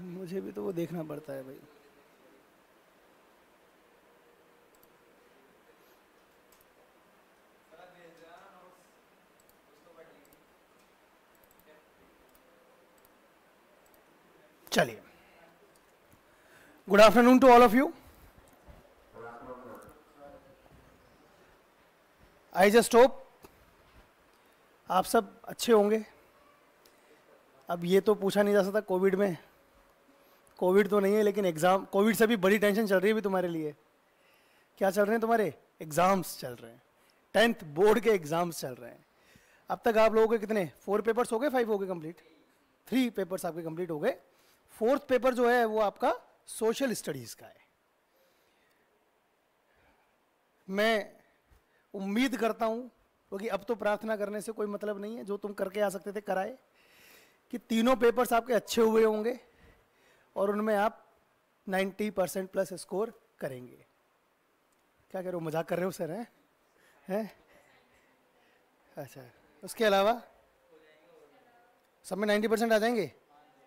मुझे भी तो वो देखना पड़ता है भाई चलिए good afternoon to all of you I just hope आप सब अच्छे होंगे अब ये तो पूछा नहीं जा सकता कोविड में कोविड तो नहीं है लेकिन एग्ज़ाम कोविड से भी बड़ी टेंशन चल रही है भी तुम्हारे लिए क्या चल रहे हैं तुम्हारे एग्ज़ाम्स चल रहे हैं टेंथ बोर्ड के एग्ज़ाम्स चल रहे हैं अब तक आप लोगों के कितने फोर पेपर्स हो गए फाइव हो गए कंप्लीट थ्री पेपर्स आपके कंप्लीट हो गए फोर्थ पेपर जो है वो आपका सोशल स्टडीज़ का है मैं उम्मीद करता हूं क्योंकि अब तो प्रार्थना करने से कोई मतलब नहीं है जो तुम करके आ सकते थे कराए कि तीनों पेपर्स आपके अच्छे हुए होंगे और उनमें आप 90 परसेंट प्लस स्कोर करेंगे क्या कह रहे हो मजाक कर रहे हो सर हैं हैं अच्छा उसके अलावा सब में 90 परसेंट आ जाएंगे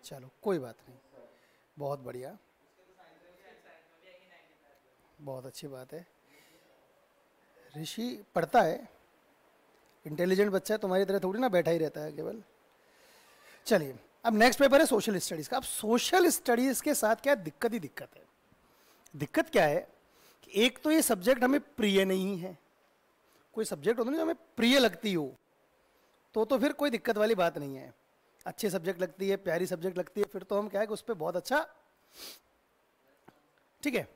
चलो कोई बात नहीं बहुत बढ़िया बहुत अच्छी बात है ऋषि पढ़ता है इंटेलिजेंट बच्चा है तुम्हारी तरह थोड़ी ना बैठा ही रहता है केवल चलिए अब नेक्स्ट पेपर है सोशल स्टडीज़ का अब सोशल स्टडीज़ के साथ क्या दिक्कत ही दिक्कत है दिक्कत क्या है कि एक तो ये सब्जेक्ट हमें प्रिय नहीं है कोई सब्जेक्ट होता नहीं हमें प्रिय लगती हो तो तो फिर कोई दिक्कत वाली बात नहीं है अच्छे सब्जेक्ट लगती है प्यारी सब्जेक्ट लगती है फिर तो हम क्या है कि उस पर बहुत अच्छा ठीक है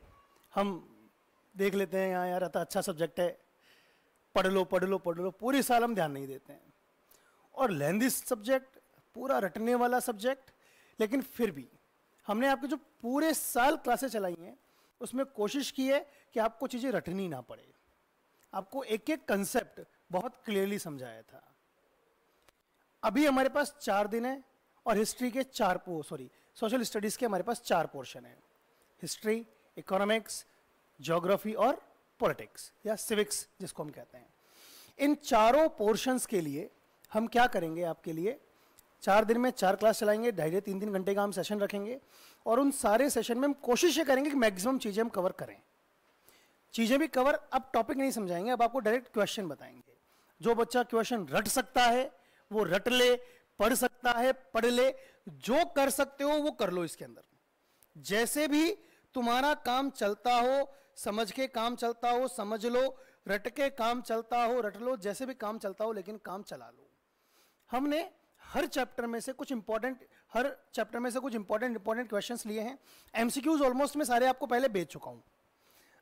हम देख लेते हैं यहाँ यार अच्छा सब्जेक्ट है पढ़ लो पढ़ लो पढ़ लो पूरे साल हम ध्यान नहीं देते हैं और लेंदी सब्जेक्ट पूरा रटने वाला सब्जेक्ट लेकिन फिर भी हमने आपके जो पूरे साल क्लासेस चलाई हैं उसमें कोशिश की है कि आपको चीज़ें रटनी ना पड़े आपको एक एक कंसेप्ट बहुत क्लियरली समझाया था अभी हमारे पास चार दिन है और हिस्ट्री के चार सॉरी सोशल स्टडीज़ के हमारे पास चार पोर्शन हैं हिस्ट्री इकोनॉमिक्स जोग्राफी और पॉलिटिक्स या सिविक्स जिसको हम कहते हैं इन चारों पोर्शंस के लिए हम क्या करेंगे आपके लिए चार दिन में चार क्लास चलाएंगे ढाई ढाई तीन तीन घंटे का हम सेशन रखेंगे और उन सारे सेशन में हम कोशिश ये करेंगे कि मैक्सिमम चीज़ें हम कवर करें चीज़ें भी कवर अब टॉपिक नहीं समझाएंगे अब आपको डायरेक्ट क्वेश्चन बताएंगे जो बच्चा क्वेश्चन रट सकता है वो रट ले पढ़ सकता है पढ़ ले जो कर सकते हो वो कर लो इसके अंदर जैसे भी तुम्हारा काम चलता हो समझ के काम चलता हो समझ लो रट के काम चलता हो रट लो जैसे भी काम चलता हो लेकिन काम चला लो हमने हर चैप्टर में से कुछ इंपॉर्टेंट हर चैप्टर में से कुछ इंपॉर्टेंट इंपॉर्टेंट क्वेश्चन लिए हैं एमसीक्यूज ऑलमोस्ट मैं सारे आपको पहले भेज चुका हूँ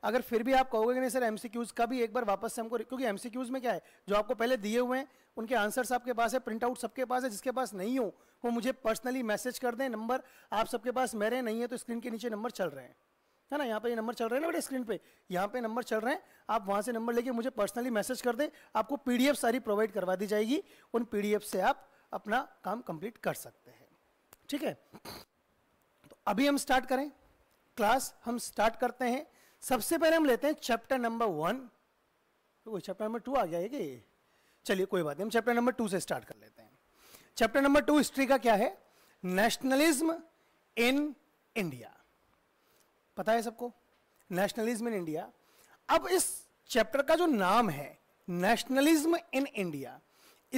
अगर फिर भी आप कहोगे कि नहीं सर एमसीक्यूज का भी एक बार वापस से हमको क्योंकि एमसीक्यूज में क्या है जो आपको पहले दिए हुए हैं उनके आंसर्स आपके पास है प्रिंट आउट सबके पास है जिसके पास नहीं हो वो मुझे पर्सनली मैसेज कर दें नंबर आप सबके पास मेरे नहीं है तो स्क्रीन के नीचे नंबर चल रहे हैं है ना यहाँ पे ये नंबर चल रहे हैं ना बड़े स्क्रीन पे यहाँ पे नंबर चल रहे हैं आप वहाँ से नंबर लेके मुझे पर्सनली मैसेज कर दें आपको पीडीएफ सारी प्रोवाइड करवा दी जाएगी उन पीडीएफ से आप अपना काम कंप्लीट कर सकते हैं ठीक है तो अभी हम स्टार्ट करें क्लास हम स्टार्ट करते हैं सबसे पहले हम लेते हैं चैप्टर नंबर वन तो चैप्टर नंबर टू आ है कि चलिए कोई बात नहीं हम चैप्टर नंबर टू से स्टार्ट कर लेते हैं चैप्टर नंबर टू हिस्ट्री का क्या है नेशनलिज्म इन इंडिया पता है सबको नेशनलिज्म इन इंडिया अब इस चैप्टर का जो नाम है नेशनलिज्म इन इंडिया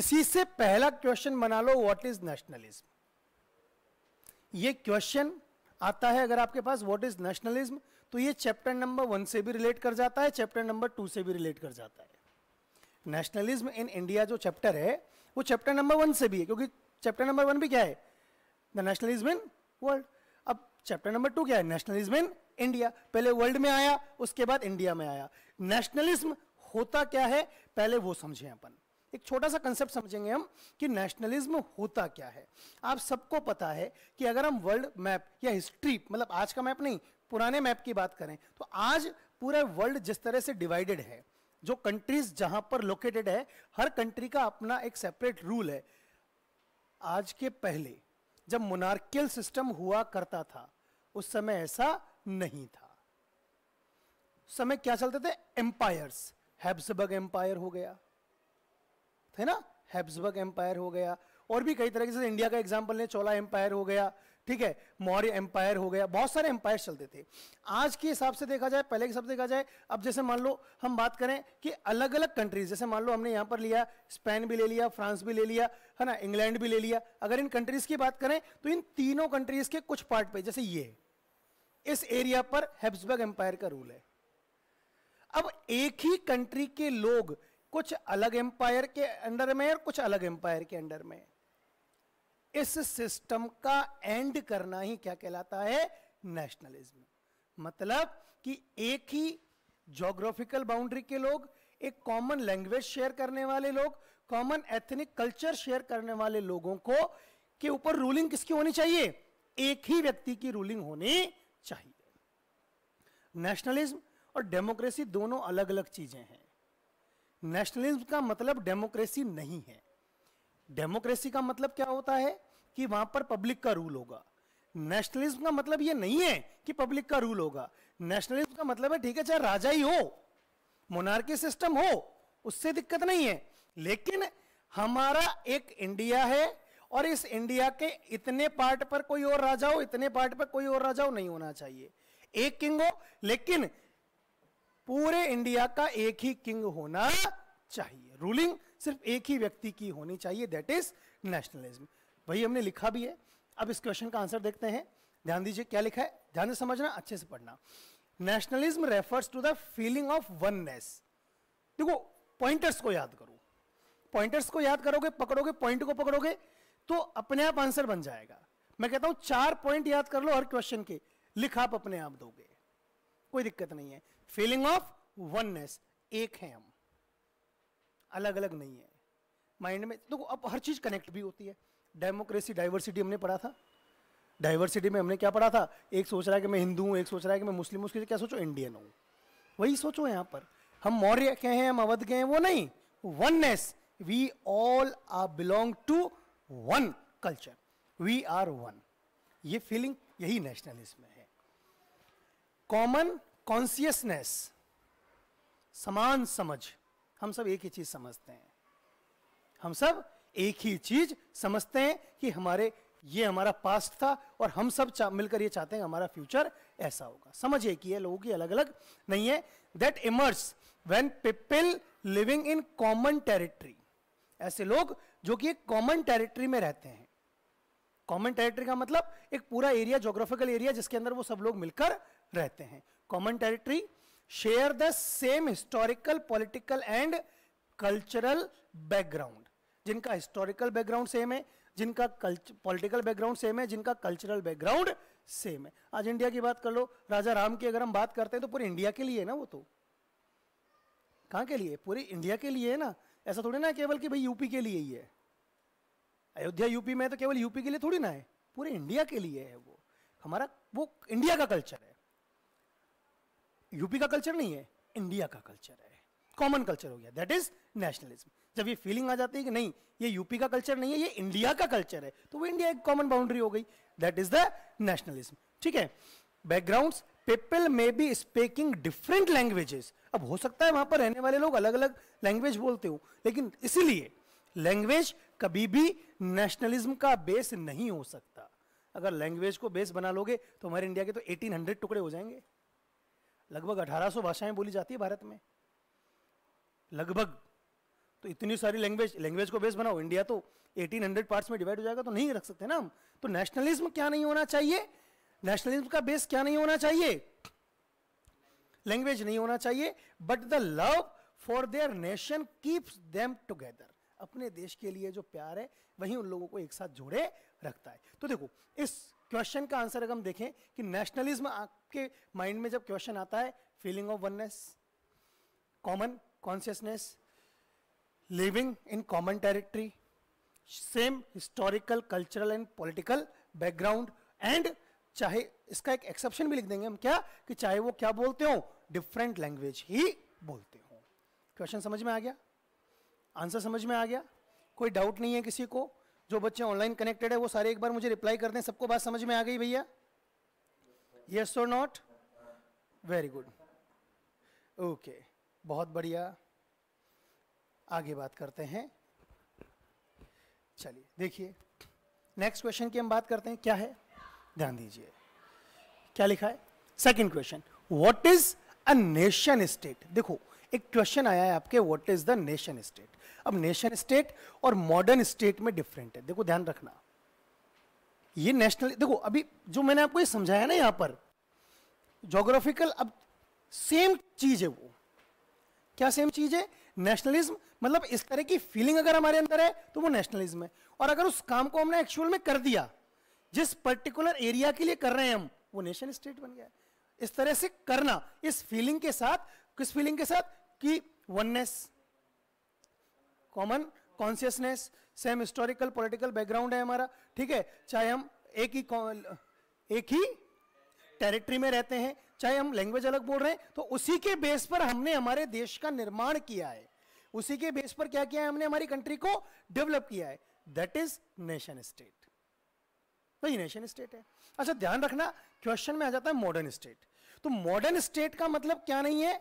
इसी से पहला क्वेश्चन बना लो व्हाट इज नेशनलिज्म ये क्वेश्चन आता है अगर आपके पास व्हाट इज नेशनलिज्म तो ये चैप्टर नंबर वन से भी रिलेट कर जाता है चैप्टर नंबर टू से भी रिलेट कर जाता है नेशनलिज्म इन इंडिया जो चैप्टर है वो चैप्टर नंबर वन से भी है क्योंकि चैप्टर नंबर वन भी क्या है द नेशनलिज्म इन वर्ल्ड अब चैप्टर नंबर टू क्या है नेशनलिज्म इन इंडिया पहले वर्ल्ड में आया उसके बाद इंडिया में आया नेशनलिज्म होता क्या है पहले वो समझे अपन एक छोटा सा कंसेप्ट समझेंगे हम कि नेशनलिज्म होता क्या है आप सबको पता है कि अगर हम वर्ल्ड मैप या हिस्ट्री मतलब आज का मैप नहीं पुराने मैप की बात करें तो आज पूरा वर्ल्ड जिस तरह से डिवाइडेड है जो कंट्रीज जहां पर लोकेटेड है हर कंट्री का अपना एक सेपरेट रूल है आज के पहले जब मोनार्कियल सिस्टम हुआ करता था उस समय ऐसा नहीं था समय क्या चलते थे एम्पायर्स हैब्सबर्ग एम्पायर हो गया है ना हैब्सबर्ग एम्पायर हो गया और भी कई तरह के इंडिया का एग्जाम्पल है चोला एम्पायर हो गया ठीक है मौर्य एम्पायर हो गया बहुत सारे एम्पायर चलते थे आज के हिसाब से देखा जाए पहले के हिसाब से देखा जाए अब जैसे मान लो हम बात करें कि अलग अलग कंट्रीज जैसे मान लो हमने यहाँ पर लिया स्पेन भी ले लिया फ्रांस भी ले लिया है ना इंग्लैंड भी ले लिया अगर इन कंट्रीज की बात करें तो इन तीनों कंट्रीज के कुछ पार्ट पे जैसे ये इस एरिया पर हैब्सबर्ग एम्पायर का रूल है अब एक ही कंट्री के लोग कुछ अलग एम्पायर के अंडर में और कुछ अलग एम्पायर के अंडर में इस सिस्टम का एंड करना ही क्या कहलाता है नेशनलिज्म मतलब कि एक ही जोग्राफिकल बाउंड्री के लोग एक कॉमन लैंग्वेज शेयर करने वाले लोग कॉमन एथनिक कल्चर शेयर करने वाले लोगों को के ऊपर रूलिंग किसकी होनी चाहिए एक ही व्यक्ति की रूलिंग होनी चाहिए नेशनलिज्म और डेमोक्रेसी दोनों अलग अलग चीजें हैं नेशनलिज्म का मतलब डेमोक्रेसी नहीं है डेमोक्रेसी का मतलब क्या होता है कि वहां पर पब्लिक का रूल होगा नेशनलिज्म का मतलब ये नहीं है कि पब्लिक का रूल होगा नेशनलिज्म का मतलब है ठीक है चाहे राजा ही हो मोनार्की सिस्टम हो उससे दिक्कत नहीं है लेकिन हमारा एक इंडिया है और इस इंडिया के इतने पार्ट पर कोई और राजा हो इतने पार्ट पर कोई और राजा हो नहीं होना चाहिए एक किंग हो लेकिन पूरे इंडिया का एक ही किंग होना चाहिए रूलिंग सिर्फ एक ही व्यक्ति की होनी चाहिए दैट इज नेशनलिज्म वही हमने लिखा भी है अब इस क्वेश्चन का आंसर देखते हैं ध्यान दीजिए क्या लिखा है ध्यान से समझना अच्छे से पढ़ना nationalism refers to the feeling of oneness देखो पॉइंटर्स को याद करो पॉइंटर्स को याद करोगे पकड़ोगे पॉइंट को पकड़ोगे तो अपने आप आंसर बन जाएगा मैं कहता हूं चार पॉइंट याद कर लो हर क्वेश्चन के लिख आप अपने आप दोगे कोई दिक्कत नहीं है फीलिंग ऑफ वननेस एक है हम अलग अलग नहीं है माइंड में देखो तो अब हर चीज़ कनेक्ट भी होती है डेमोक्रेसी डाइवर्सिटी हमने पढ़ा था डाइवर्सिटी में हमने क्या पढ़ा था एक सोच रहा है कि मैं हिंदू हूँ एक सोच रहा है कि मैं मुस्लिम हूँ उसके क्या सोचो इंडियन हूँ वही सोचो यहाँ पर हम मौर्य के हैं हम अवध के हैं वो नहीं oneness we all are belong to one culture we are one ये फीलिंग यही नेशनलिज्म है कॉमन कॉन्सियसनेस समान समझ हम सब एक ही चीज समझते हैं हम सब एक ही चीज समझते हैं कि हमारे ये हमारा पास्ट था और हम सब मिलकर ये चाहते हैं हमारा फ्यूचर ऐसा होगा समझ एक ही है लोगों की अलग अलग नहीं है that emerges when people living in common territory ऐसे लोग जो कि एक कॉमन टेरिटरी में रहते हैं कॉमन टेरिटरी का मतलब एक पूरा एरिया जोग्राफिकल एरिया जिसके अंदर वो सब लोग मिलकर रहते हैं common territory share the same historical political and cultural background जिनका हिस्टोरिकल बैकग्राउंड सेम है जिनका पॉलिटिकल बैकग्राउंड सेम है जिनका कल्चरल बैकग्राउंड सेम है आज इंडिया की बात कर लो राजा राम की अगर हम बात करते हैं तो पूरे इंडिया के लिए है ना वो तो कहाँ के लिए पूरे इंडिया के लिए है ना ऐसा थोड़ी ना केवल कि भाई यूपी के लिए ही है अयोध्या यूपी में तो केवल यूपी के लिए थोड़ी ना है पूरे इंडिया के लिए है वो हमारा वो इंडिया का कल्चर है यूपी का कल्चर नहीं है इंडिया का कल्चर है कॉमन कल्चर हो गया दैट इज नेशनलिज्म जब ये फीलिंग आ जाती है कि नहीं ये यूपी का कल्चर नहीं है ये इंडिया का कल्चर है तो वो इंडिया एक कॉमन बाउंड्री हो गई दैट इज द नेशनलिज्म ठीक है background people may be speaking different languages अब हो सकता है वहां पर रहने वाले लोग अलग अलग लैंग्वेज बोलते हो लेकिन इसीलिए लैंग्वेज कभी भी नेशनलिज्म का बेस नहीं हो सकता अगर लैंग्वेज को बेस बना लोगे तो हमारे इंडिया के तो 1800 टुकड़े हो जाएंगे लगभग 1800 भाषाएं बोली जाती है भारत में लगभग तो इतनी सारी लैंग्वेज लैंग्वेज को बेस बनाओ इंडिया तो 1800 पार्ट्स में डिवाइड हो जाएगा तो नहीं रख सकते ना हम तो नेशनलिज्म क्या नहीं होना चाहिए नेशनलिज्म का बेस क्या नहीं होना चाहिए लैंग्वेज नहीं होना चाहिए but the love for their nation keeps them together अपने देश के लिए जो प्यार है वही उन लोगों को एक साथ जोड़े रखता है तो देखो इस क्वेश्चन का आंसर अगर हम देखें कि नेशनलिज्म आपके माइंड में जब क्वेश्चन आता है feeling of oneness common consciousness living in common territory same historical cultural and political background and चाहे इसका एक एक्सेप्शन भी लिख देंगे हम क्या कि चाहे वो क्या बोलते हो डिफरेंट लैंग्वेज ही बोलते हो क्वेश्चन समझ में आ गया आंसर समझ में आ गया कोई डाउट नहीं है किसी को जो बच्चे ऑनलाइन कनेक्टेड है वो सारे एक बार मुझे रिप्लाई कर दें सबको बात समझ में आ गई भैया यस और नॉट वेरी गुड ओके बहुत बढ़िया आगे बात करते हैं चलिए देखिए नेक्स्ट क्वेश्चन की हम बात करते हैं क्या है ध्यान दीजिए क्या लिखा है second question what is a nation state देखो एक क्वेश्चन आया है आपके what is the nation state अब नेशन स्टेट और मॉडर्न स्टेट में डिफरेंट है देखो ध्यान रखना ये नेशनल देखो अभी जो मैंने आपको ये समझाया ना यहाँ पर जोग्राफिकल अब सेम चीज है वो क्या सेम चीज है नेशनलिज्म मतलब इस तरह की फीलिंग अगर हमारे अंदर है तो वो नेशनलिज्म है और अगर उस काम को हमने एक्चुअल में कर दिया जिस पर्टिकुलर एरिया के लिए कर रहे हैं हम वो नेशन स्टेट बन गया इस तरह से करना इस फीलिंग के साथ किस फीलिंग के साथ कि oneness common consciousness same historical political background है हमारा ठीक है चाहे हम एक ही एक ही टेरिटरी में रहते हैं चाहे हम लैंग्वेज अलग बोल रहे हैं तो उसी के बेस पर हमने हमारे देश का निर्माण किया है उसी के बेस पर क्या किया है हमने हमारी कंट्री को डेवलप किया है दैट इज नेशन स्टेट वही नेशन स्टेट है अच्छा ध्यान रखना क्वेश्चन में आ जाता है मॉडर्न स्टेट तो मॉडर्न स्टेट का मतलब क्या नहीं है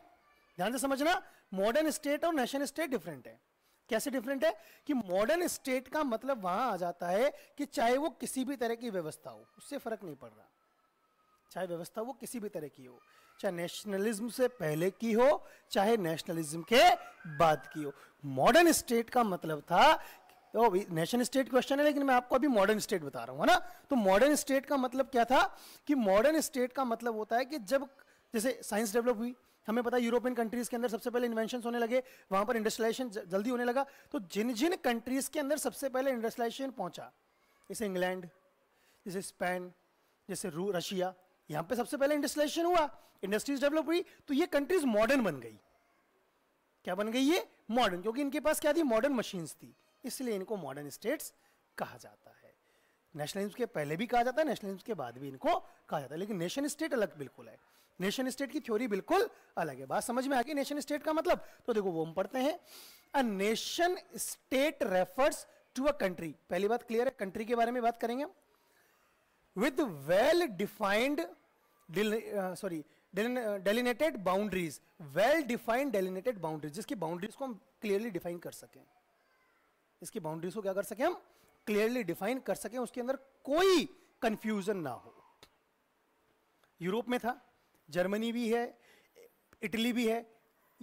ध्यान से समझना मॉडर्न स्टेट और नेशन स्टेट डिफरेंट है कैसे डिफरेंट है कि मॉडर्न स्टेट का मतलब वहां आ जाता है कि चाहे वो किसी भी तरह की व्यवस्था हो उससे फर्क नहीं पड़ रहा चाहे व्यवस्था वो किसी भी तरह की हो चाहे नेशनलिज्म से पहले की हो चाहे नेशनलिज्म के बाद की हो मॉडर्न स्टेट का मतलब था तो नेशनल स्टेट क्वेश्चन है लेकिन मैं आपको अभी मॉडर्न स्टेट बता रहा हूँ है ना तो मॉडर्न स्टेट का मतलब क्या था कि मॉडर्न स्टेट का मतलब होता है कि जब जैसे साइंस डेवलप हुई हमें पता है यूरोपियन कंट्रीज के अंदर सबसे पहले इन्वेंशन होने लगे वहां पर इंडस्ट्रियलाइजेशन जल्दी होने लगा तो जिन जिन कंट्रीज के अंदर सबसे पहले इंडस्ट्रियलाइजेशन पहुंचा जैसे इंग्लैंड जैसे स्पेन जैसे रशिया यहाँ पे सबसे पहले इंडस्ट्रियलाइजेशन हुआ इंडस्ट्रीज डेवलप हुई तो ये कंट्रीज मॉडर्न बन गई क्या बन गई ये मॉडर्न क्योंकि इनके पास क्या थी मॉडर्न मशीन्स थी इसलिए इनको मॉडर्न स्टेट्स कहा जाता है नेशनलिज्म के पहले भी कहा जाता है नेशनलिज्म के बाद भी इनको कहा जाता है लेकिन नेशन स्टेट अलग बिल्कुल है नेशन स्टेट की थ्योरी बिल्कुल अलग है बात समझ में आ गई नेशन स्टेट का मतलब तो देखो वो हम पढ़ते हैं a nation state refers to a country पहली बात क्लियर है कंट्री के बारे में बात करेंगे with well defined sorry delineated boundaries well defined delineated boundaries जिसकी बाउंड्रीज को हम क्लियरली डिफाइन कर सकें इसकी बाउंड्रीज को क्या कर सकें हम क्लियरली डिफाइन कर सकें उसके अंदर कोई कंफ्यूजन ना हो यूरोप में था जर्मनी भी है इटली भी है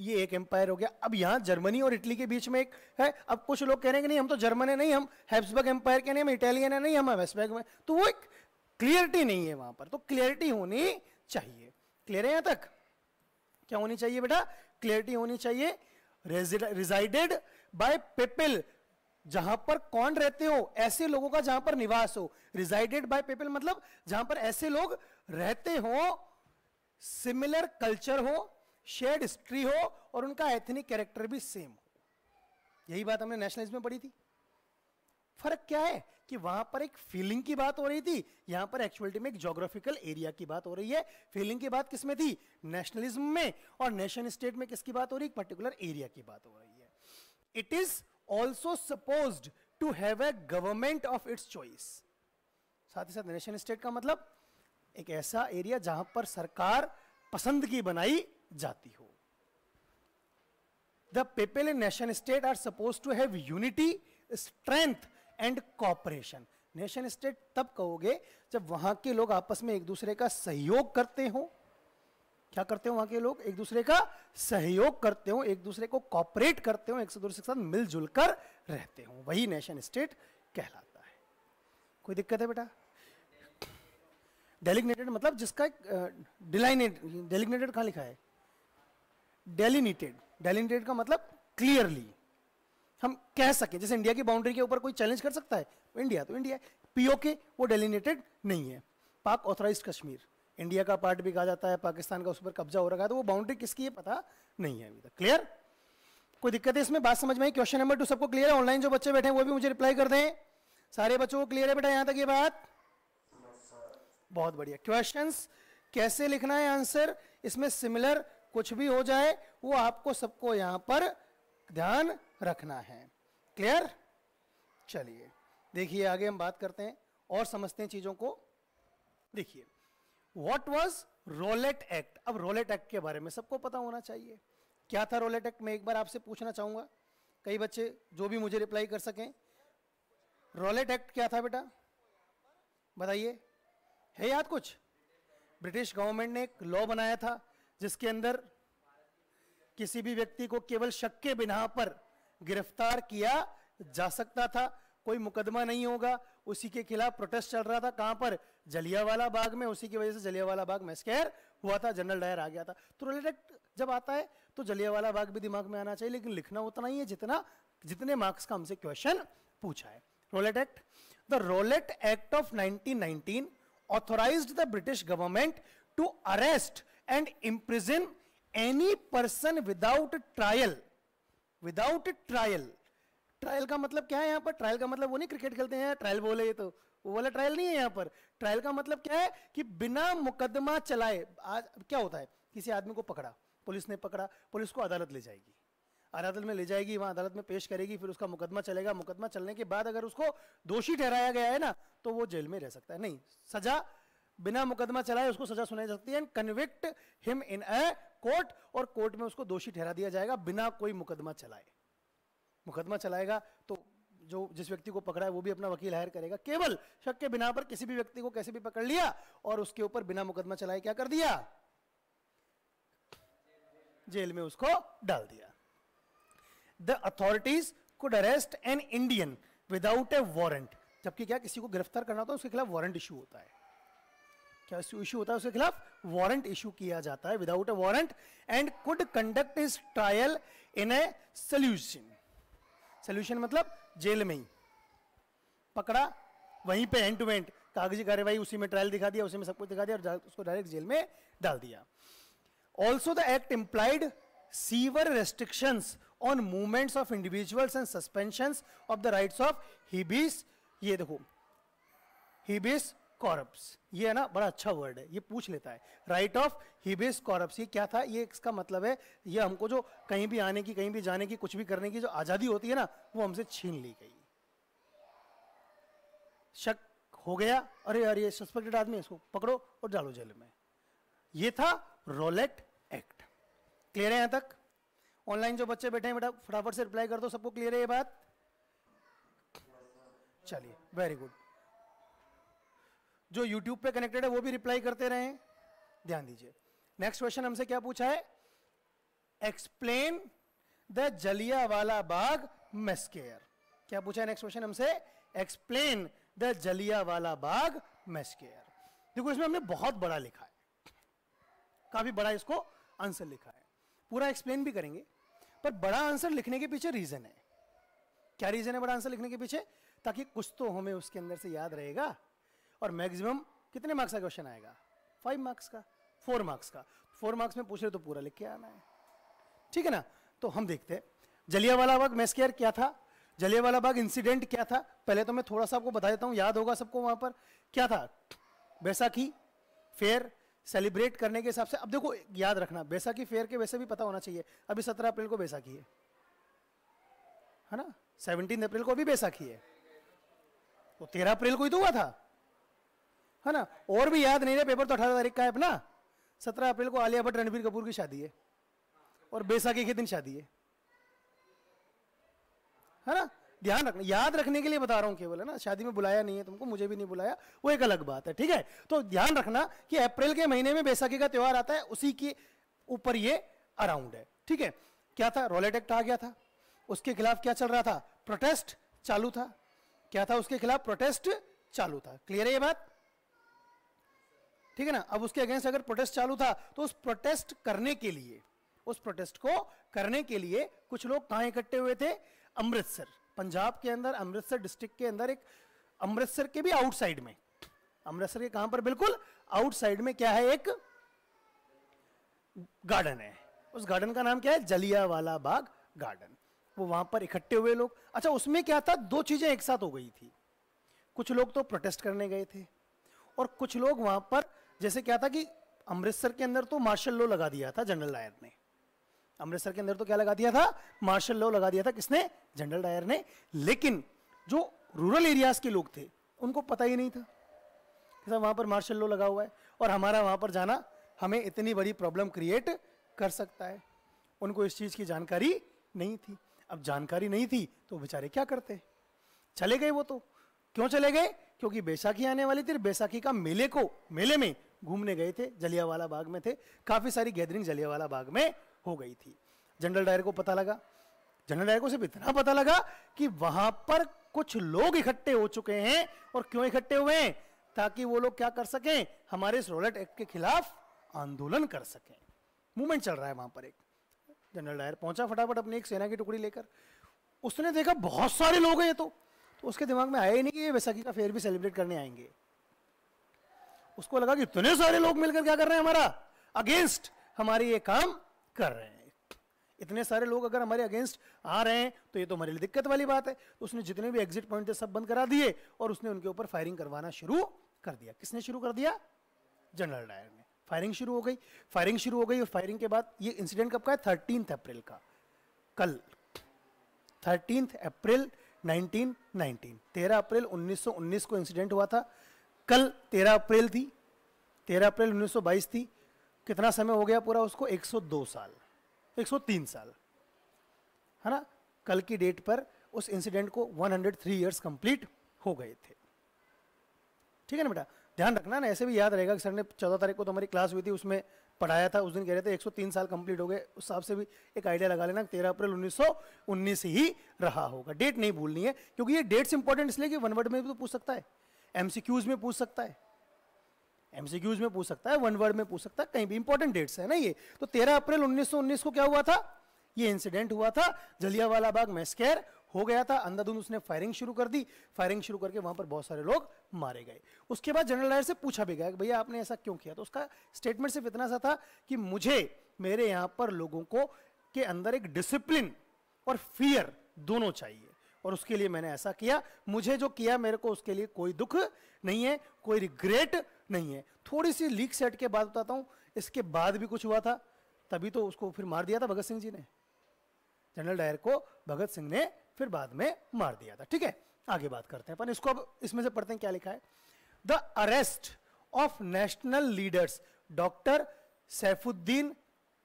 ये एक एम्पायर हो गया अब यहाँ जर्मनी और इटली के बीच में एक है अब कुछ लोग कह रहे हैं कि नहीं हम तो जर्मन है नहीं हम हैब्सबर्ग एम्पायर के नहीं हम इटालियन है नहीं हम वेस्टबर्ग में तो वो एक क्लियरिटी नहीं है वहां पर तो क्लियरिटी होनी चाहिए क्लियर है यहाँ तक क्या होनी चाहिए बेटा क्लियरिटी होनी चाहिए रिजाइडेड बाय पीपल जहां पर कौन रहते हो ऐसे लोगों का जहां पर निवास हो रिजाइडेड बाय पीपल मतलब जहां पर ऐसे लोग रहते हो सिमिलर कल्चर हो शेयर्ड हिस्ट्री हो और उनका एथनिक कैरेक्टर भी सेम हो यही बात हमने नेशनलिज्म में पढ़ी थी फर्क क्या है कि वहां पर एक फीलिंग की बात हो रही थी यहां पर एक्चुअलिटी में एक जोग्राफिकल एरिया की बात हो रही है फीलिंग की बात किसमें थी नेशनलिज्म में और नेशन स्टेट में किसकी बात हो रही है पर्टिकुलर एरिया की बात हो रही है it is also suppose to have a government of its choice साथ ही साथ नेशन स्टेट का मतलब एक ऐसा एरिया जहां पर सरकार पसंद की बनाई जाती हो the in nation state are suppose to have unity strength and cooperation nation state तब कहोगे जब वहां के लोग आपस में एक दूसरे का सहयोग करते हो क्या करते हो वहां के लोग एक दूसरे का सहयोग करते हो एक दूसरे को कॉपरेट करते हो एक दूसरे के साथ मिलजुल कर रहते हो वही नेशन स्टेट कहलाता है कोई दिक्कत है बेटा डेलिग्नेटेड मतलब जिसका एक डिलाइनेट डेलिग्नेटेड कहाँ लिखा है डेलिनेटेड डेलिनेटेड का मतलब क्लियरली हम कह सकें जैसे इंडिया की बाउंड्री के ऊपर कोई चैलेंज कर सकता है इंडिया तो इंडिया पीओके वो डेलिनेटेड नहीं है पाक ऑथराइज कश्मीर इंडिया का पार्ट भी कहा जाता है पाकिस्तान का उस पर कब्जा हो रखा है तो वो बाउंड्री किसकी है पता नहीं है अभी तक क्लियर कोई दिक्कत है इसमें बात समझ में आई क्वेश्चन नंबर टू सबको क्लियर है ऑनलाइन जो बच्चे बैठे हैं वो भी मुझे रिप्लाई कर दें सारे बच्चों को क्लियर है बेटा यहाँ तक ये बात बहुत बढ़िया क्वेश्चंस कैसे लिखना है आंसर इसमें सिमिलर कुछ भी हो जाए वो आपको सबको यहां पर ध्यान रखना है क्लियर चलिए देखिए आगे हम बात करते हैं और समझते हैं चीजों को देखिए व्हाट वाज रोलेट एक्ट अब रोलेट एक्ट के बारे में सबको पता होना चाहिए क्या था रोलेट एक्ट मैं एक बार आपसे पूछना चाहूंगा कई बच्चे जो भी मुझे रिप्लाई कर सकें रोलेट एक्ट क्या था बेटा बताइए है याद कुछ ब्रिटिश गवर्नमेंट ने एक लॉ बनाया था जिसके अंदर किसी भी व्यक्ति को केवल शक के बिना पर गिरफ्तार किया जा सकता था कोई मुकदमा नहीं होगा उसी के खिलाफ प्रोटेस्ट चल रहा था कहां पर जलियावाला बाग में उसी की वजह से जलियावाला बाग मैस्केर हुआ था जनरल डायर आ गया था तो रिलेटेड जब आता है तो जलियावाला बाग भी दिमाग में आना चाहिए लेकिन लिखना उतना ही है जितना जितने मार्क्स का हमसे क्वेश्चन पूछा है Rowlatt Act the Rowlatt Act of 1919 authorized the British government to arrest and imprison any person without trial without trial trial का मतलब क्या है यहाँ पर ट्रायल का मतलब वो नहीं क्रिकेट खेलते हैं ट्रायल बोले ये तो वो वाला ट्रायल नहीं है यहाँ पर ट्रायल का मतलब क्या है कि बिना मुकदमा चलाए आज क्या होता है किसी आदमी को पकड़ा पुलिस ने पकड़ा पुलिस को अदालत ले जाएगी अदालत में ले जाएगी वहाँ अदालत में पेश करेगी फिर उसका मुकदमा चलेगा मुकदमा चलने के बाद अगर उसको दोषी ठहराया गया है ना तो वो जेल में रह सकता है नहीं सजा बिना मुकदमा चलाए उसको सजा सुनाई जा सकती है and convict him in a court और कोर्ट में उसको दोषी ठहरा दिया जाएगा बिना कोई मुकदमा चलाए मुकदमा चलाएगा तो जो जिस व्यक्ति को पकड़ा है वो भी अपना वकील हायर करेगा केवल शक के बिना पर किसी भी व्यक्ति को कैसे भी पकड़ लिया और उसके ऊपर बिना मुकदमा चलाए क्या कर दिया जेल में उसको डाल दिया the authorities could arrest an Indian without a warrant जबकि क्या किसी को गिरफ्तार करना होता है उसके खिलाफ वारंट इशू होता है क्या इशू होता है उसके खिलाफ वारंट इशू किया जाता है without a warrant and could conduct its trial in a solution solution मतलब जेल में ही पकड़ा वहीं पे एंड टू एंड कागजी कार्यवाही उसी में ट्रायल दिखा दिया उसी में सब कुछ दिखा दिया और उसको डायरेक्ट जेल में डाल दिया also the act implied severe restrictions on movements of individuals and suspensions of the rights of habeas ये देखो हिबिस कॉरप्स ये है ना बड़ा अच्छा वर्ड है ये पूछ लेता है राइट ऑफ हिबिस कॉरप्स ये क्या था ये इसका मतलब है ये हमको जो कहीं भी आने की कहीं भी जाने की कुछ भी करने की जो आज़ादी होती है ना वो हमसे छीन ली गई शक हो गया अरे यार ये सस्पेक्टेड आदमी इसको पकड़ो और डालो जेल में ये था रोलेट क्लियर है यहाँ तक ऑनलाइन जो बच्चे बैठे हैं बेटा फटाफट से रिप्लाई कर दो सबको क्लियर है ये बात चलिए वेरी गुड जो यूट्यूब पे कनेक्टेड है वो भी रिप्लाई करते रहे ध्यान दीजिए नेक्स्ट क्वेश्चन हमसे क्या पूछा है एक्सप्लेन द जलिया वाला बाग मेस्केयर क्या पूछा है नेक्स्ट क्वेश्चन हमसे एक्सप्लेन द जलिया वाला बाग मेस्केयर देखो इसमें हमने बहुत बड़ा लिखा है काफी बड़ा इसको आंसर लिखा है पूरा एक्सप्लेन भी करेंगे पर बड़ा आंसर लिखने के पीछे रीजन है क्या रीजन है बड़ा आंसर लिखने के पीछे ताकि कुछ तो हमें उसके अंदर से याद रहेगा और मैक्सिमम कितने मार्क्स का क्वेश्चन आएगा फाइव मार्क्स का फोर मार्क्स का फोर मार्क्स में पूछ रहे तो पूरा लिख के आना है ठीक है ना तो हम देखते हैं जलियावाला बाग मेस्केयर क्या था जलियावाला बाग इंसिडेंट क्या था पहले तो मैं थोड़ा सा आपको बता देता हूँ याद होगा सबको वहां पर क्या था बैसाखी फेयर सेलिब्रेट करने के हिसाब से अब देखो याद रखना बैसाखी फेयर के वैसे भी पता होना चाहिए अभी सत्रह अप्रैल को बैसाखी है है ना सेवनटीन अप्रैल को भी बैसाखी है तो तेरह अप्रैल को ही तो हुआ था है ना और भी याद नहीं रहा पेपर तो अठारह तारीख का है अपना सत्रह अप्रैल को आलिया भट्ट रणबीर कपूर की शादी है और बैसाखी के दिन शादी है है ना ध्यान रखना याद रखने के लिए बता रहा हूँ केवल है ना शादी में बुलाया नहीं है तुमको मुझे भी नहीं बुलाया वो एक अलग बात है ठीक है तो ध्यान रखना कि अप्रैल के महीने में बैसाखी का त्यौहार आता है उसी के ऊपर ये अराउंड है ठीक है क्या था रोलेट एक्ट आ गया था उसके खिलाफ क्या चल रहा था प्रोटेस्ट चालू था क्या था उसके खिलाफ प्रोटेस्ट चालू था क्लियर है ये बात ठीक है ना अब उसके अगेंस्ट अगर प्रोटेस्ट चालू था तो उस प्रोटेस्ट करने के लिए उस प्रोटेस्ट को करने के लिए कुछ लोग कहां इकट्ठे हुए थे अमृतसर पंजाब के अंदर अमृतसर डिस्ट्रिक्ट के अंदर एक अमृतसर के भी आउटसाइड में अमृतसर के कहां पर बिल्कुल आउटसाइड में क्या है एक गार्डन है उस गार्डन का नाम क्या है जलिया वाला बाग गार्डन वो वहां पर इकट्ठे हुए लोग अच्छा उसमें क्या था दो चीजें एक साथ हो गई थी कुछ लोग तो प्रोटेस्ट करने गए थे और कुछ लोग वहां पर जैसे क्या था कि अमृतसर के अंदर तो मार्शल लॉ लगा दिया था जनरल नायर ने अमृतसर के अंदर तो क्या लगा दिया था मार्शल लॉ लगा दिया था किसने जनरल डायर ने लेकिन जो रूरल एरियाज के लोग थे उनको पता ही नहीं था कि सर वहाँ पर मार्शल लॉ लगा हुआ है और हमारा वहाँ पर जाना हमें इतनी बड़ी प्रॉब्लम क्रिएट कर सकता है उनको इस चीज़ की जानकारी नहीं थी अब जानकारी नहीं थी तो बेचारे क्या करते चले गए वो तो क्यों चले गए क्योंकि बैसाखी आने वाली थी बैसाखी का मेले को मेले में घूमने गए थे जलियावाला बाग में थे काफ़ी सारी गैदरिंग जलियावाला बाग में हो गई थी जनरल डायर को पता लगा जनरल डायर को सिर्फ इतना पता लगा कि वहां पर कुछ लोग इकट्ठे हो चुके हैं और क्यों इकट्ठे हुए हैं ताकि वो लोग क्या कर सकें हमारे इस रोलेट एक्ट के खिलाफ आंदोलन कर सकें मूवमेंट चल रहा है वहां पर एक जनरल डायर पहुंचा फटाफट अपनी एक सेना की टुकड़ी लेकर उसने देखा बहुत सारे लोग हैं तो, तो उसके दिमाग में आया ही नहीं कि ये वैसाखी का फेयर भी सेलिब्रेट करने आएंगे उसको लगा कि इतने सारे लोग मिलकर क्या कर रहे हैं हमारा अगेंस्ट हमारी ये काम कर रहे हैं इतने सारे लोग अगर हमारे अगेंस्ट आ रहे हैं तो ये तो हमारे लिए दिक्कत वाली बात है उसने जितने भी एग्जिट पॉइंट थे सब बंद करा दिए और उसने उनके ऊपर फायरिंग करवाना शुरू कर दिया किसने शुरू कर दिया जनरल डायर ने फायरिंग शुरू हो गई फायरिंग शुरू हो गई और फायरिंग के बाद ये इंसिडेंट कब का है थर्टीन अप्रैल का कल थर्टीन अप्रैल 1919 13 अप्रैल 1919 को इंसिडेंट हुआ था कल 13 अप्रैल थी 13 अप्रैल 1922 थी कितना समय हो गया पूरा उसको 102 साल 103 साल है ना कल की डेट पर उस इंसिडेंट को 103 इयर्स कंप्लीट हो गए थे ठीक है ना बेटा ध्यान रखना ना ऐसे भी याद रहेगा कि सर ने चौदह तारीख को तो हमारी क्लास हुई थी उसमें पढ़ाया था उस दिन कह रहे थे 103 साल कंप्लीट हो गए उस हिसाब से भी एक आइडिया लगा लेना तेरह अप्रैल 1919 ही रहा होगा डेट नहीं भूलनी है क्योंकि ये डेट्स इंपॉर्टेंट इसलिए कि वन वर्ड में भी तो पूछ सकता है एमसीक्यूज में पूछ सकता है एमसीक्यूज में पूछ सकता है वन वर्ड में पूछ सकता है कहीं भी इंपॉर्टेंट डेट्स है ना ये तो 13 अप्रैल 1919 को क्या हुआ था ये इंसिडेंट हुआ था जलियावाला बाग मैस्केर हो गया था अंधाधुंध उसने फायरिंग शुरू कर दी फायरिंग शुरू करके वहां पर बहुत सारे लोग मारे गए उसके बाद जनरल डायर से पूछा भी गया भैया आपने ऐसा क्यों किया तो उसका स्टेटमेंट सिर्फ इतना सा था कि मुझे मेरे यहाँ पर लोगों को के अंदर एक डिसिप्लिन और फियर दोनों चाहिए और उसके लिए मैंने ऐसा किया मुझे जो किया मेरे को उसके लिए कोई दुख नहीं है कोई रिग्रेट नहीं है थोड़ी सी लीक सेट के बाद बताता हूँ इसके बाद भी कुछ हुआ था तभी तो उसको फिर मार दिया था भगत सिंह जी ने जनरल डायर को भगत सिंह ने फिर बाद में मार दिया था ठीक है आगे बात करते हैं पर इसको अब इसमें से पढ़ते हैं क्या लिखा है the arrest of national leaders doctor Saifuddin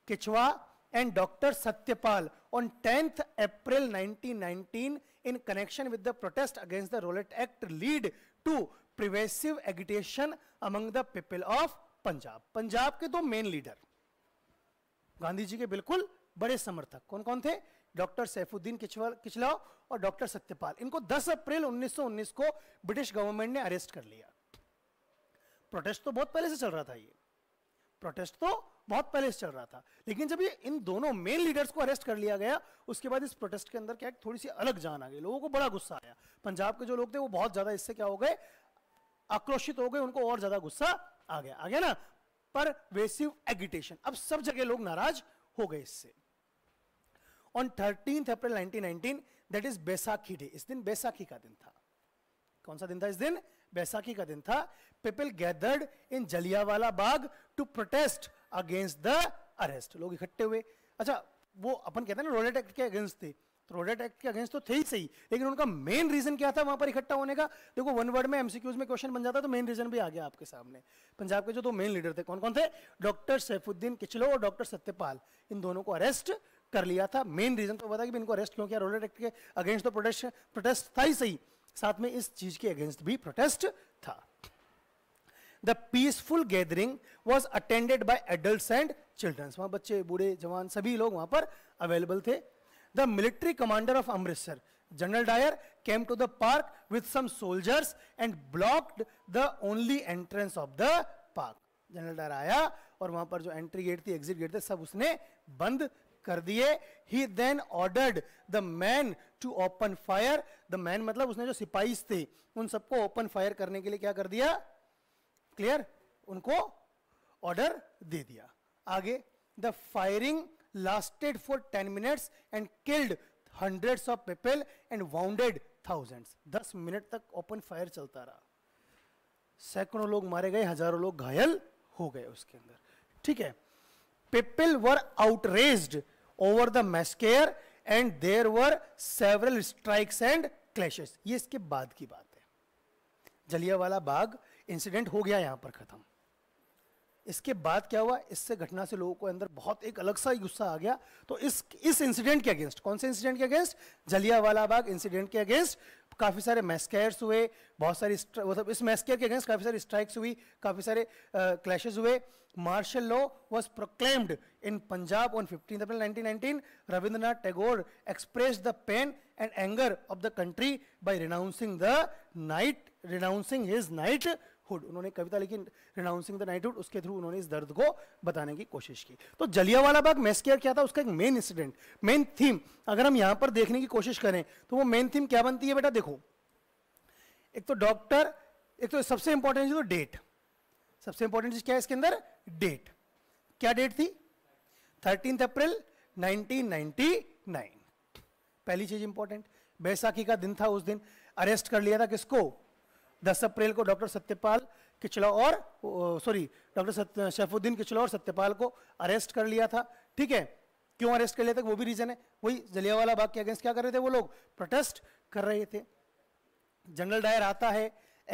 Kitchlew and doctor Satyapal on tenth April 1919 in connection with the protest against the Rowlatt Act lead to pervasive agitation among the people of Punjab Punjab के दो मेन लीडर गांधी जी के बिल्कुल बड़े समर्थक कौन कौन थे डॉक्टर सैफुद्दीन किचलाव और डॉक्टर सत्यपाल इनको 10 अप्रैल 1919 को ब्रिटिश गवर्नमेंट ने अरेस्ट कर लिया प्रोटेस्ट तो बहुत पहले से चल रहा था ये प्रोटेस्ट तो बहुत पहले से चल रहा था लेकिन जब ये इन दोनों मेन लीडर्स को अरेस्ट कर लिया गया उसके बाद इस प्रोटेस्ट के अंदर क्या थोड़ी सी अलग जान आ गई लोगों को बड़ा गुस्सा आया पंजाब के जो लोग थे वो बहुत ज़्यादा इससे क्या हो गए आक्रोशित हो गए उनको और ज्यादा गुस्सा आ गया आ गया ना पर वेसिव एगिटेशन अब सब जगह लोग नाराज हो गए इससे on thirteen April 1919 that is Baisakhi day इस दिन बैसाखी का दिन था कौन सा दिन था इस दिन बैसाखी का दिन था people gathered in Jallianwala Bagh to protest against the arrest लोग इकट्ठे हुए अच्छा वो अपन कहते हैं ना रोलेट एक्ट के अगेंस्ट थे रोडेट एक्ट के अगेंस्ट तो थे ही सही लेकिन उनका मेन रीजन क्या था वहां पर इकट्ठा होने का देखो वन वर्ड में एमसीक्यूज में क्वेश्चन बन जाता तो मेन रीजन भी आ गया आपके सामने पंजाब के जो दो मेन लीडर थे कौन कौन थे डॉक्टर सैफुद्दीन किचलो और डॉक्टर सत्यपाल इन दोनों को अरेस्ट कर लिया था मेन रीजन तो बता कि इनको अरेस्ट क्यों किया रोडेट एक्ट के अगेंस्ट तो प्रोटेस्ट प्रोटेस्ट था ही सही साथ में इस चीज के अगेंस्ट भी प्रोटेस्ट था the peaceful gathering was attended by adult and childrens वहां बच्चे बूढ़े जवान सभी लोग वहां पर अवेलेबल थे the military commander of Amritsar general Dyer came to the park with some soldiers and blocked the only entrance of the park general Dyer आया और वहां पर जो एंट्री गेट थी एग्जिट गेट थे सब उसने बंद कर दिए ही then ordered the men to open fire the men मतलब उसने जो सिपाही थे उन सबको ओपन फायर करने के लिए क्या कर दिया क्लियर उनको ऑर्डर दे दिया आगे the firing lasted for 10 minutes and killed hundreds of people and wounded thousands. 10 minute tak open fire chalta raha सैकड़ों लोग मारे गए हजारों लोग घायल हो गए उसके अंदर ठीक है people were outraged over the massacre and there were several strikes and clashes ये इसके बाद की बात है जलियावाला बाग इंसिडेंट हो गया यहां पर खत्म इसके बाद क्या हुआ इससे घटना से लोगों को अंदर बहुत एक अलग सा गुस्सा आ गया तो इस इस इंसिडेंट के अगेंस्ट कौन से इंसिडेंट के अगेंस्ट जलियावाला बाग इंसिडेंट के अगेंस्ट काफ़ी सारे मैस्केयर्स हुए बहुत सारी मतलब इस मैस्केयर के अगेंस्ट काफ़ी सारे स्ट्राइक्स हुई काफ़ी सारे क्लैशेज हुए martial law was proclaimed in Punjab on fifteen April nineteen Rabindranath Tagore expressed the pain and anger of the country by renouncing the knight renouncing his knighthood उन्होंने कविता लेकिन रिनाउंसिंग द नाइटहुड उसके थ्रू उन्होंने इस दर्द को बताने की कोशिश की तो जलिया वाला बाग मेस्कियर क्या था उसका एक मेन इंसिडेंट मेन थीम अगर हम यहां पर देखने की कोशिश करें तो वो मेन थीम क्या बनती है बेटा देखो एक तो डॉक्टर एक तो सबसे इंपॉर्टेंट चीज तो डेट सबसे इंपॉर्टेंट चीज क्या है इसके अंदर डेट क्या डेट थी थर्टीन अप्रैल नाइनटीन पहली चीज इंपॉर्टेंट बैसाखी का दिन था उस दिन अरेस्ट कर लिया था किसको दस अप्रैल को डॉक्टर सत्यपाल किचड़ा और सॉरी डॉक्टर शेफुद्दीन किचड़ा और सत्यपाल को अरेस्ट कर लिया था ठीक है क्यों अरेस्ट कर लिया था वो भी रीज़न है वही जलियावाला बाग के अगेंस्ट क्या कर रहे थे वो लोग प्रोटेस्ट कर रहे थे जनरल डायर आता है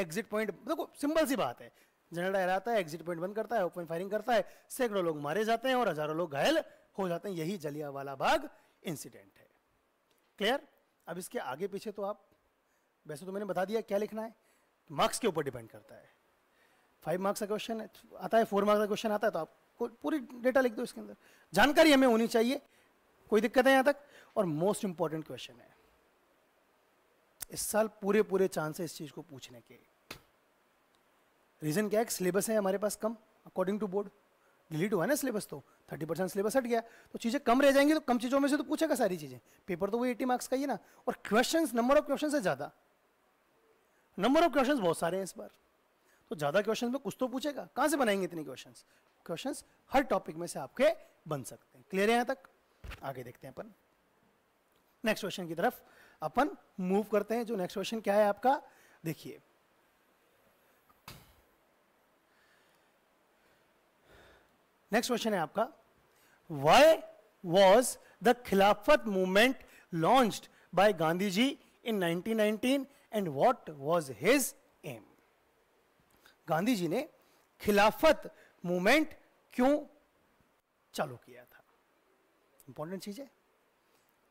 एग्जिट पॉइंट देखो सिंपल सी बात है जनरल डायर आता है एग्जिट पॉइंट बंद करता है ओपन फायरिंग करता है सैकड़ों लोग मारे जाते हैं और हजारों लोग घायल हो जाते हैं यही जलियावाला बाग इंसिडेंट है क्लियर अब इसके आगे पीछे तो आप वैसे तो मैंने बता दिया क्या लिखना है मार्क्स के ऊपर डिपेंड करता है फाइव मार्क्स का क्वेश्चन आता है फोर मार्क्स का क्वेश्चन आता है तो आपको पूरी डेटा लिख दो इसके अंदर जानकारी हमें होनी चाहिए कोई दिक्कत है यहाँ तक और मोस्ट इंपॉर्टेंट क्वेश्चन है इस साल पूरे पूरे चांस है इस चीज़ को पूछने के रीज़न क्या है सिलेबस है हमारे पास कम अकॉर्डिंग टू बोर्ड डिलीट हुआ ना सिलेबस तो थर्टी परसेंट सिलेबस हट गया तो चीज़ें कम रह जाएंगी तो कम चीज़ों में से तो पूछेगा सारी चीज़ें पेपर तो वो एटी मार्क्स का ही है ना और क्वेश्चन नंबर ऑफ क्वेश्चन है ज़्यादा नंबर ऑफ क्वेश्चंस बहुत सारे हैं इस बार तो ज़्यादा क्वेश्चंस में कुछ तो पूछेगा कहां से बनाएंगे इतने क्वेश्चंस क्वेश्चंस हर टॉपिक में से आपके बन सकते हैं क्लियर है यहां तक आगे देखते हैं अपन नेक्स्ट क्वेश्चन की तरफ अपन मूव करते हैं जो नेक्स्ट क्वेश्चन क्या है आपका देखिए नेक्स्ट क्वेश्चन है आपका why was the Khilafat movement launched by Gandhi ji in 1919 and what was his aim Gandhi ji ने खिलाफत मूवमेंट क्यों चालू किया था इंपॉर्टेंट चीज है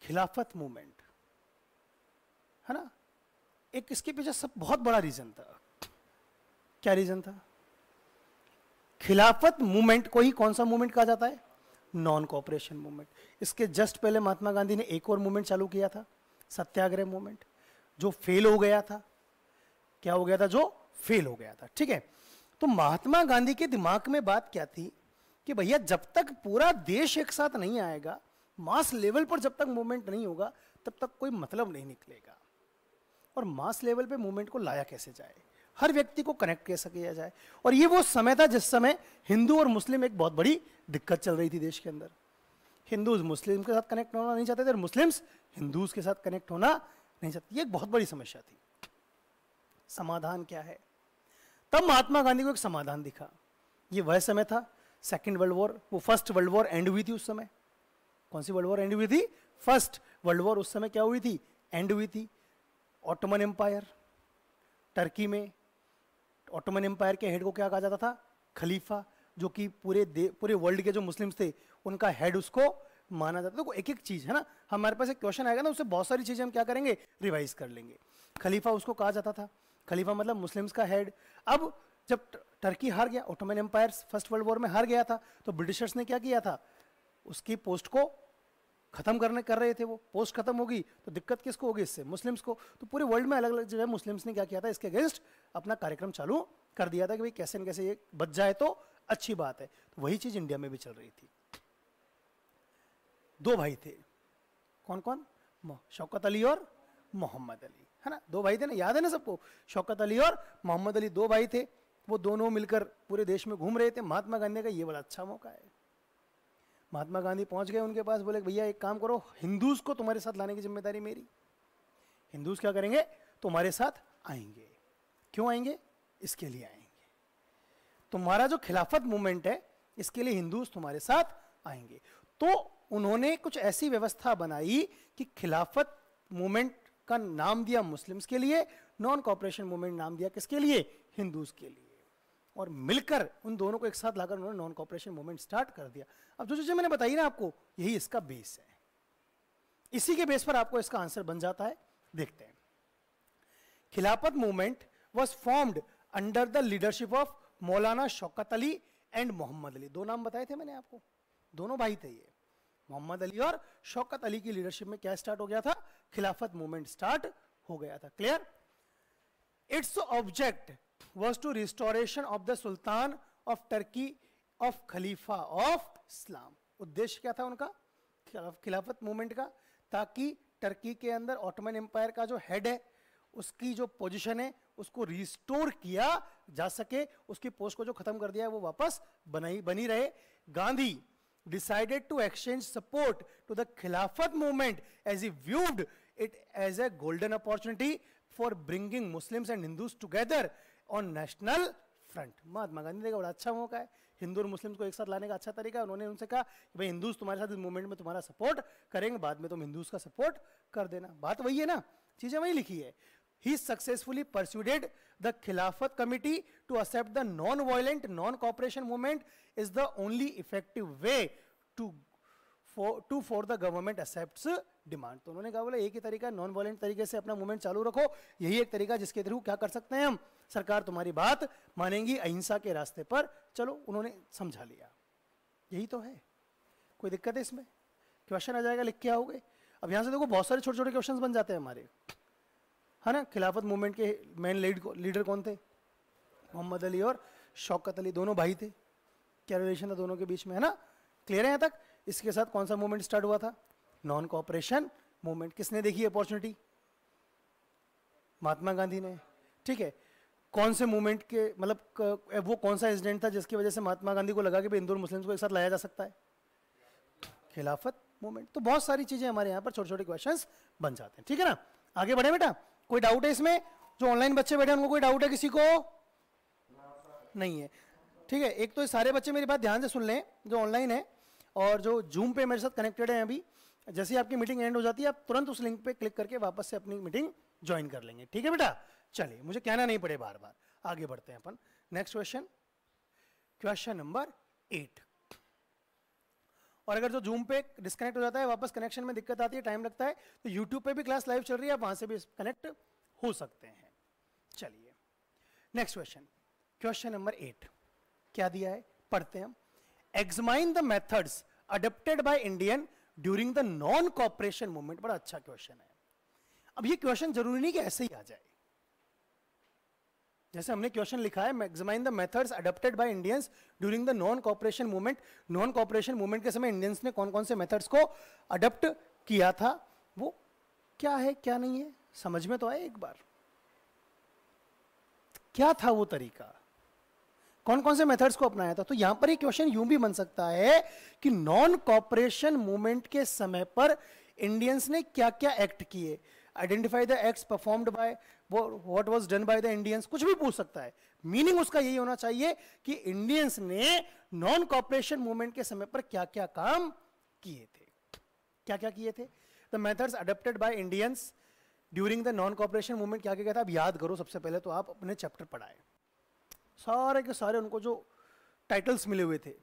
खिलाफत मूवमेंट है ना एक इसके पीछे सब बहुत बड़ा रीजन था क्या रीजन था खिलाफत मूवमेंट को ही कौन सा मूवमेंट कहा जाता है नॉन कॉपरेशन मूवमेंट इसके जस्ट पहले महात्मा गांधी ने एक और मूवमेंट चालू किया था सत्याग्रह मूवमेंट जो फेल हो गया था क्या हो गया था जो फेल हो गया था ठीक है तो महात्मा गांधी के दिमाग में बात क्या थी कि भैया जब तक पूरा देश एक साथ नहीं आएगा मास लेवल पर जब तक मूवमेंट नहीं होगा तब तक कोई मतलब नहीं निकलेगा और मास लेवल पे मूवमेंट को लाया कैसे जाए हर व्यक्ति को कनेक्ट कैसे किया जाए और ये वो समय था जिस समय हिंदू और मुस्लिम एक बहुत बड़ी दिक्कत चल रही थी देश के अंदर हिंदूज मुस्लिम के साथ कनेक्ट होना नहीं चाहते थे और मुस्लिम्स हिंदूज के साथ कनेक्ट होना नहीं सकती ये एक बहुत बड़ी समस्या थी समाधान क्या है तब महात्मा गांधी को एक समाधान दिखा ये वह समय था सेकेंड वर्ल्ड वॉर वो फर्स्ट वर्ल्ड वॉर एंड हुई थी उस समय कौन सी वर्ल्ड वॉर एंड हुई थी फर्स्ट वर्ल्ड वॉर उस समय क्या हुई थी एंड हुई थी ऑटोमन एम्पायर टर्की में ऑटोमन एम्पायर के हेड को क्या कहा जाता था खलीफा जो कि पूरे पूरे वर्ल्ड के जो मुस्लिम्स थे उनका हेड उसको माना जाता है तो एक एक चीज़ है ना हमारे पास एक क्वेश्चन आएगा ना उससे बहुत सारी चीज़ें हम क्या करेंगे रिवाइज कर लेंगे खलीफा उसको कहा जाता था खलीफा मतलब मुस्लिम्स का हेड अब जब टर्की हार गया Ottoman Empire first world war में हार गया था तो ब्रिटिशर्स ने क्या किया था उसकी पोस्ट को खत्म करने कर रहे थे वो पोस्ट खत्म होगी तो दिक्कत किसको होगी इससे मुस्लिम्स को तो पूरे वर्ल्ड में अलग अलग जगह मुस्लिम्स ने क्या किया था इसके अगेंस्ट अपना कार्यक्रम चालू कर दिया था कि भाई कैसे न कैसे ये बच जाए तो अच्छी बात है तो वही चीज़ इंडिया में भी चल रही थी दो भाई थे कौन कौन शौकत अली और मोहम्मद अली है ना दो भाई थे ना याद है ना सबको शौकत अली और मोहम्मद अली दो भाई थे वो दोनों मिलकर पूरे देश में घूम रहे थे महात्मा गांधी का ये बड़ा अच्छा मौका है महात्मा गांधी पहुंच गए उनके पास बोले भैया एक काम करो हिंदूज को तुम्हारे साथ लाने की जिम्मेदारी मेरी हिंदूज क्या करेंगे तुम्हारे साथ आएंगे क्यों आएंगे इसके लिए आएंगे तुम्हारा जो खिलाफत मूवमेंट है इसके लिए हिंदूज तुम्हारे साथ आएंगे तो उन्होंने कुछ ऐसी व्यवस्था बनाई कि खिलाफत मूवमेंट का नाम दिया मुस्लिम्स के लिए नॉन कॉपरेशन मूवमेंट नाम दिया किसके लिए हिंदूज के लिए और मिलकर उन दोनों को एक साथ लाकर उन्होंने नॉन कॉपरेशन मूवमेंट स्टार्ट कर दिया अब जो चीज़ें मैंने बताई ना आपको यही इसका बेस है इसी के बेस पर आपको इसका आंसर बन जाता है देखते हैं Khilafat movement was formed under the leadership of Maulana Shaukat Ali and Mohammad Ali दो नाम बताए थे मैंने आपको दोनों भाई थे ये मोहम्मद अली और शौकत अली की लीडरशिप में क्या स्टार्ट हो गया था खिलाफत मूवमेंट स्टार्ट हो गया था clear its object was to restoration of the sultan of Turkey of khalifa of Islam उद्देश्य क्या था उनका खिलाफत मूवमेंट का ताकि टर्की के अंदर ऑटोमन एम्पायर का जो हेड है उसकी जो पोजीशन है उसको रिस्टोर किया जा सके उसकी पोस्ट को जो खत्म कर दिया है वो वापस बनाई बनी रहे Gandhi decided to exchange support to the Khilafat movement as he viewed it as a golden opportunity for bringing Muslims and Hindus together on national front Mahatma Gandhi देखा बड़ा अच्छा मौका है हिंदू और मुस्लिम्स को एक साथ लाने का अच्छा तरीका है उन्होंने उनसे कहा कि भाई हिंदूज तुम्हारे साथ इस मूवमेंट में तुम्हारा सपोर्ट करेंगे बाद में तुम हिंदूज का सपोर्ट कर देना बात वही है ना चीज़ें वही लिखी है he successfully persuaded the Khilafat committee to accept the non-violent, non-cooperation movement is the only effective way to for to for the government accepts demand. तो उन्होंने कहा बोला एक ही तरीका नॉन वायलेंट तरीके से अपना मूवमेंट चालू रखो यही एक तरीका जिसके थ्रू क्या कर सकते हैं हम सरकार तुम्हारी बात मानेंगी अहिंसा के रास्ते पर चलो उन्होंने समझा लिया यही तो है कोई दिक्कत है इसमें क्वेश्चन आ जाएगा लिख के आओगे अब यहाँ से देखो बहुत सारे छोटे छोटे क्वेश्चन बन जाते हैं हमारे है ना खिलाफत मूवमेंट के मेन लीडर कौन थे मोहम्मद अली और शौकत अली दोनों भाई थे क्या रिलेशन था दोनों के बीच में है ना क्लियर है यहाँ तक इसके साथ कौन सा मूवमेंट स्टार्ट हुआ था नॉन कॉपरेशन मूवमेंट किसने देखी अपॉर्चुनिटी महात्मा गांधी ने ठीक है कौन से मूवमेंट के मतलब वो कौन सा इंसिडेंट था जिसकी वजह से महात्मा गांधी को लगा कि भाई हिंदू मुस्लिम्स को एक साथ लाया जा सकता है खिलाफत मूवमेंट तो बहुत सारी चीज़ें हमारे यहाँ पर छोटे छोटे क्वेश्चन बन जाते हैं ठीक है ना आगे बढ़े बेटा कोई डाउट है इसमें जो ऑनलाइन बच्चे बैठे हैं उनको कोई डाउट है किसी को नहीं है ठीक है एक तो सारे बच्चे मेरी बात ध्यान से सुन लें जो ऑनलाइन है और जो जूम पे मेरे साथ कनेक्टेड है अभी जैसे आपकी मीटिंग एंड हो जाती है आप तुरंत उस लिंक पे क्लिक करके वापस से अपनी मीटिंग ज्वाइन कर लेंगे ठीक है बेटा चलिए मुझे कहना नहीं पड़े बार बार आगे बढ़ते हैं अपन next question question number eight और अगर जो जूम पे डिस्कनेक्ट हो जाता है वापस कनेक्शन में दिक्कत आती है टाइम लगता है तो यूट्यूब पे भी क्लास लाइव चल रही है आप वहाँ से भी कनेक्ट हो सकते हैं चलिए next question question number eight क्या दिया है पढ़ते हैं हम examine the methods adapted by Indian during the non cooperation movement बड़ा अच्छा क्वेश्चन है अब ये क्वेश्चन जरूरी नहीं कि ऐसे ही आ जाए जैसे हमने क्वेश्चन लिखा है examine the methods adapted by Indians during the non cooperation movement non cooperation movement के समय इंडियंस ने कौन कौन से मेथड्स को अडप्ट किया था वो क्या है क्या नहीं है समझ में तो आए एक बार क्या था वो तरीका कौन कौन से मेथड्स को अपनाया था तो यहां पर एक क्वेश्चन यूं भी बन सकता है कि नॉन कॉपरेशन मूवमेंट के समय पर इंडियंस ने क्या क्या एक्ट किए identify the act performed by what was done by the Indians कुछ भी पूछ सकता है मीनिंग उसका यही होना चाहिए कि इंडियंस ने नॉन कॉपरेशन मूवमेंट के समय पर क्या क्या काम किए थे क्या क्या किए थे the methods adopted by Indians during the non cooperation movement क्या क्या कहता है आप याद करो सबसे पहले तो आप अपने चैप्टर पढ़ाए सारे के सारे उनको जो टाइटल्स मिले हुए थे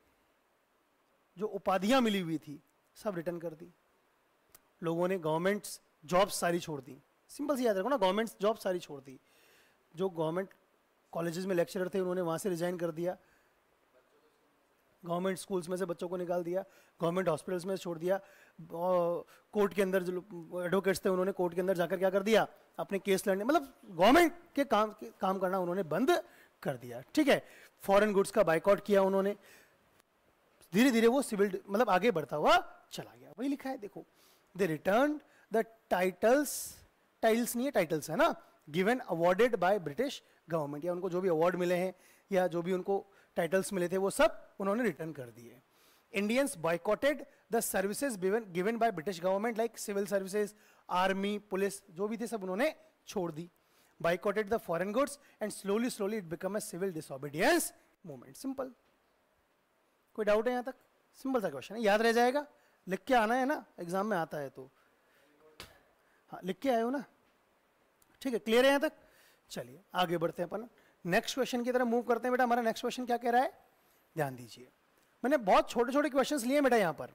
जो उपाधियां मिली हुई थी सब रिटर्न कर दी लोगों ने गवर्नमेंट्स जॉब्स सारी छोड़ दी सिंपल सी याद रखो ना गवर्नमेंट जॉब सारी छोड़ दी जो गवर्नमेंट कॉलेजेस में लेक्चरर थे उन्होंने वहाँ से रिज़ाइन कर दिया गवर्नमेंट स्कूल्स में से बच्चों को निकाल दिया गवर्नमेंट हॉस्पिटल्स में छोड़ दिया कोर्ट के अंदर जो एडवोकेट्स थे उन्होंने कोर्ट के अंदर जाकर क्या कर दिया अपने केस लड़ने मतलब गवर्नमेंट के काम के काम करना उन्होंने बंद कर दिया ठीक है फॉरेन गुड्स का बाइकआउट किया उन्होंने धीरे धीरे वो सिविल मतलब आगे बढ़ता हुआ चला गया वही लिखा है देखो they return the titles titles नहीं है टाइटल्स है ना given awarded by British government या उनको जो भी अवार्ड मिले हैं या जो भी उनको टाइटल्स मिले थे वो सब उन्होंने रिटर्न कर दिए Indians boycotted the services given by British government like civil services army police जो भी थे सब उन्होंने छोड़ दी boycotted the foreign goods and slowly slowly it become a civil disobedience movement simple कोई डाउट है यहाँ तक सिंपल सा क्वेश्चन है याद रह जाएगा लिख के आना है ना एग्जाम में आता है तो हाँ लिख के आए हो ना ठीक है क्लियर है यहाँ तक चलिए आगे बढ़ते हैं अपन नेक्स्ट क्वेश्चन की तरफ मूव करते हैं बेटा हमारा नेक्स्ट क्वेश्चन क्या कह रहा है ध्यान दीजिए मैंने बहुत छोटे छोटे क्वेश्चंस लिए बेटा यहाँ पर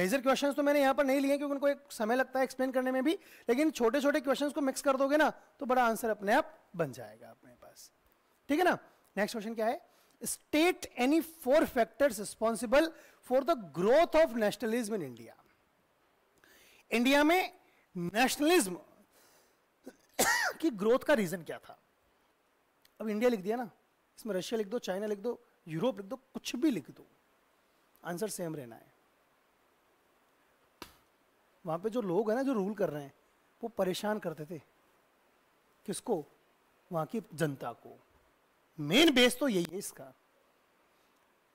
मेजर क्वेश्चंस तो मैंने यहाँ पर नहीं लिए क्योंकि उनको एक समय लगता है एक्सप्लेन करने में भी लेकिन छोटे छोटे क्वेश्चंस को मिक्स कर दोगे ना तो बड़ा आंसर अपने आप बन जाएगा अपने पास ठीक है ना नेक्स्ट क्वेश्चन क्या है state any four factors responsible for the growth of nationalism in India. India में नेशनलिज्म की ग्रोथ का रीजन क्या था अब इंडिया लिख दिया ना इसमें रशिया लिख दो चाइना लिख दो यूरोप लिख दो कुछ भी लिख दो आंसर सेम रहना है वहां पे जो लोग हैं ना जो रूल कर रहे हैं वो परेशान करते थे किसको वहां की जनता को मेन बेस तो यही है इसका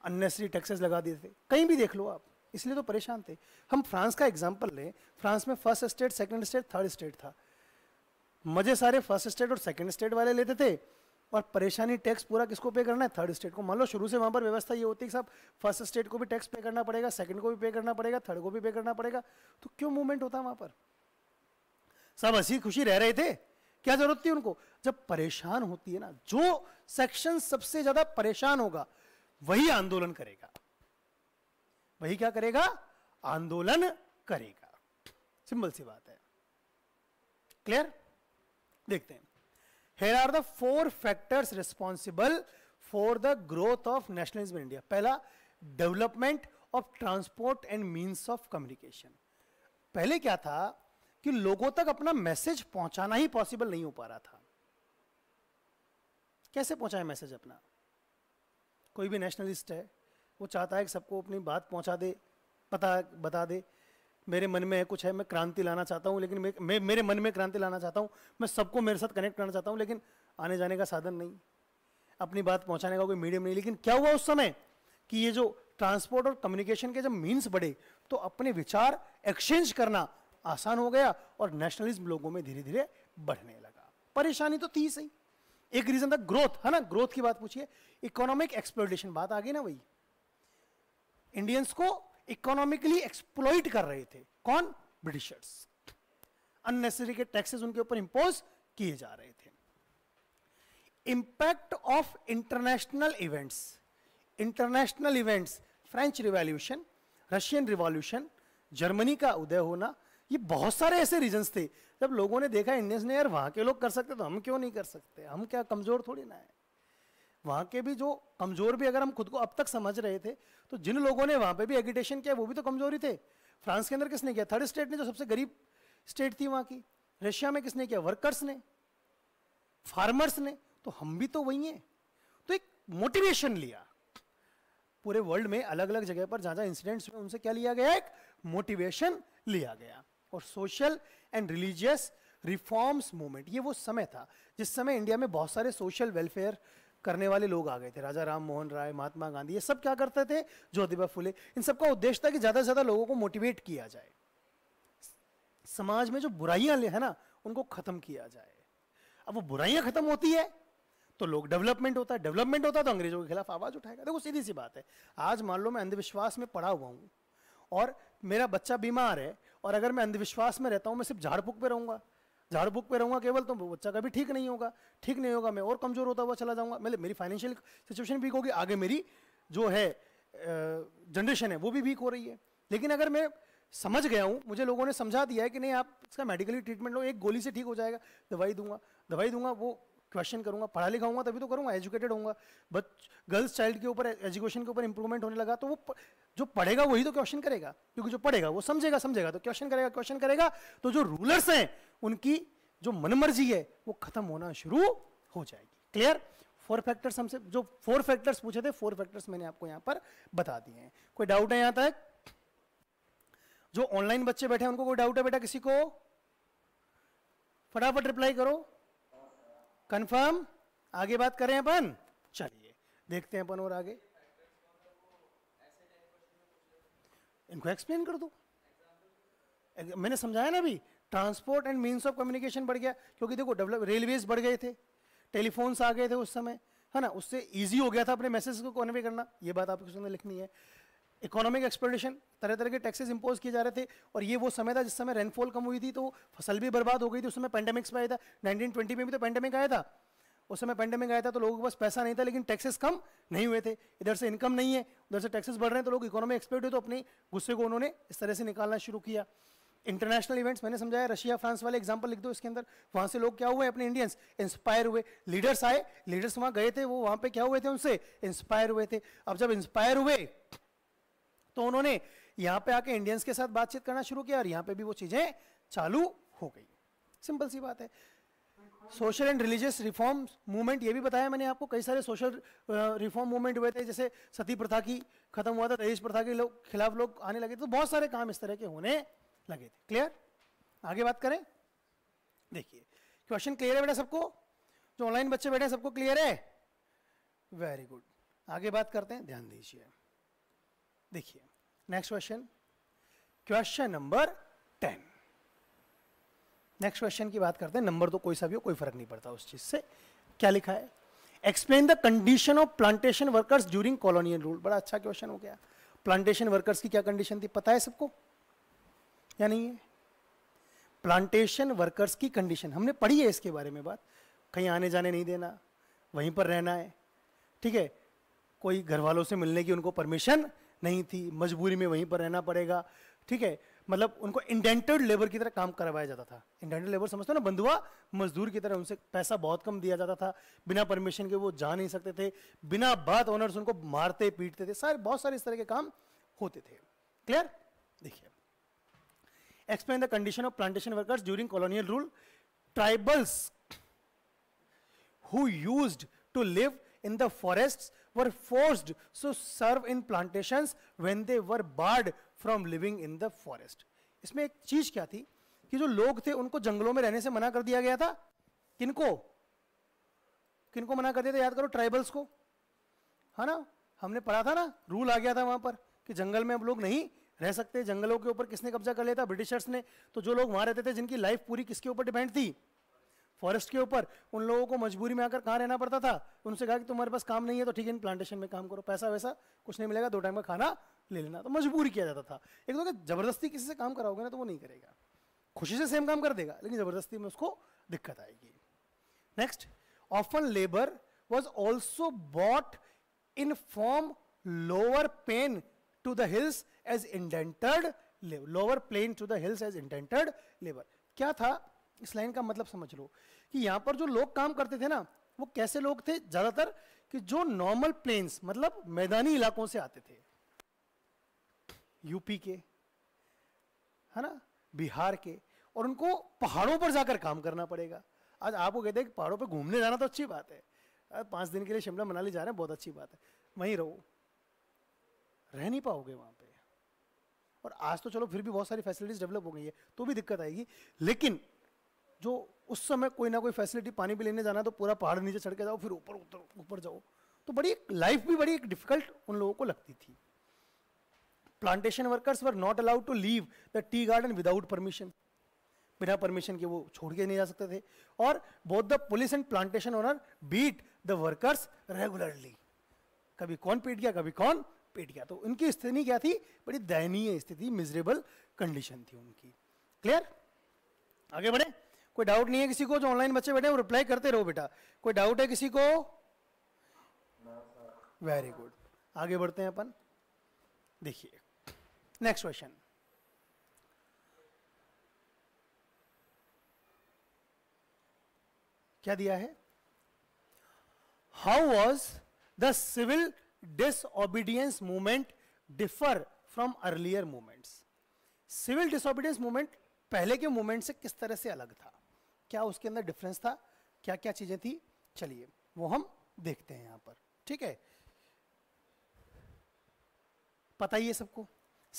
अननेसरी टैक्सेस लगा देते थे कहीं भी देख लो आप इसलिए तो परेशान थे हम फ्रांस का एग्जाम्पल लें फ्रांस में first state second state third state था मजे सारे फर्स्ट स्टेट और सेकेंड स्टेट वाले लेते थे और परेशानी टैक्स पूरा किसको पे करना है थर्ड स्टेट को मान लो शुरू से वहाँ पर व्यवस्था ये होती है कि साहब फर्स्ट स्टेट को भी टैक्स पे करना पड़ेगा सेकंड को भी पे करना पड़ेगा थर्ड को भी पे करना पड़ेगा तो क्यों मूवमेंट होता है वहाँ पर सब हंसी खुशी रह रहे थे क्या जरूरत थी उनको जब परेशान होती है ना जो सेक्शन सबसे ज्यादा परेशान होगा वही आंदोलन करेगा वही क्या करेगा आंदोलन करेगा सिंपल सी बात है क्लियर देखते हैं here are the four factors responsible for the growth of nationalism India पहला development of transport and means of communication पहले क्या था कि लोगों तक अपना मैसेज पहुंचाना ही पॉसिबल नहीं हो पा रहा था कैसे पहुंचाए मैसेज अपना कोई भी नेशनलिस्ट है वो चाहता है कि सबको अपनी बात पहुंचा दे पता बता दे मेरे मन में है कुछ है मैं क्रांति लाना चाहता हूँ लेकिन मे, मेरे मन में क्रांति लाना चाहता हूँ मैं सबको मेरे साथ कनेक्ट करना चाहता हूँ लेकिन आने जाने का साधन नहीं अपनी बात पहुँचाने का कोई मीडियम नहीं लेकिन क्या हुआ उस समय कि ये जो ट्रांसपोर्ट और कम्युनिकेशन के जब मीन्स बढ़े तो अपने विचार एक्सचेंज करना आसान हो गया और नेशनलिज्म लोगों में धीरे धीरे बढ़ने लगा परेशानी तो थी सही एक रीजन था ग्रोथ है ना ग्रोथ की बात पूछिए इकोनॉमिक एक्सप्लोटेशन बात आ गई ना वही इंडियंस को इकोनॉमिकली एक्सप्लोइट कर रहे थे कौन ब्रिटिशर्स अननेसेसरी के टैक्सेस उनके ऊपर इंपोज किए जा रहे थे impact of international events international events French revolution Russian revolution Germany का उदय होना ये बहुत सारे ऐसे रीजंस थे जब लोगों ने देखा इंडियंस ने यार वहां के लोग कर सकते तो हम क्यों नहीं कर सकते हम क्या कमज़ोर थोड़ी ना है वहाँ के भी जो कमज़ोर भी अगर हम खुद को अब तक समझ रहे थे तो जिन लोगों ने वहाँ पे भी एगिटेशन किया वो भी तो कमज़ोरी थे फ्रांस के अंदर किसने किया थर्ड स्टेट ने जो सबसे गरीब स्टेट थी वहाँ की रशिया में किसने किया वर्कर्स ने फार्मर्स ने तो हम भी तो वही हैं तो एक मोटिवेशन लिया पूरे वर्ल्ड में अलग अलग जगह पर जहाँ जहाँ इंसिडेंट्स हुए उनसे क्या लिया गया एक मोटिवेशन लिया गया और social and religious reforms movement ये वो समय था जिस समय इंडिया में बहुत सारे सोशल वेलफेयर करने वाले लोग आ गए थे राजा राम मोहन राय महात्मा गांधी ये सब क्या करते थे ज्योतिबा फुले इन सबका उद्देश्य था कि ज़्यादा से ज़्यादा लोगों को मोटिवेट किया जाए समाज में जो बुराइयां है ना उनको ख़त्म किया जाए अब वो बुराइयां ख़त्म होती है तो लोग डेवलपमेंट होता है डेवलपमेंट होता है तो अंग्रेजों के खिलाफ आवाज़ उठाएगा देखो सीधी सी बात है आज मान लो मैं अंधविश्वास में पड़ा हुआ हूं और मेरा बच्चा बीमार है और अगर मैं अंधविश्वास में रहता हूं मैं सिर्फ झाड़ पे रहूंगा झाड़ बुक पे रहूंगा केवल तो बच्चा कभी ठीक नहीं होगा ठीक नहीं होगा मैं और कमज़ोर होता हुआ चला जाऊंगा मतलब मेरी फाइनेंशियल सिचुएशन वीक होगी आगे मेरी जो है जनरेशन है वो भी वीक हो रही है लेकिन अगर मैं समझ गया हूँ मुझे लोगों ने समझा दिया है कि नहीं आप इसका मेडिकली ट्रीटमेंट लो एक गोली से ठीक हो जाएगा दवाई दूंगा दवाई दूंगा वो क्वेश्चन करूंगा पढ़ा लिखा हूँ तभी तो करूंगा एजुकेटेड होऊंगा बट गर्ल्स चाइल्ड के ऊपर एजुकेशन के ऊपर इंप्रूवमेंट होने लगा तो वो प, जो पढ़ेगा वही तो क्वेश्चन करेगा क्योंकि जो पढ़ेगा वो समझेगा समझेगा तो क्वेश्चन करेगा क्वेश्चन करेगा तो जो रूलर्स हैं उनकी जो मनमर्जी है वो खत्म होना शुरू हो जाएगी क्लियर फोर फैक्टर्स हमसे जो फोर फैक्टर्स पूछे थे फोर फैक्टर्स मैंने आपको यहाँ पर बता दिए हैं कोई डाउट है यहाँ तक जो ऑनलाइन बच्चे बैठे हैं उनको कोई डाउट है बेटा किसी को फटाफट रिप्लाई करो कंफर्म आगे बात करें अपन चलिए देखते हैं अपन और आगे इनको एक्सप्लेन कर दो मैंने समझाया ना अभी transport and means of communication बढ़ गया क्योंकि देखो डेवलप रेलवेज बढ़ गए थे टेलीफोन्स आ गए थे उस समय है ना उससे ईजी हो गया था अपने मैसेज को कन्वे करना ये बात आपको सुनने लिखनी है इकोनॉमिक एक्सप्लोटेशन तरह तरह के टैक्सेस इंपोज किए जा रहे थे और ये वो समय था जिस समय रेनफॉल कम हुई थी तो फसल भी बर्बाद हो गई थी उस समय पेंडेमिक्स में आया था ट्वेंटी में भी तो पेंडेमिक आया था उस समय पेंडेमिक आया था तो लोगों के पास पैसा नहीं था लेकिन टैक्सेस कम नहीं हुए थे इधर से इनकम नहीं है उधर से टैक्सेस बढ़ रहे हैं तो लोग इकोनॉमी एक्सपर्ट हुए तो अपने गुस्से को उन्होंने इस तरह से निकालना शुरू किया इंटरनेशनल इवेंट्स मैंने समझाया रशिया फ्रांस वाले एग्जाम्पल लिख दो इसके अंदर वहाँ से लोग क्या हुए अपने इंडियंस इंस्पायर हुए लीडर्स आए लीडर्स वहाँ गए थे वो वहाँ पे क्या हुए थे उनसे इंस्पायर हुए थे अब जब इंस्पायर हुए तो उन्होंने यहाँ पे आके इंडियंस के साथ बातचीत करना शुरू किया और यहाँ पे भी वो चीज़ें चालू हो गई सिंपल सी बात है social and religious reform movement ये भी बताया मैंने आपको कई सारे सोशल रिफॉर्म मूवमेंट हुए थे जैसे सती प्रथा की खत्म हुआ था दहेज प्रथा के लोग खिलाफ लोग आने लगे तो बहुत सारे काम इस तरह के होने लगे थे क्लियर आगे बात करें देखिए क्वेश्चन क्लियर है बेटा सबको जो ऑनलाइन बच्चे बैठे हैं सबको क्लियर है वेरी गुड आगे बात करते हैं ध्यान दीजिए देखिए next question question number ten next question की बात करते हैं नंबर तो कोई सा भी हो कोई फर्क नहीं पड़ता उस चीज से क्या लिखा है explain the condition of plantation workers during colonial rule बड़ा अच्छा क्वेश्चन हो गया प्लांटेशन वर्कर्स की क्या कंडीशन थी पता है सबको या नहीं है प्लांटेशन वर्कर्स की कंडीशन हमने पढ़ी है इसके बारे में बात कहीं आने जाने नहीं देना वहीं पर रहना है ठीक है कोई घर वालों से मिलने की उनको परमिशन नहीं थी मजबूरी में वहीं पर रहना पड़ेगा ठीक है मतलब उनको इंडेंटेड लेबर की तरह काम करवाया जाता था इंडेंटेड लेबर समझते हो ना बंधुआ मजदूर की तरह उनसे पैसा बहुत कम दिया जाता था बिना परमिशन के वो जा नहीं सकते थे बिना बात ऑनर्स उनको मारते पीटते थे सारे बहुत सारे इस तरह के काम होते थे क्लियर देखिए explain the condition of plantation workers during colonial rule tribals who used to live in the forest were forced to serve in plantations when they were barred from living in the forest. इसमें एक चीज क्या थी कि जो लोग थे उनको जंगलों में रहने से मना कर दिया गया था किनको किनको मना कर दिया था याद करो ट्राइबल्स को है हाँ ना हमने पढ़ा था ना रूल आ गया था वहां पर कि जंगल में अब लोग नहीं रह सकते जंगलों के ऊपर किसने कब्जा कर लिया था ब्रिटिशर्स ने तो जो लोग वहां रहते थे जिनकी लाइफ पूरी किसके ऊपर डिपेंड थी फॉरेस्ट के ऊपर उन लोगों को मजबूरी में आकर कहाँ रहना पड़ता था उनसे कहा कि तुम्हारे पास काम नहीं है तो ठीक है प्लांटेशन में काम करो पैसा वैसा कुछ नहीं मिलेगा दो टाइम का खाना ले लेना तो मजबूर किया जाता था एक तो जबरदस्ती किसी से काम कराओगे ना तो वो नहीं करेगा खुशी से सेम काम कर देगा लेकिन जबरदस्ती में उसको दिक्कत आएगी next often labour was also bought in from lower plain to the hills as indented lower plain to the hills as indented labour क्या था इस लाइन का मतलब समझ लो कि यहाँ पर जो लोग काम करते थे ना वो कैसे लोग थे ज़्यादातर कि जो नॉर्मल प्लेन्स मतलब मैदानी इलाकों से आते थे यूपी के है ना बिहार के और उनको पहाड़ों पर जाकर काम करना पड़ेगा आज आपको कहते हैं कि पहाड़ों पर घूमने जाना तो अच्छी बात है पांच दिन के लिए शिमला मनाली जा रहे हैं बहुत अच्छी बात है वहीं रहो रह नहीं पाओगे वहां पे और आज तो चलो फिर भी बहुत सारी फैसिलिटीज़ डेवलप हो गई है तो भी दिक्कत आएगी लेकिन जो उस समय कोई ना कोई फैसिलिटी पानी भी लेने जाना है तो पूरा पहाड़ नीचे चढ़ के जाओ फिर ऊपर उतर ऊपर जाओ तो बड़ी लाइफ भी बड़ी एक डिफिकल्ट उन लोगों को लगती थी plantation workers were not allowed to leave the tea garden without permission बिना परमिशन के वो छोड़ के नहीं जा सकते थे और both the police and plantation owner beat the workers regularly कभी कौन पीट गया कभी कौन पीट गया तो उनकी स्थिति क्या थी बड़ी दयनीय स्थिति मिजरेबल कंडीशन थी उनकी क्लियर आगे बढ़े कोई डाउट नहीं है किसी को जो ऑनलाइन बच्चे बैठे हैं रिप्लाई करते रहो बेटा कोई डाउट है किसी को वेरी गुड आगे बढ़ते हैं अपन देखिए नेक्स्ट क्वेश्चन क्या दिया है how was the civil disobedience movement differ from earlier movements civil disobedience movement पहले के मूवमेंट से किस तरह से अलग था क्या उसके अंदर डिफरेंस था क्या क्या चीज़ें थी चलिए वो हम देखते हैं यहाँ पर ठीक है पता ही है सबको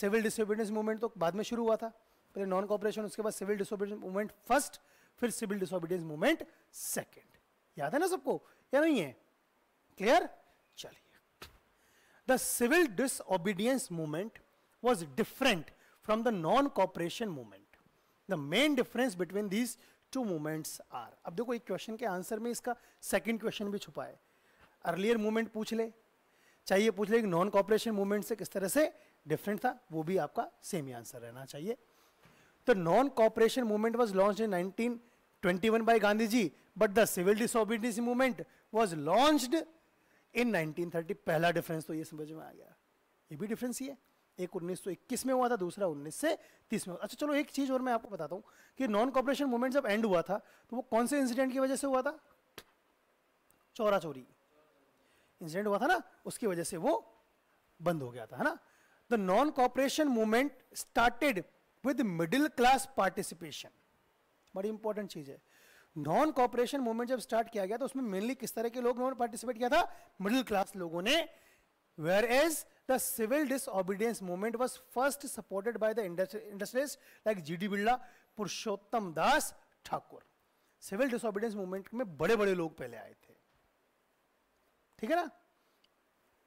सिविल डिसोबिडेंस मूवमेंट तो बाद में शुरू हुआ था पहले नॉन कॉपरेशन उसके बाद सिविल डिसोबिडेंस मूवमेंट फर्स्ट फिर सिविल डिसोबिडेंस मूवमेंट सेकेंड याद है ना सबको या नहीं है क्लियर चलिए the civil disobedience movement was different from the non cooperation movement the main difference between these two moments are अब देखो एक क्वेश्चन के आंसर में इसका सेकंड क्वेश्चन भी छुपा है अर्लियर मूवमेंट पूछ ले चाहिए पूछ ले कि नॉन कॉपरेशन मूवमेंट से किस तरह से डिफरेंट था वो भी आपका सेम ही आंसर रहना चाहिए तो non cooperation movement was launch in nineteen twenty one 21 by Gandhiji, but the civil disobedience movement was launched in 1930. पहला डिफरेंस तो ये समझ में आ गया ये भी डिफरेंस ही है एक 1921 में हुआ था दूसरा 1930 में हुआ अच्छा चलो एक चीज़ और मैं आपको बताता हूँ कि नॉन कॉपरेशन मूवमेंट जब एंड हुआ था तो वो कौन से इंसिडेंट की वजह से हुआ था चौरा चोरी इंसिडेंट हुआ था ना उसकी वजह से वो बंद हो गया था है ना the non cooperation movement started with middle class participation बड़ी इंपॉर्टेंट चीज़ है नॉन कॉपरेशन मूवमेंट जब स्टार्ट किया गया तो उसमें मेनली किस तरह के लोग पार्टिसिपेट किया था मिडिल क्लास लोगों ने Whereas the civil disobedience movement was first supported by the industrialists like G.D. Birla, Purushottam Das, Thakur. Civil disobedience movement में बड़े बड़े लोग पहले आए थे ठीक है ना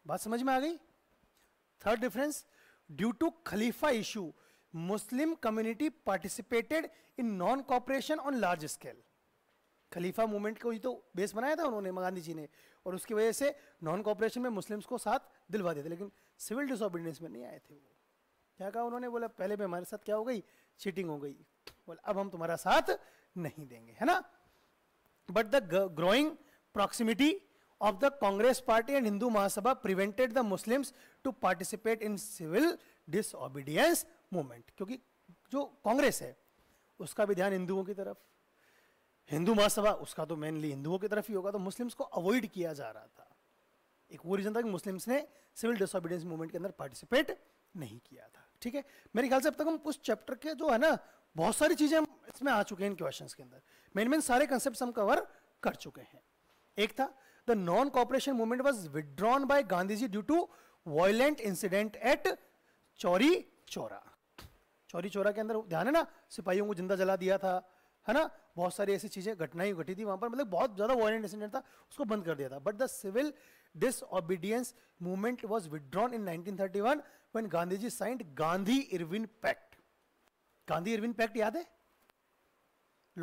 बात समझ में आ गई third difference due to Khalifa issue Muslim community participated in non cooperation on large scale Khalifa movement को ही तो बेस बनाया था उन्होंने गांधी जी ने और उसकी वजह से नॉन कॉपरेशन में मुस्लिम्स को साथ दिलवा देते लेकिन सिविल डिसऑबीडियंस में नहीं आए थे वो क्या कहा उन्होंने बोला पहले भी हमारे साथ क्या हो गई चीटिंग हो गई बोला अब हम तुम्हारा साथ नहीं देंगे है ना but the growing proximity of the Congress party and Hindu Mahasabha prevented the Muslims to participate in civil disobedience movement क्योंकि जो कांग्रेस है उसका भी ध्यान हिंदुओं की तरफ हिंदू महासभा उसका तो मेनली हिंदुओं की तरफ ही होगा तो मुस्लिम्स को अवॉइड किया जा रहा था एक वो रीज़न था कि मुस्लिम्स ने सिविल डिसोबीडियंस मूवमेंट के अंदर पार्टिसिपेट नहीं किया था ठीक है मेरे ख्याल से अब तक हम उस चैप्टर के जो है ना बहुत सारी चीज़ें इसमें आ चुके हैं इन क्वेश्चन के अंदर मेन मेन सारे कंसेप्ट हम कवर कर चुके हैं एक था the non cooperation movement was withdrawn by Gandhi ji due to violent incident at Chauri Chaura Chauri Chaura के अंदर ध्यान है ना सिपाहियों को जिंदा जला दिया था है ना बहुत सारी ऐसी चीज़ें घटनाएं घटी थी वहां पर मतलब बहुत ज़्यादा वॉयेंट इंसिडेंट था उसको बंद कर दिया था but the civil disobedience movement was withdrawn in nineteen thirty one when Gandhi ji signed Gandhi Irwin pact Gandhi Irwin pact याद है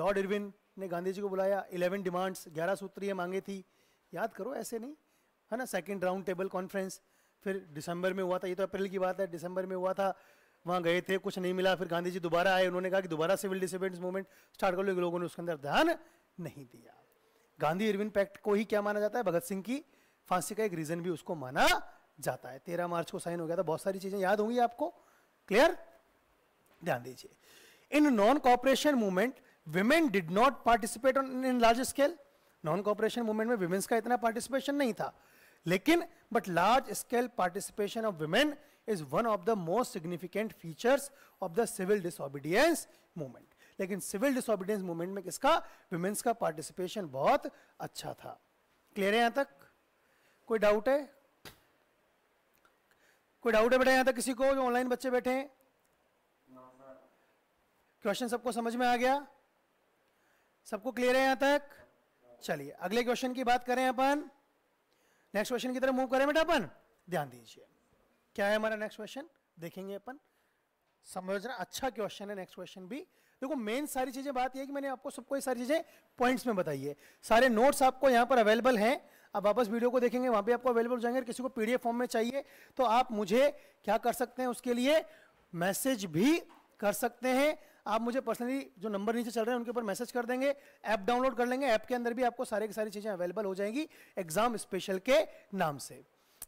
लॉर्ड इरविन ने गांधी जी को बुलाया इलेवन डिमांड्स ग्यारह सूत्रीय मांगे थी याद करो ऐसे नहीं है ना सेकेंड राउंड टेबल कॉन्फ्रेंस फिर दिसंबर में हुआ था ये तो अप्रैल की बात है दिसंबर में हुआ था वहाँ गए थे कुछ नहीं मिला फिर गांधी जी दोबारा आए उन्होंने कहा कि दोबारा सिविल डिसबेंस मूवमेंट स्टार्ट कर लो लोगों ने उसके अंदर ध्यान नहीं दिया गांधी इरविन पैक्ट को ही क्या माना जाता है भगत सिंह की फांसी का एक रीजन भी उसको माना जाता है तेरह मार्च को साइन हो गया था बहुत सारी चीजें याद होंगी आपको क्लियर ध्यान दीजिए in non cooperation movement women did not participate on in large scale non cooperation movement में वुमेन्स का इतना पार्टिसिपेशन नहीं था लेकिन but large scale participation of women is one of the most significant features of the civil disobedience movement लेकिन civil disobedience movement में किसका women's का पार्टिसिपेशन बहुत अच्छा था क्लियर है यहां तक कोई डाउट है कोई डाउट है बेटा यहां तक किसी को जो ऑनलाइन बच्चे बैठे हैं क्वेश्चन सबको समझ में आ गया सबको क्लियर है यहां तक चलिए अगले क्वेश्चन की बात करें अपन नेक्स्ट क्वेश्चन की तरफ मूव करें बेटा अपन ध्यान दीजिए क्या है हमारा नेक्स्ट क्वेश्चन देखेंगे अपन समझना अच्छा क्वेश्चन है नेक्स्ट क्वेश्चन भी देखो मेन सारी चीजें बात यह है कि मैंने आपको सबको ये सारी चीजें पॉइंट्स में बताई है सारे नोट्स आपको यहाँ पर अवेलेबल हैं आप वापस वीडियो को देखेंगे वहां भी आपको अवेलेबल हो जाएंगे किसी को पीडीएफ फॉर्म में चाहिए तो आप मुझे क्या कर सकते हैं उसके लिए मैसेज भी कर सकते हैं आप मुझे पर्सनली जो नंबर नीचे चल रहे हैं उनके ऊपर मैसेज कर देंगे ऐप डाउनलोड कर लेंगे ऐप के अंदर भी आपको सारे की सारी चीज़ें अवेलेबल हो जाएंगी एग्जाम स्पेशल के नाम से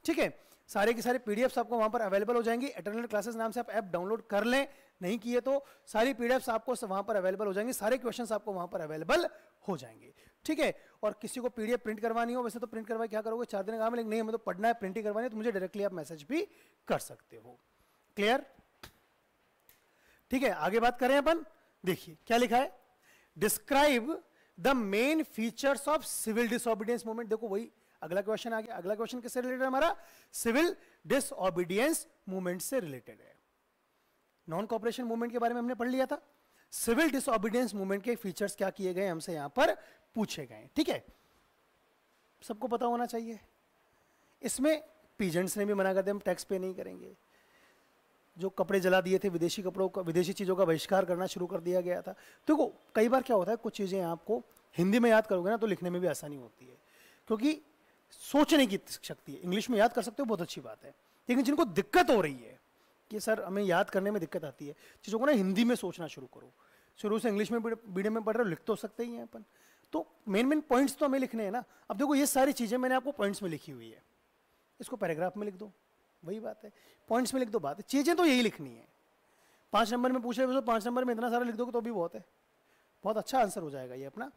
ठीक है सारे के सारे पीडीएफ्स आपको वहां पर अवेलेबल हो जाएंगी अटर्नल क्लासेस नाम से आप ऐप डाउनलोड कर लें नहीं किए तो सारी पीडीएफ्स आपको वहां पर अवेलेबल हो जाएंगे सारे क्वेश्चन आपको वहां पर अवेलेबल हो जाएंगे ठीक है और किसी को पीडीएफ प्रिंट करवानी हो वैसे तो प्रिंट करवा क्या करोगे चार दिन काम लेकिन नहीं हमें तो पढ़ना है प्रिंट ही करवानी है तो मुझे डायरेक्टली आप मैसेज भी कर सकते हो क्लियर ठीक है आगे बात करें अपन देखिए क्या लिखा है describe the main features of civil disobedience movement देखो वही अगला क्वेश्चन आ गया अगला क्वेश्चन किससे रिलेटेड हमारा सिविल डिसऑबिडियंस मूवमेंट से रिलेटेड है नॉन कॉपरेशन मूवमेंट के बारे में हमने पढ़ लिया था सिविल डिसऑबिडियंस मूवमेंट के फीचर्स क्या किए गए हमसे यहां पर पूछे गए ठीक है सबको पता होना चाहिए इसमें पीजेंट्स ने भी मना कर दिया हम टैक्स पे नहीं करेंगे जो कपड़े जला दिए थे विदेशी कपड़ों का विदेशी चीज़ों का बहिष्कार करना शुरू कर दिया गया था तो देखो तो कई बार क्या होता है कुछ चीज़ें आपको हिंदी में याद करोगे ना तो लिखने में भी आसानी होती है क्योंकि सोचने की शक्ति है इंग्लिश में याद कर सकते हो बहुत अच्छी बात है लेकिन जिनको दिक्कत हो रही है कि सर हमें याद करने में दिक्कत आती है चीज़ों को ना हिंदी में सोचना शुरू करो शुरू से इंग्लिश में बीडियम में पढ़ रहे हो लिख तो सकते ही हैं अपन तो मेन मेन पॉइंट्स तो हमें लिखने हैं ना अब देखो ये सारी चीज़ें मैंने आपको पॉइंट्स में लिखी हुई है इसको पैराग्राफ में लिख दो वही बात है पॉइंट्स में लिख दो बात चीज़ें तो यही लिखनी है पाँच नंबर में पूछ रहे हो तो पाँच नंबर में इतना सारा लिख दो तो भी बहुत है बहुत अच्छा आंसर हो जाएगा ये अपना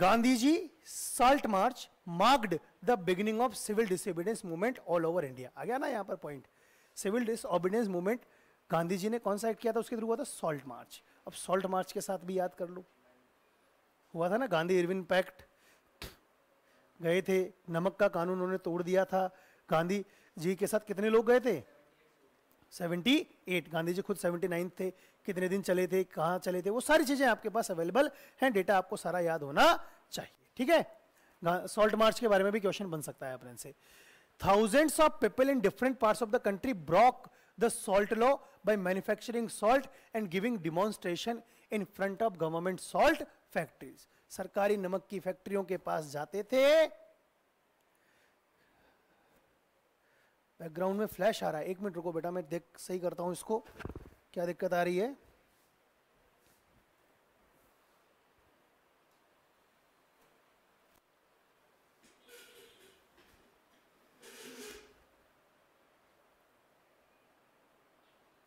Gandhi ji salt march marked the beginning of civil disobedience movement all over India आ गया ना यहाँ पर point civil disobedience movement Gandhi ji ने कौन सा एक्ट किया था उसके थ्रू हुआ था सॉल्ट मार्च अब सॉल्ट मार्च के साथ भी याद कर लो हुआ था ना गांधी इरविन पैक्ट गए थे नमक का कानून उन्होंने तोड़ दिया था गांधी जी के साथ कितने लोग गए थे 78 गांधी जी खुद 79 थे कितने दिन चले थे कहाँ चले थे वो सारी चीज़ें आपके पास अवेलेबल है डेटा आपको सारा याद होना चाहिए ठीक है सोल्ट मार्च के बारे में भी क्वेश्चन बन सकता है अपने से thousands of people in different parts of the country broke the salt law by manufacturing salt and giving demonstration in front of government salt factories सरकारी नमक की फैक्ट्रियों के पास जाते थे बैकग्राउंड में फ्लैश आ रहा है एक मिनट रुको बेटा मैं देख सही करता हूं इसको क्या दिक्कत आ रही है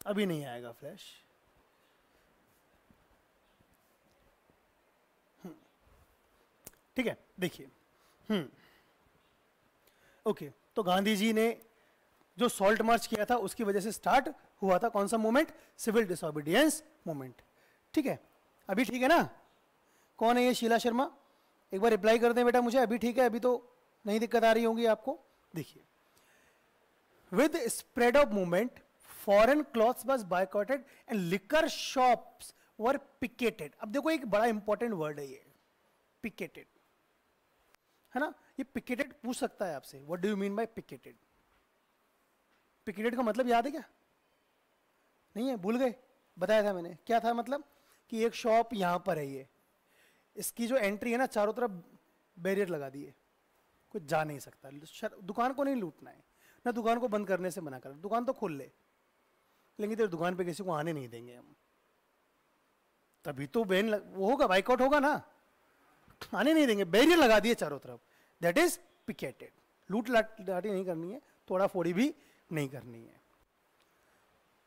अभी नहीं आएगा फ्लैश हम्म। ठीक है देखिए हम्म ओके तो गांधी जी ने जो सॉल्ट मार्च किया था उसकी वजह से स्टार्ट हुआ था कौन सा मूवमेंट सिविल डिसोबिडियंस मूवमेंट ठीक है अभी ठीक है ना कौन है ये शीला शर्मा एक बार रिप्लाई कर दें बेटा मुझे अभी ठीक है अभी तो नहीं दिक्कत आ रही होगी आपको देखिए with spread of movement foreign cloth was boycotted and liquor shop were picketed अब देखो एक बड़ा इंपॉर्टेंट वर्ड है ये पिकेटेड है ना ये पिकेटेड पूछ सकता है आपसे what do you mean by picketed picketed का मतलब याद है क्या नहीं है भूल गए बताया था मैंने क्या था मतलब कि एक शॉप यहाँ पर है ये इसकी जो एंट्री है ना चारों तरफ बैरियर लगा दिए कोई जा नहीं सकता दुकान को नहीं लूटना है ना दुकान को बंद करने से मना कर दुकान तो खोल ले लेकिन तेरे दुकान पे किसी को आने नहीं देंगे हम तभी तो बैन लग... वो होगा बाइकआउट होगा ना आने नहीं देंगे बैरियर लगा दिए चारों तरफ दैट इज पिकेटेड लूट लाटी नहीं करनी है तोड़ा फोड़ी भी नहीं करनी है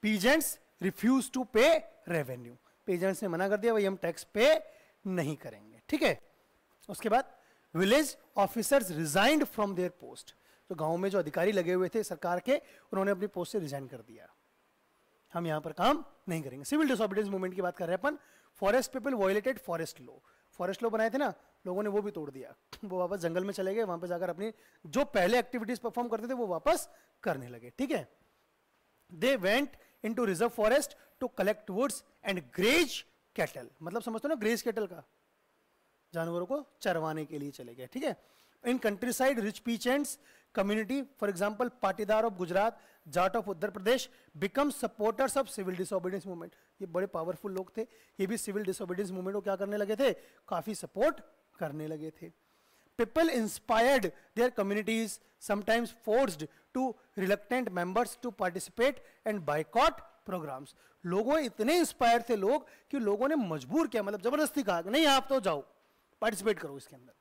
peasants refuse to pay revenue peasants ने मना कर दिया भाई हम टैक्स पे नहीं करेंगे ठीक है उसके बाद village officers resigned from their post तो गांव में जो अधिकारी लगे हुए थे सरकार के उन्होंने अपनी पोस्ट से रिजाइन कर दिया हम यहां पर काम नहीं करेंगे सिविल डिसऑबिडेंस मूवमेंट की बात कर रहे हैं अपन forest people violated forest law forest law बनाए थे ना लोगों ने वो भी तोड़ दिया वो वापस जंगल में चले गए वहां पर जाकर अपनी जो पहले एक्टिविटीज परफॉर्म करते थे वो वापस करने लगे ठीक है they went into reserve forest to collect woods and graze cattle मतलब समझते हो ना ग्रेज कैटल का जानवरों को चरवाने के लिए चले गए ठीक है in countryside rich peasants community for example Patidar of Gujarat Jat of Uttar Pradesh become supporters of civil disobedience movement ये बड़े पावरफुल लोग थे ये भी सिविल डिसोबीडियंस मूवमेंट को क्या करने लगे थे काफ़ी सपोर्ट करने लगे थे people inspired their communities, sometimes forced to reluctant members to participate and boycott programs. लोगों इतने इंस्पायर थे लोग कि लोगों ने मजबूर किया मतलब जबरदस्ती कहा कि नहीं आप तो जाओ पार्टिसिपेट करो इसके अंदर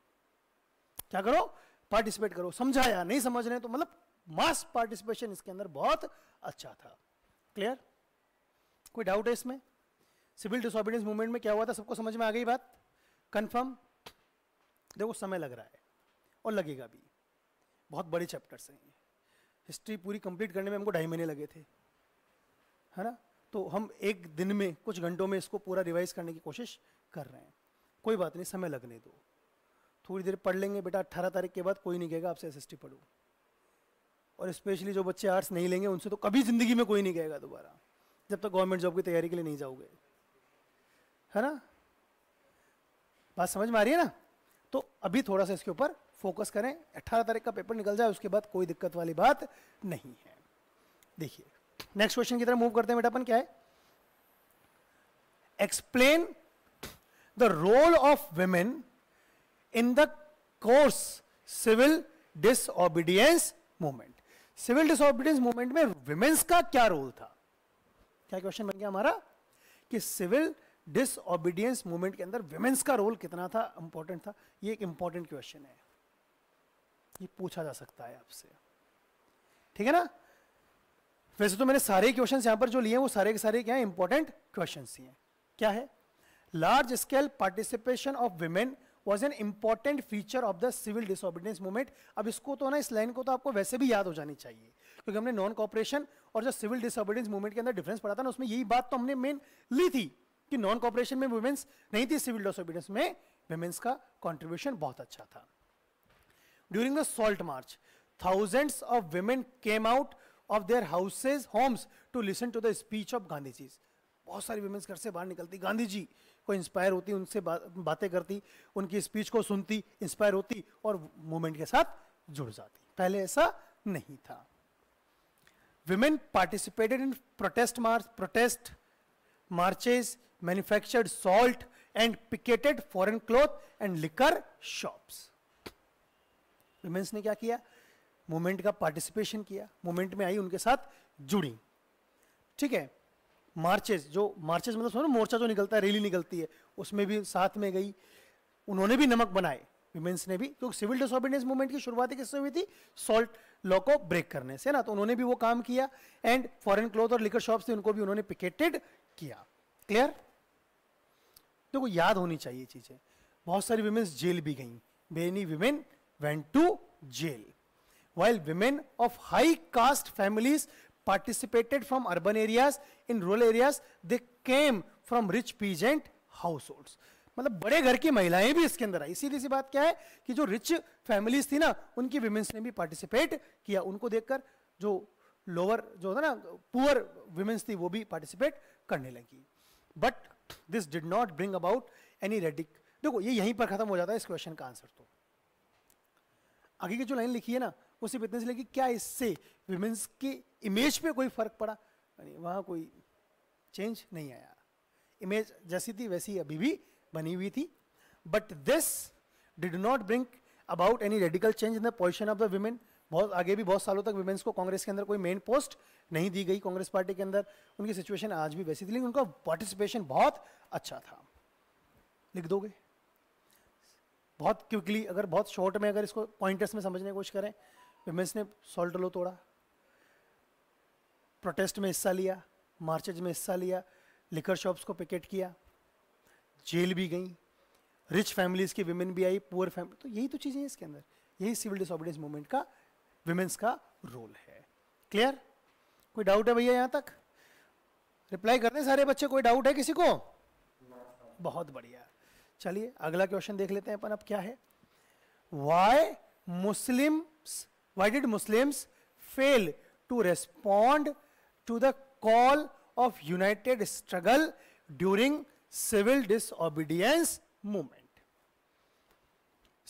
क्या करो पार्टिसिपेट करो समझाया नहीं समझ रहे तो मतलब मास पार्टिसिपेशन इसके अंदर बहुत अच्छा था क्लियर कोई डाउट है इसमें सिविल डिसऑबिडेंस मूवमेंट में क्या हुआ था सबको समझ में आ गई बात कंफर्म देखो समय लग रहा है और लगेगा भी बहुत बड़े चैप्टर्स हैं ये हिस्ट्री पूरी कंप्लीट करने में हमको ढाई महीने लगे थे है ना तो हम एक दिन में कुछ घंटों में इसको पूरा रिवाइज करने की कोशिश कर रहे हैं कोई बात नहीं समय लगने दो थोड़ी देर पढ़ लेंगे बेटा अट्ठारह तारीख के बाद कोई नहीं कहेगा आपसे एस पढ़ो और स्पेशली जो बच्चे आर्ट्स नहीं लेंगे उनसे तो कभी ज़िंदगी में कोई नहीं कहेगा दोबारा जब तक तो गवर्नमेंट जॉब की तैयारी के लिए नहीं जाओगे है ना बात समझ में आ रही है ना तो अभी थोड़ा सा इसके ऊपर फोकस करें 18 तारीख का पेपर निकल जाए उसके बाद कोई दिक्कत वाली बात नहीं है देखिए नेक्स्ट क्वेश्चन की तरफ मूव करते हैं बेटा अपन क्या है explain the role of women in the course civil disobedience movement civil disobedience movement में वुमेन्स का क्या रोल था क्या क्वेश्चन बन गया हमारा कि सिविल डिसऑबिडियंस मूवमेंट के अंदर वेमेन्स का रोल कितना था इंपॉर्टेंट था ये एक इंपॉर्टेंट क्वेश्चन है ये पूछा जा सकता है आपसे ठीक है ना वैसे तो मैंने सारे क्वेश्चन यहां पर जो लिए हैं वो सारे के सारे क्या इंपॉर्टेंट क्वेश्चन ही हैं क्या है large scale participation of women was an important feature of the civil disobedience movement अब इसको तो ना इस लाइन को तो आपको वैसे भी याद हो जानी चाहिए क्योंकि हमने नॉन कॉपरेशन और जो सिविल डिसऑबिडियंस मूवमेंट के अंदर डिफरेंस पड़ा था ना उसमें यही बात तो हमने मेन ली थी कि नॉन कॉपरेशन में वुमेन्स नहीं थी सिविल डिसोबिडेंस में वुमेन्स का कॉन्ट्रीब्यूशन बहुत अच्छा था during the salt march thousands of women came out of their houses homes to listen to the speech of Gandhi ji बहुत सारी वुमेन्स घर से बाहर निकलती गांधी जी को इंस्पायर होती उनसे बा, बातें करती उनकी स्पीच को सुनती इंस्पायर होती और मूवमेंट के साथ जुड़ जाती पहले ऐसा नहीं था women participated in protest march protest marches manufactured salt and picketed foreign cloth and liquor shops womens ने क्या किया मूवमेंट का पार्टिसिपेशन किया मूवमेंट में आई उनके साथ जुड़ी ठीक है मार्चेस जो मार्चेस मतलब सुनो मोर्चा जो निकलता है रैली निकलती है उसमें भी साथ में गई उन्होंने भी नमक बनाए वुमेन्स ने भी क्योंकि तो सिविल डिसोबीडियंस मूवमेंट की शुरुआत किससे हुई थी सॉल्ट लॉ को ब्रेक करने से ना तो उन्होंने भी वो काम किया एंड फॉरेन क्लोथ और लिकर शॉप्स थे उनको भी उन्होंने पिकेटेड किया क्लियर तो को याद होनी चाहिए चीज़ें बहुत सारी वुमेन्स जेल भी गई many women went to jail while women of high caste families participated from urban areas in rural areas they came from rich peasant household मतलब बड़े घर की महिलाएं भी इसके अंदर आई सीधी सी बात क्या है कि जो रिच फैमिलीज थी ना उनकी वुमेन्स ने भी पार्टिसिपेट किया उनको देखकर जो लोअर जो होता ना पुअर वुमेन्स थी वो भी पार्टिसिपेट करने लगी but this did not bring about any radical देखो ये यहीं पर खत्म हो जाता है इस क्वेश्चन का आंसर तो आगे की जो लाइन लिखी है ना वो सिर्फ इतने से लेकिन क्या इससे विमेंस के इमेज पे कोई फर्क पड़ा वहां कोई चेंज नहीं आया इमेज जैसी थी वैसी अभी भी बनी हुई थी but this did not bring about any radical change in the position of the women बहुत आगे भी बहुत सालों तक वुमेंस को कांग्रेस के अंदर कोई मेन पोस्ट नहीं दी गई कांग्रेस पार्टी के अंदर उनकी सिचुएशन आज भी वैसी थी लेकिन उनका पार्टिसिपेशन बहुत अच्छा था लिख दोगे बहुत क्विकली अगर बहुत शॉर्ट में अगर इसको पॉइंटर्स में समझने की कोशिश करें विमेंस ने सॉल्ट लो तोड़ा प्रोटेस्ट में हिस्सा लिया मार्चेज में हिस्सा लिया लिकर शॉप्स को पिकेट किया जेल भी गई रिच फैमिलीज़ की वीमेन भी आई पुअर फैमिली तो यही तो चीज़ें हैं इसके अंदर यही सिविल डिसऑबिडेंस मूवमेंट का विमेंस का रोल है क्लियर कोई डाउट है भैया यहां तक रिप्लाई करते सारे बच्चे कोई डाउट है किसी को बहुत बढ़िया चलिए अगला क्वेश्चन देख लेते हैं अपन अब क्या है why Muslims why did Muslims fail to respond to the call of united struggle during civil disobedience movement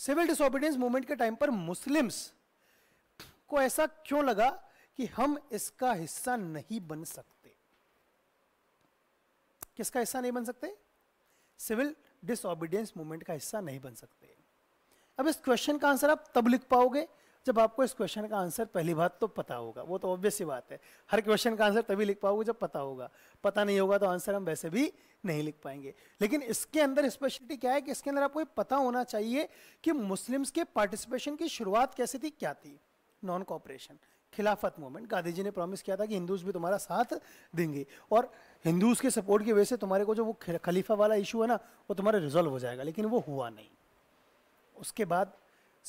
civil disobedience movement के टाइम पर मुस्लिम्स को ऐसा क्यों लगा कि हम इसका हिस्सा नहीं बन सकते किसका हिस्सा नहीं बन सकते सिविल डिसऑबिडियंस मूवमेंट का हिस्सा नहीं बन सकते अब इस क्वेश्चन का आंसर आप तब लिख पाओगे जब आपको इस क्वेश्चन का आंसर पहली बात तो पता होगा वो तो ऑब्वियस ही बात है हर क्वेश्चन का आंसर तभी लिख पाओगे जब पता होगा पता नहीं होगा तो आंसर हम वैसे भी नहीं लिख पाएंगे लेकिन इसके अंदर स्पेशलिटी क्या है कि इसके अंदर आपको पता होना चाहिए कि मुस्लिम्स के पार्टिसिपेशन की शुरुआत कैसे थी क्या थी non cooperation Khilafat movement Gandhi ji ने प्रॉमिस किया था कि हिंदूज भी तुम्हारा साथ देंगे और हिंदूज के सपोर्ट की वजह से तुम्हारे को जो वो खलीफा वाला इशू है ना वो तुम्हारा रिजोल्व हो जाएगा लेकिन वो हुआ नहीं उसके बाद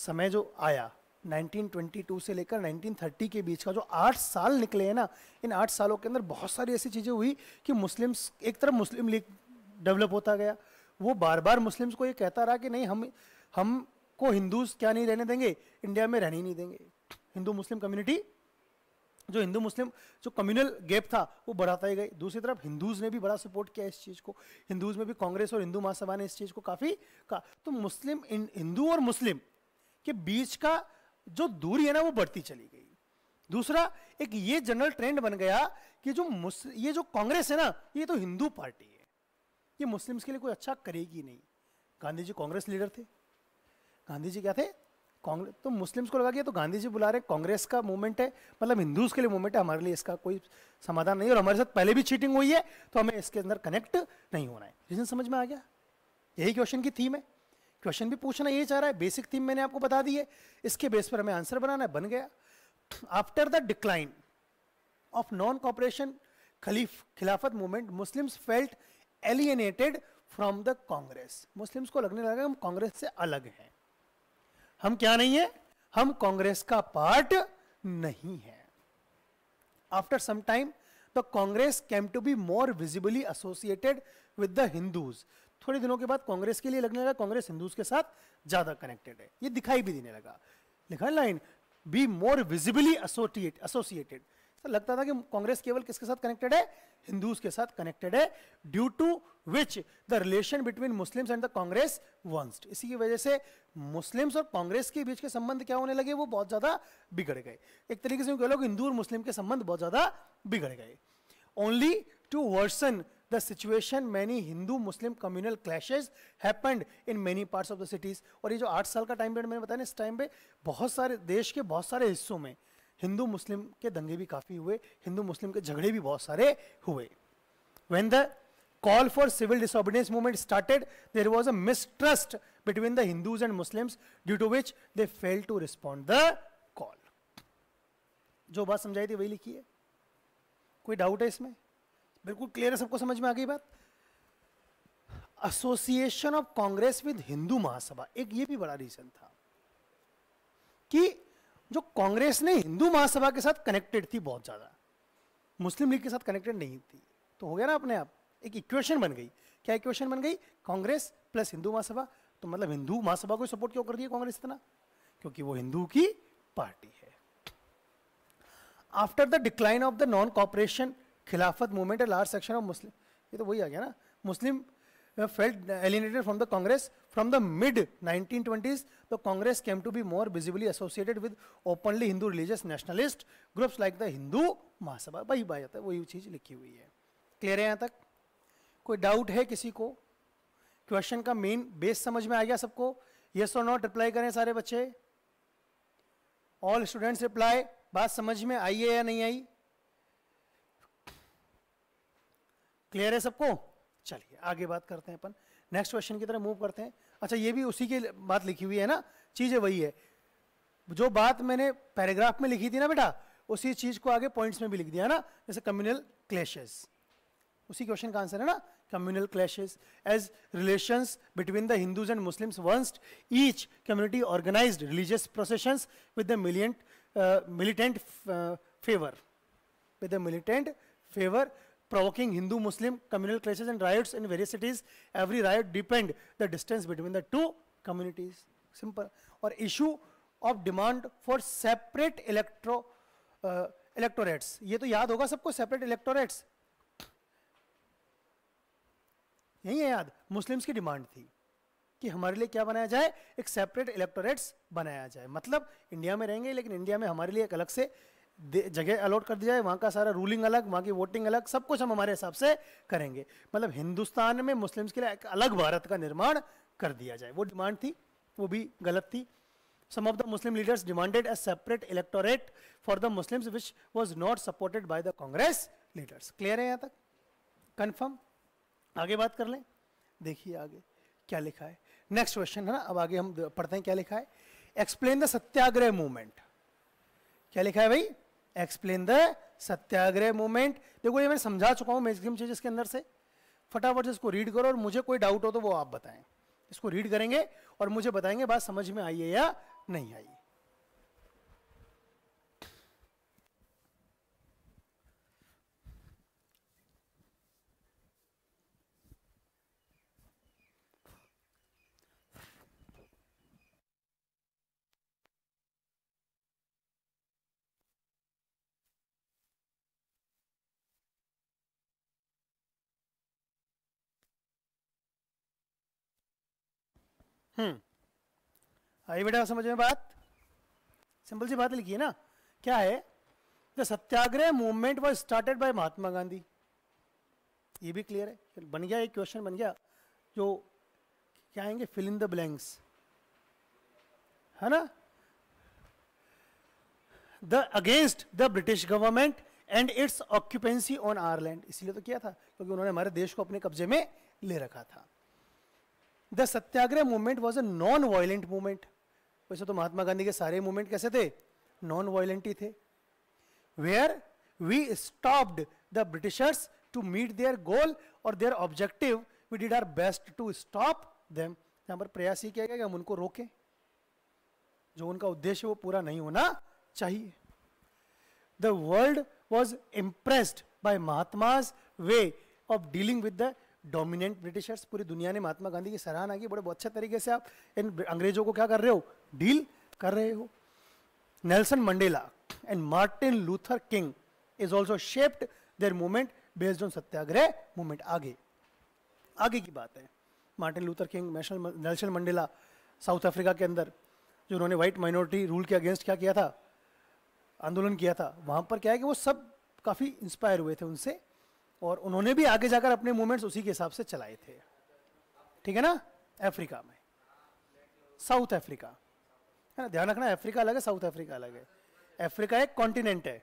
समय जो आया 1922 से लेकर 1930 के बीच का जो आठ साल निकले हैं ना इन आठ सालों के अंदर बहुत सारी ऐसी चीज़ें हुई कि मुस्लिम्स एक तरफ मुस्लिम लीग डेवलप होता गया वो बार बार मुस्लिम्स को ये कहता रहा कि नहीं हम हम को हिंदूज क्या नहीं रहने देंगे इंडिया में रहने नहीं देंगे हिंदू मुस्लिम कम्युनिटी जो हिंदू मुस्लिम जो कम्युनल गैप था वो बढ़ाता ही गई दूसरी तरफ हिंदूज़ ने भी बड़ा सपोर्ट किया इस चीज़ को हिंदूज़ में भी कांग्रेस और हिंदू महासभा ने इस चीज़ को काफ़ी कहा तो मुस्लिम हिंदू और मुस्लिम के बीच का जो दूरी है ना वो बढ़ती चली गई दूसरा एक ये जनरल ट्रेंड बन गया कि जो मुस्लिम ये जो कांग्रेस है ना ये तो हिंदू पार्टी है ये मुस्लिम्स के लिए कोई अच्छा करेगी नहीं गांधी जी कांग्रेस लीडर थे गांधी जी क्या थे कांग्रेस तो मुस्लिम्स को लगा कि तो गांधी जी बुला रहे कांग्रेस का मूवमेंट है मतलब हिंदूज के लिए मूवमेंट है हमारे लिए इसका कोई समाधान नहीं और हमारे साथ पहले भी चीटिंग हुई है तो हमें इसके अंदर कनेक्ट नहीं होना है रीजन समझ में आ गया यही क्वेश्चन की थीम है क्वेश्चन भी पूछना यही चाह रहा है बेसिक थीम मैंने आपको बता दी है इसके बेस पर हमें आंसर बनाना है बन गया after the decline of non cooperation खलीफ Khilafat movement Muslims felt alienated from the Congress Muslims को लगने लगा हम कांग्रेस से अलग हैं हम क्या नहीं है हम कांग्रेस का पार्ट नहीं है after some time the Congress came to be more visibly associated with the Hindus थोड़े दिनों के बाद कांग्रेस के लिए लगने लगा कांग्रेस हिंदूज के साथ ज्यादा कनेक्टेड है ये दिखाई भी देने लगा लिखा line be more visibly associated sir तो लगता था कि कांग्रेस केवल किसके साथ कनेक्टेड है हिंदूज के साथ कनेक्टेड है due to which the relation between Muslims and the Congress worsened इसी की वजह से मुस्लिम्स और कांग्रेस के बीच के संबंध क्या होने लगे वो बहुत ज्यादा बिगड़ गए एक तरीके से कह लो कि हिंदू और मुस्लिम के संबंध बहुत ज्यादा बिगड़ गए only to worsen the situation many Hindu Muslim communal clashes happened in many parts of the cities और ये जो आठ साल का टाइम पीरियड मैंने बताया ना इस टाइम पे बहुत सारे देश के बहुत सारे हिस्सों में हिंदू मुस्लिम के दंगे भी काफी हुए हिंदू मुस्लिम के झगड़े भी बहुत सारे हुए when the call for civil disobedience movement started there was a mistrust between the Hindus and Muslims due to which they fail to respond the call जो बात समझाई थी वही लिखी है कोई डाउट है इसमें बिल्कुल क्लियर है सबको समझ में आ गई बात association of Congress with Hindu Mahasabha एक ये भी बड़ा रीजन था कि जो कांग्रेस ने हिंदू महासभा के साथ कनेक्टेड थी बहुत ज़्यादा मुस्लिम लीग के साथ कनेक्टेड नहीं थी तो हो गया ना अपने आप एक इक्वेशन बन गई क्या इक्वेशन बन गई कांग्रेस प्लस हिंदू महासभा तो मतलब हिंदू महासभा को सपोर्ट क्यों कर दिया है कांग्रेस इतना क्योंकि वो हिंदू की पार्टी है after the decline of the non cooperation Khilafat movement large section of Muslim ये तो वही आ गया ना मुस्लिम felt alienated from the Congress. From the mid 1920s, the Congress came to be more visibly associated with openly Hindu religious nationalist groups like the Hindu Mahasabha. महासभा वही बात है वही चीज लिखी हुई है क्लियर है यहाँ तक कोई डाउट है किसी को क्वेश्चन का मेन बेस समझ में आ गया सबको Yes or नॉट Reply करें सारे बच्चे All students reply. बात समझ में आई है या नहीं आई Clear है सबको चलिए आगे बात करते हैं अपन नेक्स्ट क्वेश्चन की तरह मूव करते हैं अच्छा ये भी उसी की बात लिखी हुई है ना चीज़ें वही है जो बात मैंने पैराग्राफ में लिखी थी ना बेटा उसी चीज़ को आगे पॉइंट्स में भी लिख दिया ना जैसे कम्युनल क्लेशेस उसी क्वेश्चन का आंसर है ना communal clashes as relations between the Hindus and Muslims worsened each community organise religious processions with the militant militant fervour with the militant fervour provoking Hindu Muslim communal clashes and riots in various cities. Every riot depend the distance between the two communities. Simple. Or issue of demand for separate electro uh, electorates. ye to yaad hoga sabko separate electorates. यही hai yaad muslims ki demand thi कि हमारे लिए क्या बनाया जाए एक separate electorates बनाया जाए मतलब इंडिया में रहेंगे लेकिन इंडिया में हमारे लिए एक अलग से जगह अलॉट कर दिया है वहाँ का सारा रूलिंग अलग वहाँ की वोटिंग अलग सब कुछ हम हमारे हिसाब से करेंगे मतलब हिंदुस्तान में मुस्लिम्स के लिए एक अलग भारत का निर्माण कर दिया जाए वो डिमांड थी वो भी गलत थी some of the Muslim leaders demanded a separate electorate for the Muslims which was not supported by the Congress leaders clear है यहाँ तक कन्फर्म आगे बात कर लें देखिए आगे क्या लिखा है नेक्स्ट क्वेश्चन है ना अब आगे हम पढ़ते हैं क्या लिखा है एक्सप्लेन द सत्याग्रह मूवमेंट क्या लिखा है भाई एक्सप्लेन द सत्याग्रह मूवमेंट देखो ये मैं समझा चुका हूँ मैक्सिम चीज के अंदर से फटाफट से इसको रीड करो और मुझे कोई डाउट हो तो वो आप बताएं इसको रीड करेंगे और मुझे बताएंगे बात समझ में आई है या नहीं आई आई हम्म। हाँ, बेटा समझ में बात सिंपल सी बात लिखी है ना क्या है the Satyagraha movement was started by Mahatma Gandhi ये भी क्लियर है बन गया एक क्वेश्चन बन गया जो क्या आएंगे फिल इन द ब्लैंक्स है ना the against the British government and its occupancy on Ireland इसलिए तो किया था क्योंकि उन्होंने हमारे देश को अपने कब्जे में ले रखा था the Satyagraha movement was a non violent movement वैसे तो महात्मा गांधी के सारे मूवमेंट कैसे थे नॉन वायलेंट ही थे where we stopped the Britishers to meet their goal और their objective we did our best to stop them यहां पर प्रयास ही किया गया कि हम उनको रोके जो उनका उद्देश्य वो पूरा नहीं होना चाहिए the world was impressed by Mahatma way of dealing with the dominant Britishers पूरी दुनिया ने महात्मा गांधी की सराहना की बड़े बहुत अच्छे तरीके से आप इन अंग्रेजों को क्या कर रहे हो डील कर रहे हो Nelson Mandela and Martin Luther King is also shaped their movement based on Satyagraha movement आगे आगे की बात है Martin Luther King national Nelson Mandela South Africa के अंदर जो उन्होंने व्हाइट माइनॉरिटी रूल के अगेंस्ट क्या किया था आंदोलन किया था वहां पर क्या है कि वो सब काफ़ी इंस्पायर हुए थे उनसे और उन्होंने भी आगे जाकर अपने मूवमेंट्स उसी के हिसाब से चलाए थे ठीक है ना अफ्रीका में साउथ अफ्रीका है ना ध्यान रखना अफ्रीका अलग है साउथ अफ्रीका अलग है अफ्रीका एक कॉन्टिनेंट है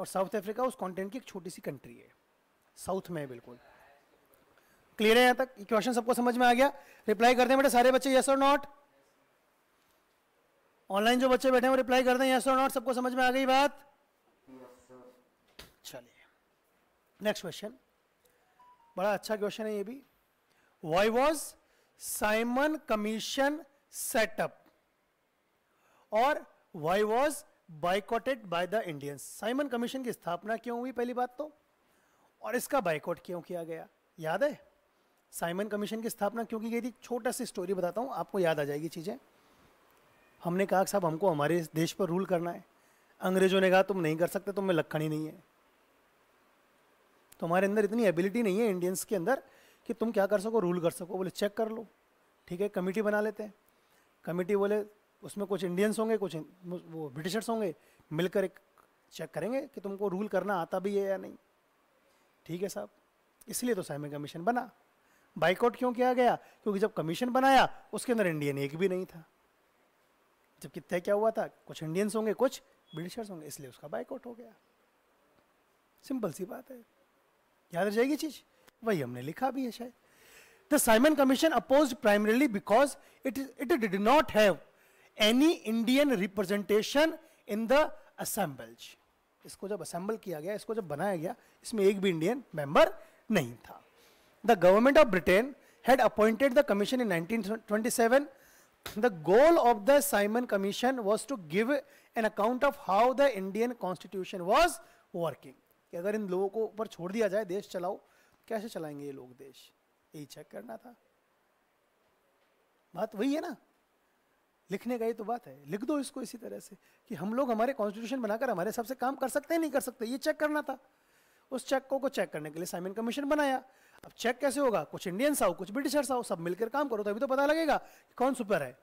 और साउथ अफ्रीका उस कॉन्टिनेंट की एक छोटी सी कंट्री है साउथ में है बिल्कुल क्लियर है यहां तक क्वेश्चन सबको समझ में आ गया रिप्लाई करते हैं बेटे सारे बच्चे यस और नॉट ऑनलाइन जो बच्चे बैठे हैं वो रिप्लाई करते हैं यस और नॉट सबको समझ में आ गई बात चलिए नेक्स्ट क्वेश्चन बड़ा अच्छा क्वेश्चन है ये भी why was Simon commission set up और why was boycotted by the Indians Simon commission की स्थापना क्यों हुई पहली बात तो और इसका बाइकॉट क्यों किया गया याद है साइमन कमीशन की स्थापना क्यों की गई थी छोटा सी स्टोरी बताता हूँ आपको याद आ जाएगी चीज़ें हमने कहा साहब हमको हमारे देश पर रूल करना है अंग्रेजों ने कहा तुम नहीं कर सकते तुम में ही नहीं है तो हमारे अंदर इतनी एबिलिटी नहीं है इंडियंस के अंदर कि तुम क्या कर सको रूल कर सको बोले चेक कर लो ठीक है कमेटी बना लेते हैं कमेटी बोले उसमें कुछ इंडियंस होंगे कुछ वो ब्रिटिशर्स होंगे मिलकर एक चेक करेंगे कि तुमको रूल करना आता भी है या नहीं ठीक है साहब इसलिए तो साइमन कमीशन बना बाइकआउट क्यों किया गया क्योंकि जब कमीशन बनाया उसके अंदर इंडियन एक भी नहीं था जबकि तय क्या हुआ था कुछ इंडियंस होंगे कुछ ब्रिटिशर्स होंगे इसलिए उसका बाइकआउट हो गया सिंपल सी बात है याद रह जाएगी चीज वही हमने लिखा भी है शायद the Simon commission oppose primarily because it it did not have any Indian representation in the assemblies इसको जब असेंबल किया गया इसको जब बनाया गया इसमें एक भी इंडियन मेंबर नहीं था the government of Britain had appointed the commission in 1927 the goal of the Simon commission was to give an account of how the Indian constitution was working कि अगर इन लोगों को ऊपर छोड़ दिया जाए देश चलाओ कैसे चलाएंगे ये लोग देश यही चेक करना था बात वही है ना लिखने का ये तो बात है लिख दो इसको इसी तरह से कि हम लोग हमारे कॉन्स्टिट्यूशन बनाकर हमारे हिसाब से काम कर सकते हैं नहीं कर सकते ये चेक करना था उस चेक को, को चेक करने के लिए साइमन कमीशन बनाया अब चेक कैसे होगा कुछ इंडियंस आओ कुछ ब्रिटिशर्स आओ सब मिलकर काम करो तभी तो पता लगेगा कि कौन सुपर है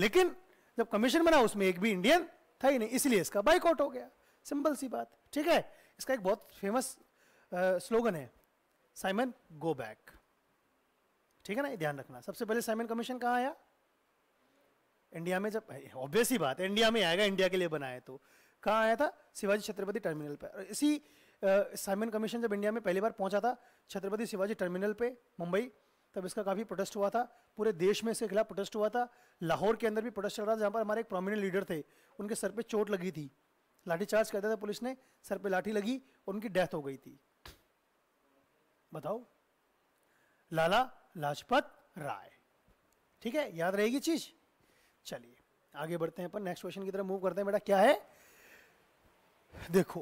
लेकिन जब कमीशन बना उसमें एक भी इंडियन था ही नहीं इसलिए इसका बाइकआउट हो गया सिंपल सी बात ठीक है इसका एक बहुत फेमस स्लोगन है साइमन गो बैक ठीक है ना ये ध्यान रखना सबसे पहले साइमन कमीशन कहाँ आया इंडिया में जब ऑब्वियस ही बात है इंडिया में आएगा इंडिया के लिए बनाए तो कहाँ आया था शिवाजी छत्रपति टर्मिनल पर इसी साइमन कमीशन जब इंडिया में पहली बार पहुंचा था छत्रपति शिवाजी टर्मिनल पे मुंबई तब इसका काफ़ी प्रोटेस्ट हुआ था पूरे देश में इसके खिलाफ प्रोटेस्ट हुआ था लाहौर के अंदर भी प्रोटेस्ट चल रहा था जहाँ पर हमारे एक प्रोमिनेंट लीडर थे उनके सर पे चोट लगी थी लाठी चार्ज कर दिया था पुलिस ने सर पे लाठी लगी और उनकी डेथ हो गई थी बताओ लाला लाजपत राय ठीक है याद रहेगी चीज चलिए आगे बढ़ते हैं अपन नेक्स्ट क्वेश्चन की तरफ मूव करते हैं बेटा क्या है देखो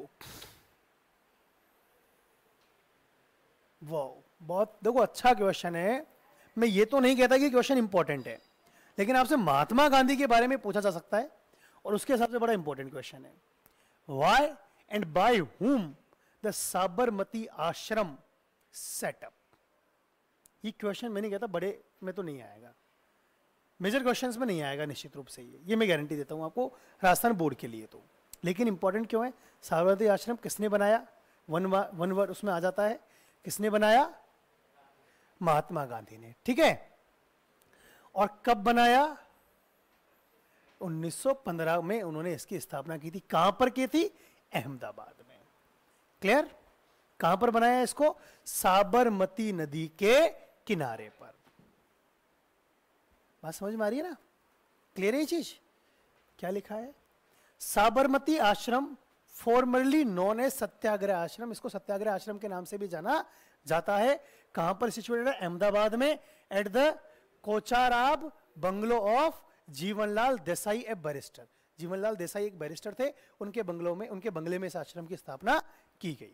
वाह बहुत देखो अच्छा क्वेश्चन है मैं ये तो नहीं कहता कि क्वेश्चन इंपॉर्टेंट है लेकिन आपसे महात्मा गांधी के बारे में पूछा जा सकता है और उसके हिसाब से बड़ा इंपॉर्टेंट क्वेश्चन है why and by whom the Sabarmati ashram set up ये क्वेश्चन मैंने कहा था बड़े में तो नहीं आएगा मेजर क्वेश्चंस में नहीं आएगा निश्चित रूप से ये ये मैं गारंटी देता हूँ आपको राजस्थान बोर्ड के लिए तो लेकिन इंपॉर्टेंट क्यों है साबरमती आश्रम किसने बनाया वन वन वर्ड उसमें आ जाता है किसने बनाया महात्मा गांधी ने ठीक है और कब बनाया 1915 में उन्होंने इसकी स्थापना की थी कहां पर की थी अहमदाबाद में क्लियर कहां पर बनाया इसको साबरमती नदी के किनारे पर बात समझ में आ रही है ना क्लियर है चीज क्या लिखा है साबरमती आश्रम फॉर्मरली नॉन ए सत्याग्रह आश्रम इसको सत्याग्रह आश्रम के नाम से भी जाना जाता है कहां पर सिचुएटेड है अहमदाबाद में at the Kochrab bungalow of Jivanlal Desai a barrister Jivanlal Desai एक बैरिस्टर थे उनके बंगलों में उनके बंगले में इस आश्रम की स्थापना की गई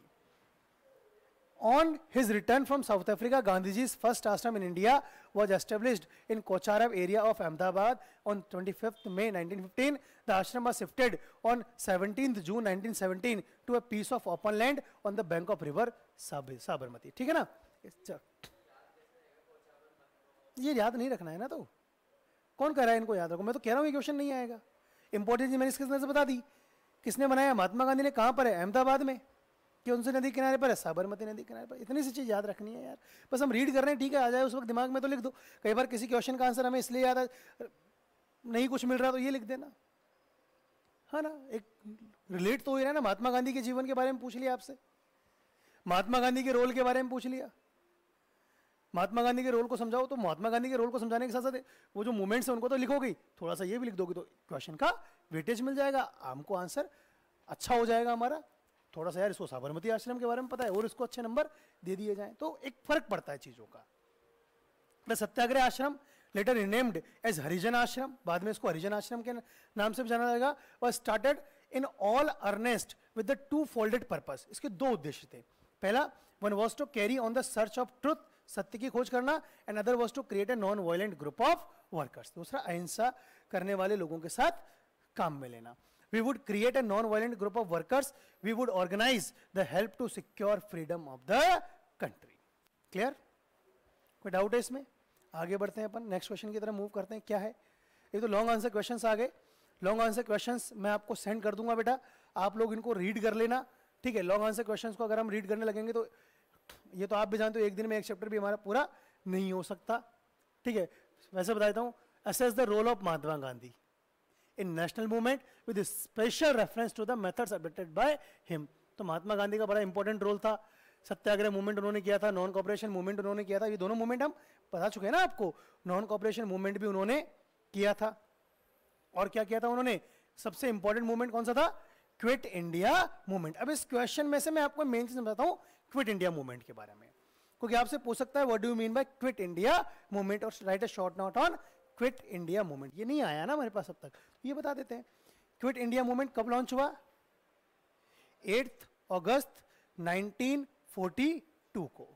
On his return from South Africa, Gandhiji's first ashram in India was established in Kocharab area of Ahmedabad on 25th May 1915. The ashram was shifted on 17th June 1917 to a piece of open land on the bank of river Sabarmati. ठीक है ना ये याद नहीं रखना है ना तो कौन कह रहा है इनको याद रखो मैं तो कह रहा हूँ ये क्वेश्चन नहीं आएगा इंपॉर्टेंट चीज मैंने किसने नजर बता दी किसने बनाया महात्मा गांधी ने कहाँ पर है अहमदाबाद में कि उनसे नदी किनारे पर है साबरमती नदी किनारे पर इतनी सी चीज़ याद रखनी है यार बस हम रीड कर रहे हैं ठीक है आ जाए उस वक्त दिमाग में तो लिख दो कई बार किसी क्वेश्चन का आंसर हमें इसलिए याद है नहीं कुछ मिल रहा तो ये लिख देना है हाँ ना एक रिलेट तो हो रहा है ना महात्मा गांधी के जीवन के बारे में पूछ लिया आपसे महात्मा गांधी के रोल के बारे में पूछ लिया महात्मा गांधी के रोल को समझाओ तो महात्मा गांधी के रोल को समझाने के साथ साथ वो जो मूवमेंट्स है उनको तो लिखोगे थोड़ा सा ये भी लिख दोगे तो क्वेश्चन का वेटेज मिल जाएगा हमको आंसर अच्छा हो जाएगा हमारा थोड़ा सा यार इसको साबरमती आश्रम के बारे में पता है और इसको अच्छे नंबर दे दिए जाए तो एक फर्क पड़ता है चीज़ों का द सत्याग्रह आश्रम लेटर रिनेम्ड एज हरिजन आश्रम बाद में इसको हरिजन आश्रम के नाम से भी जाना जाएगा वह started in all earnest with the two folded purpose इसके दो उद्देश्य थे पहला one was to carry on the search of truth सत्य की खोज करना and other was to create a non violent group of workers दूसरा अहिंसा करने वाले लोगों के साथ काम में लेना we would create a non violent group of workers we would organise the help to secure freedom of the country clear कोई डाउट है इसमें आगे बढ़ते हैं अपन नेक्स्ट क्वेश्चन की तरफ मूव करते हैं क्या है ये तो लॉन्ग आंसर क्वेश्चंस आ गए लॉन्ग आंसर क्वेश्चंस मैं आपको सेंड कर दूंगा बेटा आप लोग इनको रीड कर लेना ठीक है लॉन्ग आंसर क्वेश्चंस को अगर हम रीड करने लगेंगे तो ये तो आप भी जानते हो एक दिन में एक चैप्टर भी हमारा पूरा नहीं हो सकता ठीक है वैसे बता देता हूँ assess the role of Mahatma Gandhi in national movement with special reference to the methods adopted by him तो महात्मा गांधी का बड़ा इंपॉर्टेंट रोल था सत्याग्रह मूवमेंट उन्होंने किया था नॉन कॉपरेशन मूवमेंट उन्होंने किया था ये दोनों मूवमेंट हम बता चुके हैं ना आपको नॉन कॉपरेशन मूवमेंट भी उन्होंने किया था और क्या किया था उन्होंने सबसे इंपॉर्टेंट मूवमेंट कौन सा था क्विट इंडिया मूवमेंट अब इस क्वेश्चन में से मैं आपको मेन चीज बताता हूँ क्विट इंडिया मूवमेंट के बारे में क्योंकि आपसे पूछ सकता है what do mean by quit India movement और write a short note on quit India movement ये नहीं आया ना मेरे पास अब तक ये बता देते हैं क्विट इंडिया मूवमेंट कब लॉन्च हुआ 8 अगस्त 1942 को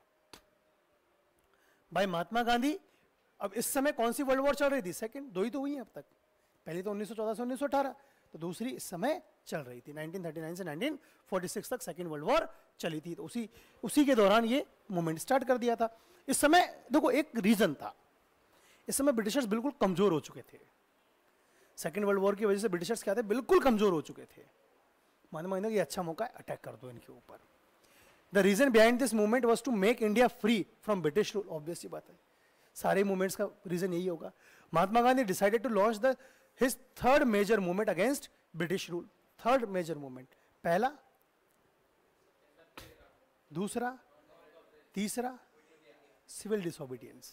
भाई महात्मा गांधी अब इस समय कौन सी वर्ल्ड वॉर चल रही थी सेकेंड दो ही तो हुई है अब तक पहली तो 1914 से 1918 तो दूसरी इस समय चल रही थी 1939 से 1946 तक सेकेंड वर्ल्ड वॉर चली थी तो उसी उसी के दौरान ये मूवमेंट स्टार्ट कर दिया था इस समय देखो एक रीज़न था इस समय ब्रिटिशर्स बिल्कुल कमज़ोर हो चुके थे सेकेंड वर्ल्ड वॉर की वजह से ब्रिटिशर्स क्या थे बिल्कुल कमज़ोर हो चुके थे मान महिंद्र ये अच्छा मौका है अटैक कर दो इनके ऊपर the reason behind this movement was to make India free from British rule obviously बात है सारे मूवमेंट्स का रीज़न यही होगा Mahatma Gandhi decided to launch the his third major movement against British rule third major movement पहला दूसरा तीसरा सिविल डिसोबीडियंस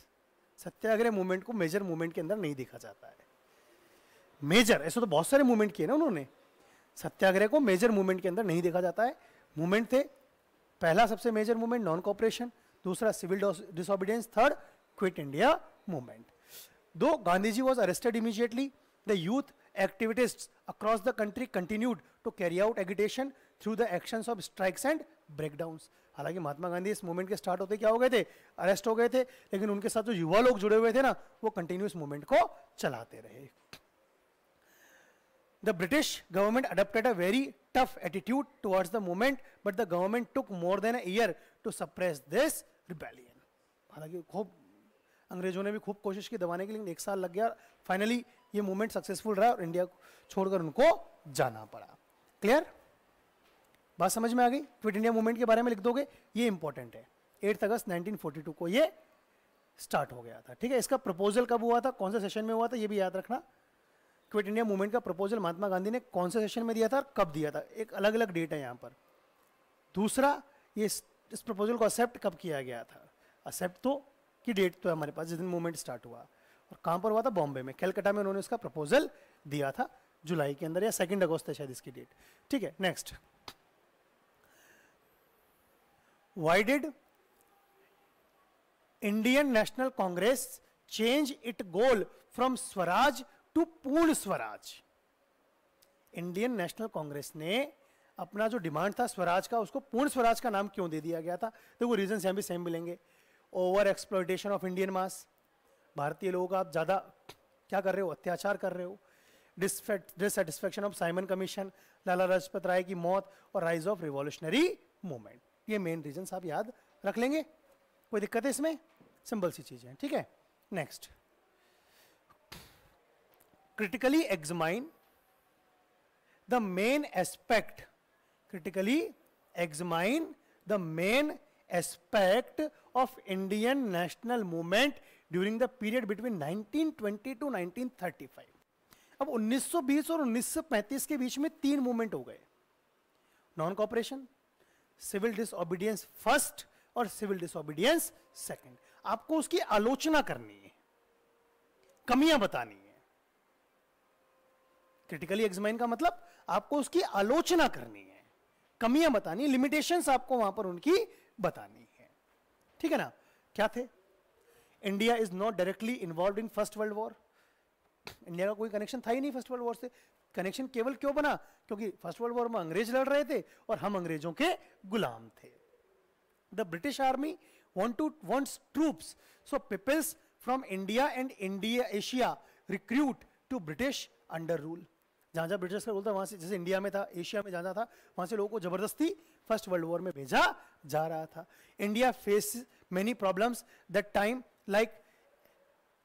सत्याग्रह मूवमेंट को मेजर मूवमेंट के अंदर नहीं देखा जाता है मेजर ऐसे तो बहुत सारे मूवमेंट किए ना उन्होंने सत्याग्रह को मेजर मूवमेंट के अंदर नहीं देखा जाता है मूवमेंट थे पहला सबसे मेजर मूवमेंट नॉन कॉपरेशन दूसरा civil disobedience third quit India movement दो Gandhi ji was arrested immediately the youth activists across the country continued to carry out agitation through the actions of strikes and breakdowns हालांकि महात्मा गांधी इस movement के start होते क्या हो गए थे अरेस्ट हो गए थे लेकिन उनके साथ जो युवा लोग जुड़े हुए थे ना वो कंटिन्यूस मूवमेंट को चलाते रहे The British government adopted a very tough attitude towards the movement, but the government took more than a year to suppress this rebellion. हालांकि खूब अंग्रेजों ने भी खूब कोशिश की दबाने की लेकिन एक साल लग गया फाइनली ये मूवमेंट सक्सेसफुल रहा और इंडिया को छोड़कर उनको जाना पड़ा क्लियर बात समझ में आ गई क्विट इंडिया मूवमेंट के बारे में लिख दोगे ये इंपॉर्टेंट है एट्थ अगस्त नाइनटीन को ये स्टार्ट हो गया था ठीक है इसका प्रपोजल कब हुआ था कौन से सेशन में हुआ था ये भी याद रखना क्विट इंडिया मूवमेंट का प्रपोजल महात्मा गांधी ने कौन से सेशन में दिया था और कब दिया था एक अलग अलग डेट है यहाँ पर दूसरा ये इस, इस प्रपोजल को एक्सेप्ट कब किया गया था एक्सेप्ट तो की डेट तो हमारे पास जिस दिन मूवमेंट स्टार्ट हुआ और कहाँ पर हुआ था बॉम्बे में कैलकटा में उन्होंने उसका प्रपोजल दिया था जुलाई के अंदर या सेकेंड अगस्त है शायद इसकी डेट ठीक है next why did Indian National Congress change it goal from Swaraj to Purna Swaraj Indian National Congress ने अपना जो डिमांड था स्वराज का उसको पूर्ण स्वराज का नाम क्यों दे दिया गया था देखो वो रीजन सेम भी सेम मिलेंगे over exploitation of Indian mass भारतीय लोगों का आप ज़्यादा क्या कर रहे हो अत्याचार कर रहे हो dissatisfaction of Simon commission Lala Lajpat Rai की मौत और राइज ऑफ रिवॉल्यूशनरी मूवमेंट ये मेन रीजन आप याद रख लेंगे कोई दिक्कत है इसमें सिंपल सी चीज़ें ठीक है next critically examine the main aspect critically examine the main aspect of Indian national movement during the period between 1920 to 1935 अब 1920 और 1935 के बीच में तीन मूवमेंट हो गए non cooperation civil disobedience first और सिविल डिसऑबीडियंस सेकंड आपको उसकी आलोचना करनी है कमियां बतानी है क्रिटिकली एग्जामिन का मतलब आपको उसकी आलोचना करनी है कमियां बतानी लिमिटेशंस आपको वहां पर उनकी बतानी है ठीक है ना क्या थे India is not directly involve in first world war India का कोई कनेक्शन था ही नहीं फर्स्ट वर्ल्ड वॉर से कनेक्शन केवल क्यों बना क्योंकि फर्स्ट वर्ल्ड वॉर में अंग्रेज लड़ रहे थे और हम अंग्रेजों के गुलाम थे the British army want to wants troops so peoples from India and India Asia recruit to British under rule जहां जहां ब्रिटिश का रूल था वहां से जैसे इंडिया में था एशिया में जाना था वहां से लोगों को ज़बरदस्ती फर्स्ट वर्ल्ड वॉर में भेजा जा रहा था India face many problems that time like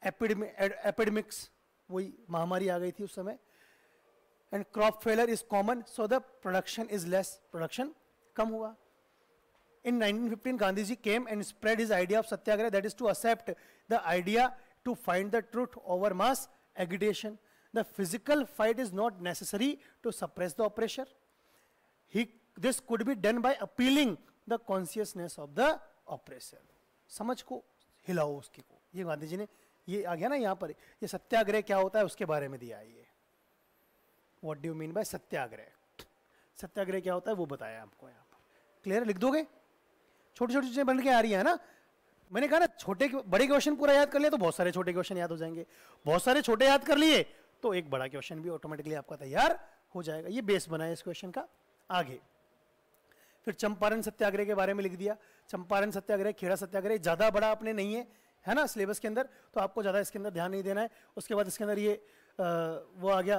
epidemics वही महामारी आ गई थी उस समय and crop failure is common so the production is less production कम हुआ in 1915 Gandhi ji came and spread his idea of Satyagraha that is to accept the idea to find the truth over mass agitation. The physical fight is not necessary to suppress the oppressor. He, this could be done by appealing the consciousness of the oppressor. समझ को हिलाओ उसके को ये गांधी जी ने ये आ गया ना यहाँ पर ये सत्याग्रह क्या होता है उसके बारे में दिया है ये what do mean by Satyagraha Satyagraha क्या होता है वो बताया आपको यहाँ पर क्लियर लिख दोगे छोटी छोटी चीज़ें बन के आ रही है ना मैंने कहा ना छोटे बड़े क्वेश्चन पूरा याद कर लिया तो बहुत सारे छोटे क्वेश्चन याद हो जाएंगे बहुत सारे छोटे याद कर लिए तो एक बड़ा क्वेश्चन भी ऑटोमेटिकली आपका तैयार हो जाएगा ये बेस बना है इस क्वेश्चन का आगे फिर चंपारण सत्याग्रह के बारे में लिख दिया चंपारण सत्याग्रह खेड़ा सत्याग्रह ज़्यादा बड़ा आपने नहीं है है ना सिलेबस के अंदर तो आपको ज़्यादा इसके अंदर ध्यान नहीं देना है उसके बाद इसके अंदर ये आ, वो आ गया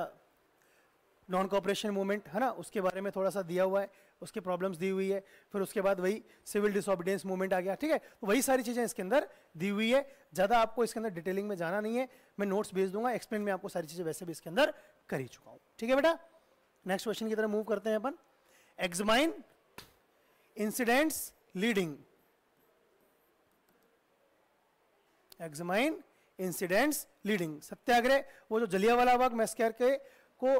नॉन कॉपरेशन मूवमेंट है ना उसके बारे में थोड़ा सा दिया हुआ है उसके प्रॉब्लम्स दी हुई है फिर उसके बाद वही सिविल डिसऑबिडेंस मूवमेंट आ गया ठीक है तो वही सारी चीज़ें इसके अंदर दी हुई है ज़्यादा आपको इसके अंदर डिटेलिंग में जाना नहीं है मैं नोट्स भेज दूंगा एक्सप्लेन में आपको सारी चीज़ें वैसे भी इसके अंदर कर ही चुका हूँ ठीक है बेटा नेक्स्ट क्वेश्चन की तरह मूव करते हैं अपन examine incidents leading. Examine incidents leading Satyagraha वो जो जलियावाला बाग मैस्कर के को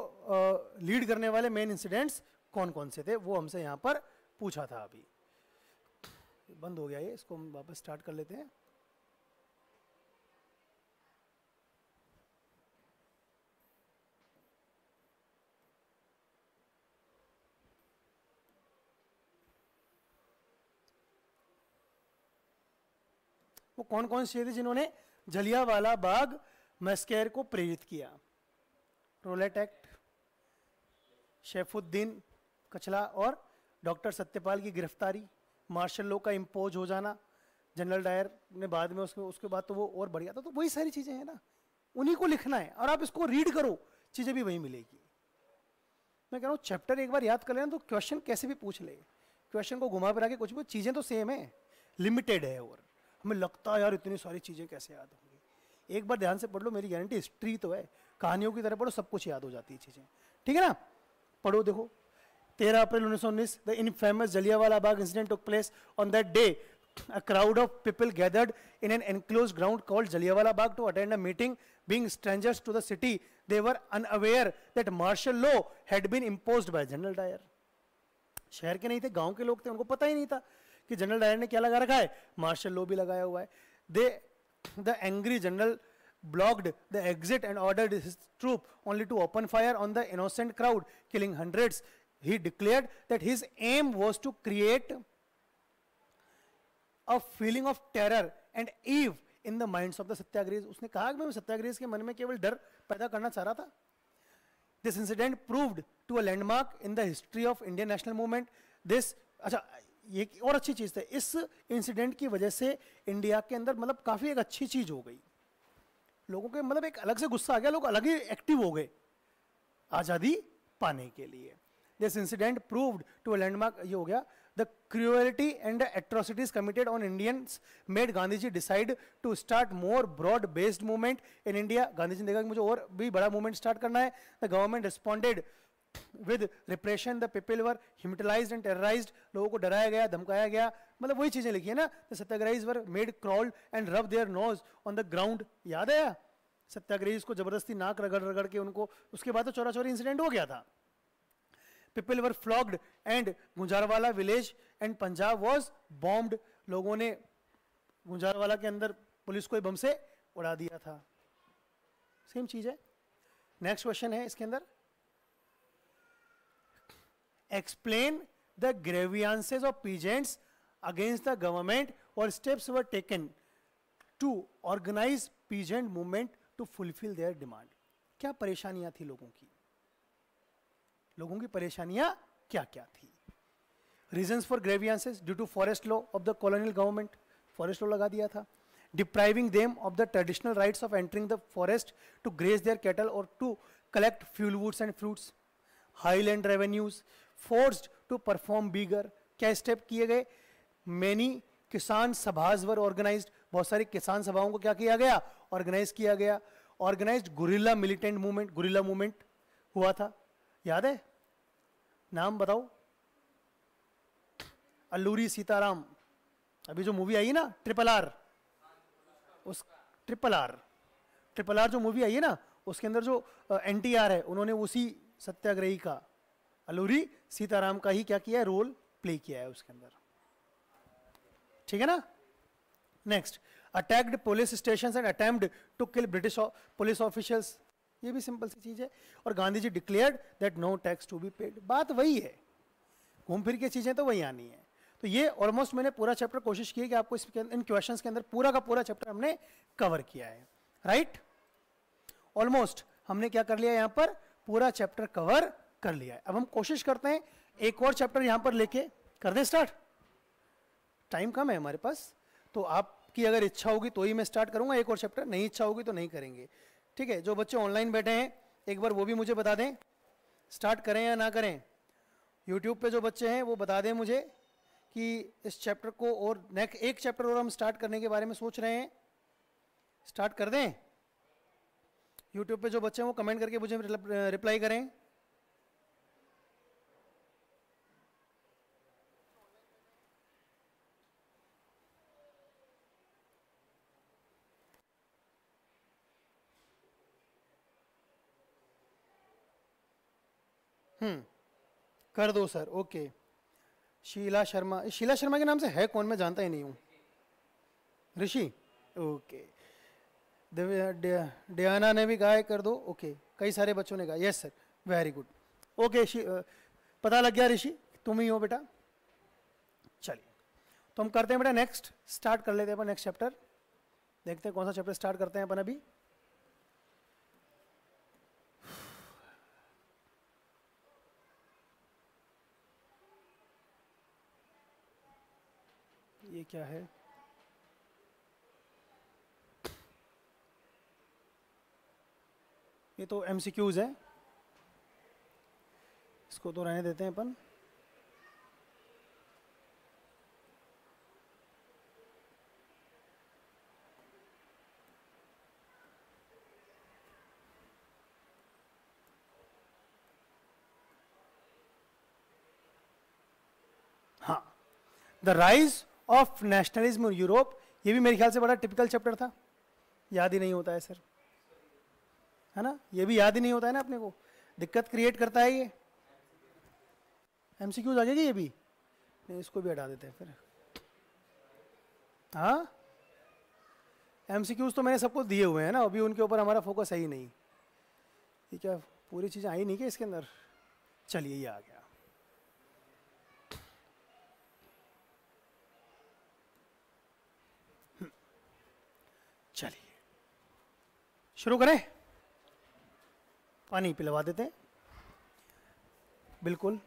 लीड uh, करने वाले मेन इंसिडेंट्स कौन कौन से थे वो हमसे यहां पर पूछा था अभी बंद हो गया ये इसको हम वापस स्टार्ट कर लेते हैं कौन कौन से थे जिन्होंने जलिया वाला बाग मस्केर को प्रेरित किया रोलेट एक्ट शेफुद्दीन कचला और डॉक्टर सत्यपाल की गिरफ्तारी मार्शल लॉ का इम्पोज हो जाना जनरल डायर ने बाद में उसके उसके बाद तो वो और बढ़ गया था तो वही सारी चीज़ें हैं ना उन्हीं को लिखना है और आप इसको रीड करो चीज़ें भी वही मिलेगी मैं कह रहा हूँ चैप्टर एक बार याद कर लेना तो क्वेश्चन कैसे भी पूछ ले क्वेश्चन को घुमा फिरा के कुछ भी चीज़ें तो सेम है लिमिटेड है और हमें लगता है यार इतनी सारी चीज़ें कैसे याद होंगी एक बार ध्यान से पढ़ लो मेरी गारंटी हिस्ट्री तो है कहानियों की तरह पढ़ो सब कुछ याद हो जाती है चीज़ें ठीक है ना पढ़ो देखो तेरह अप्रैल उन्नीस सौ उन्नीस the infamous Jallianwala Bagh incident took place on that day a crowd of people gathered in an enclosed ground called Jallianwala Bagh to attend a meeting. Being strangers to the city, they were unaware that martial law had been imposed by General Dyer. शहर के नहीं थे गांव के लोग थे उनको पता ही नहीं था कि जनरल डायर ने क्या लगा रखा है मार्शल लॉ भी लगाया हुआ है they the angry general blocked the exit and ordered his troop only to open fire on the innocent crowd, killing hundreds. He declared that his aim was to create a feeling of terror and eve in the minds of the Satyagrahis उसने कहा कि मैं सत्याग्रहीज के मन में केवल डर पैदा करना चाह रहा था this incident proved to a landmark in the history of Indian national movement this अच्छा ये और अच्छी चीज़ थी इस इंसिडेंट की वजह से इंडिया के अंदर मतलब काफ़ी एक अच्छी चीज़ हो गई लोगों के मतलब एक अलग से गुस्सा आ गया लोग अलग ही एक्टिव हो गए आज़ादी पाने के लिए this incident proved to a landmark ये हो गया the cruelty and the atrocities committed on Indians made Gandhi ji decide to start more broad based movement in India Gandhi ji ने देखा कि मुझे और भी बड़ा मूवमेंट स्टार्ट करना है the government responded with repression the people were humiliate and terrorise लोगों को डराया गया धमकाया गया मतलब वही चीज़ें लिखी है ना the Satyagrahis were made crawled and rub their nose on the ground याद आया सत्याग्रहीज को जबरदस्ती नाक रगड़ रगड़ के उनको उसके बाद तो चौरा चौरी इंसिडेंट हो गया था पीपल वर फ्लॉग्ड एंड गुंजारवाला village and Punjab was bombed लोगों ने गुंजारवाला के अंदर पुलिस को बम से उड़ा दिया था सेम चीज़ है नेक्स्ट क्वेश्चन है इसके अंदर explain the grievances of peasants against the government और steps were taken to organize peasant movement to fulfill their demand. क्या परेशानियां थी लोगों की लोगों की परेशानियां क्या क्या थी reason for grievances due to forest law of the colonial government forest law लगा दिया था depriving them of the traditional rights of entering the forest to graze their cattle और to collect fuel woods and fruits land revenues forced to perform begar क्या step किए गए many किसान सभाज वर organise बहुत सारी किसान सभाओं को क्या किया गया ऑर्गेनाइज किया गया organize guerrilla militant movement guerrilla movement हुआ था याद है नाम बताओ अल्लूरी सीताराम अभी जो मूवी आई है ना ट्रिपल आर उस ट्रिपल आर ट्रिपल आर जो मूवी आई है ना उसके अंदर जो एन टी आर है उन्होंने उसी सत्याग्रही का अल्लूरी सीताराम का ही क्या किया है रोल प्ले किया है उसके अंदर ठीक है ना next attacked police station and attempt to kill British police officials ये भी सिंपल सी चीज़ है और Gandhi ji declared that no tax to be paid बात वही है घूम फिर की चीज़ें तो वही आनी है तो ये ऑलमोस्ट मैंने पूरा चैप्टर कोशिश की है कि आपको इस इन क्वेश्चंस के अंदर पूरा का पूरा चैप्टर हमने कवर किया है राइट right? ऑलमोस्ट हमने क्या कर लिया यहां पर पूरा चैप्टर कवर कर लिया है अब हम कोशिश करते हैं एक और चैप्टर यहां पर लेके कर दें स्टार्ट टाइम कम है हमारे पास तो आपकी अगर इच्छा होगी तो ही मैं स्टार्ट करूंगा एक और चैप्टर नहीं इच्छा होगी तो नहीं करेंगे ठीक है जो बच्चे ऑनलाइन बैठे हैं एक बार वो भी मुझे बता दें स्टार्ट करें या ना करें यूट्यूब पे जो बच्चे हैं वो बता दें मुझे कि इस चैप्टर को और नेक्स्ट एक चैप्टर और हम स्टार्ट करने के बारे में सोच रहे हैं स्टार्ट कर दें यूट्यूब पे जो बच्चे हैं वो कमेंट करके मुझे रिप्लाई करें हम्म, कर दो सर ओके शीला शर्मा शीला शर्मा के नाम से है कौन मैं जानता ही नहीं हूँ ऋषि ओके डियाना ने भी गाय कर दो ओके कई सारे बच्चों ने कहा yes sir very good okay पता लग गया ऋषि तुम ही हो बेटा चलिए तो हम करते हैं बेटा नेक्स्ट स्टार्ट कर लेते हैं अपन नेक्स्ट चैप्टर देखते हैं कौन सा चैप्टर स्टार्ट करते हैं अपन अभी ये क्या है ये तो एम है इसको तो रहने देते हैं अपन हाँ the rise of nationalism Europe ये भी मेरे ख्याल से बड़ा टिपिकल चैप्टर था याद ही नहीं होता है सर है ना ये भी याद ही नहीं होता है ना अपने को दिक्कत क्रिएट करता है ये एम सी क्यूज आ जाएगी ये भी नहीं इसको भी हटा देते हैं फिर हाँ एम सी क्यूज तो मैंने सबको दिए हुए हैं ना अभी उनके ऊपर हमारा फोकस है ही नहीं ये क्या पूरी चीज़ आई नहीं क्या इसके अंदर चलिए ये आ गया शुरू करें पानी पिलवा देते हैं बिल्कुल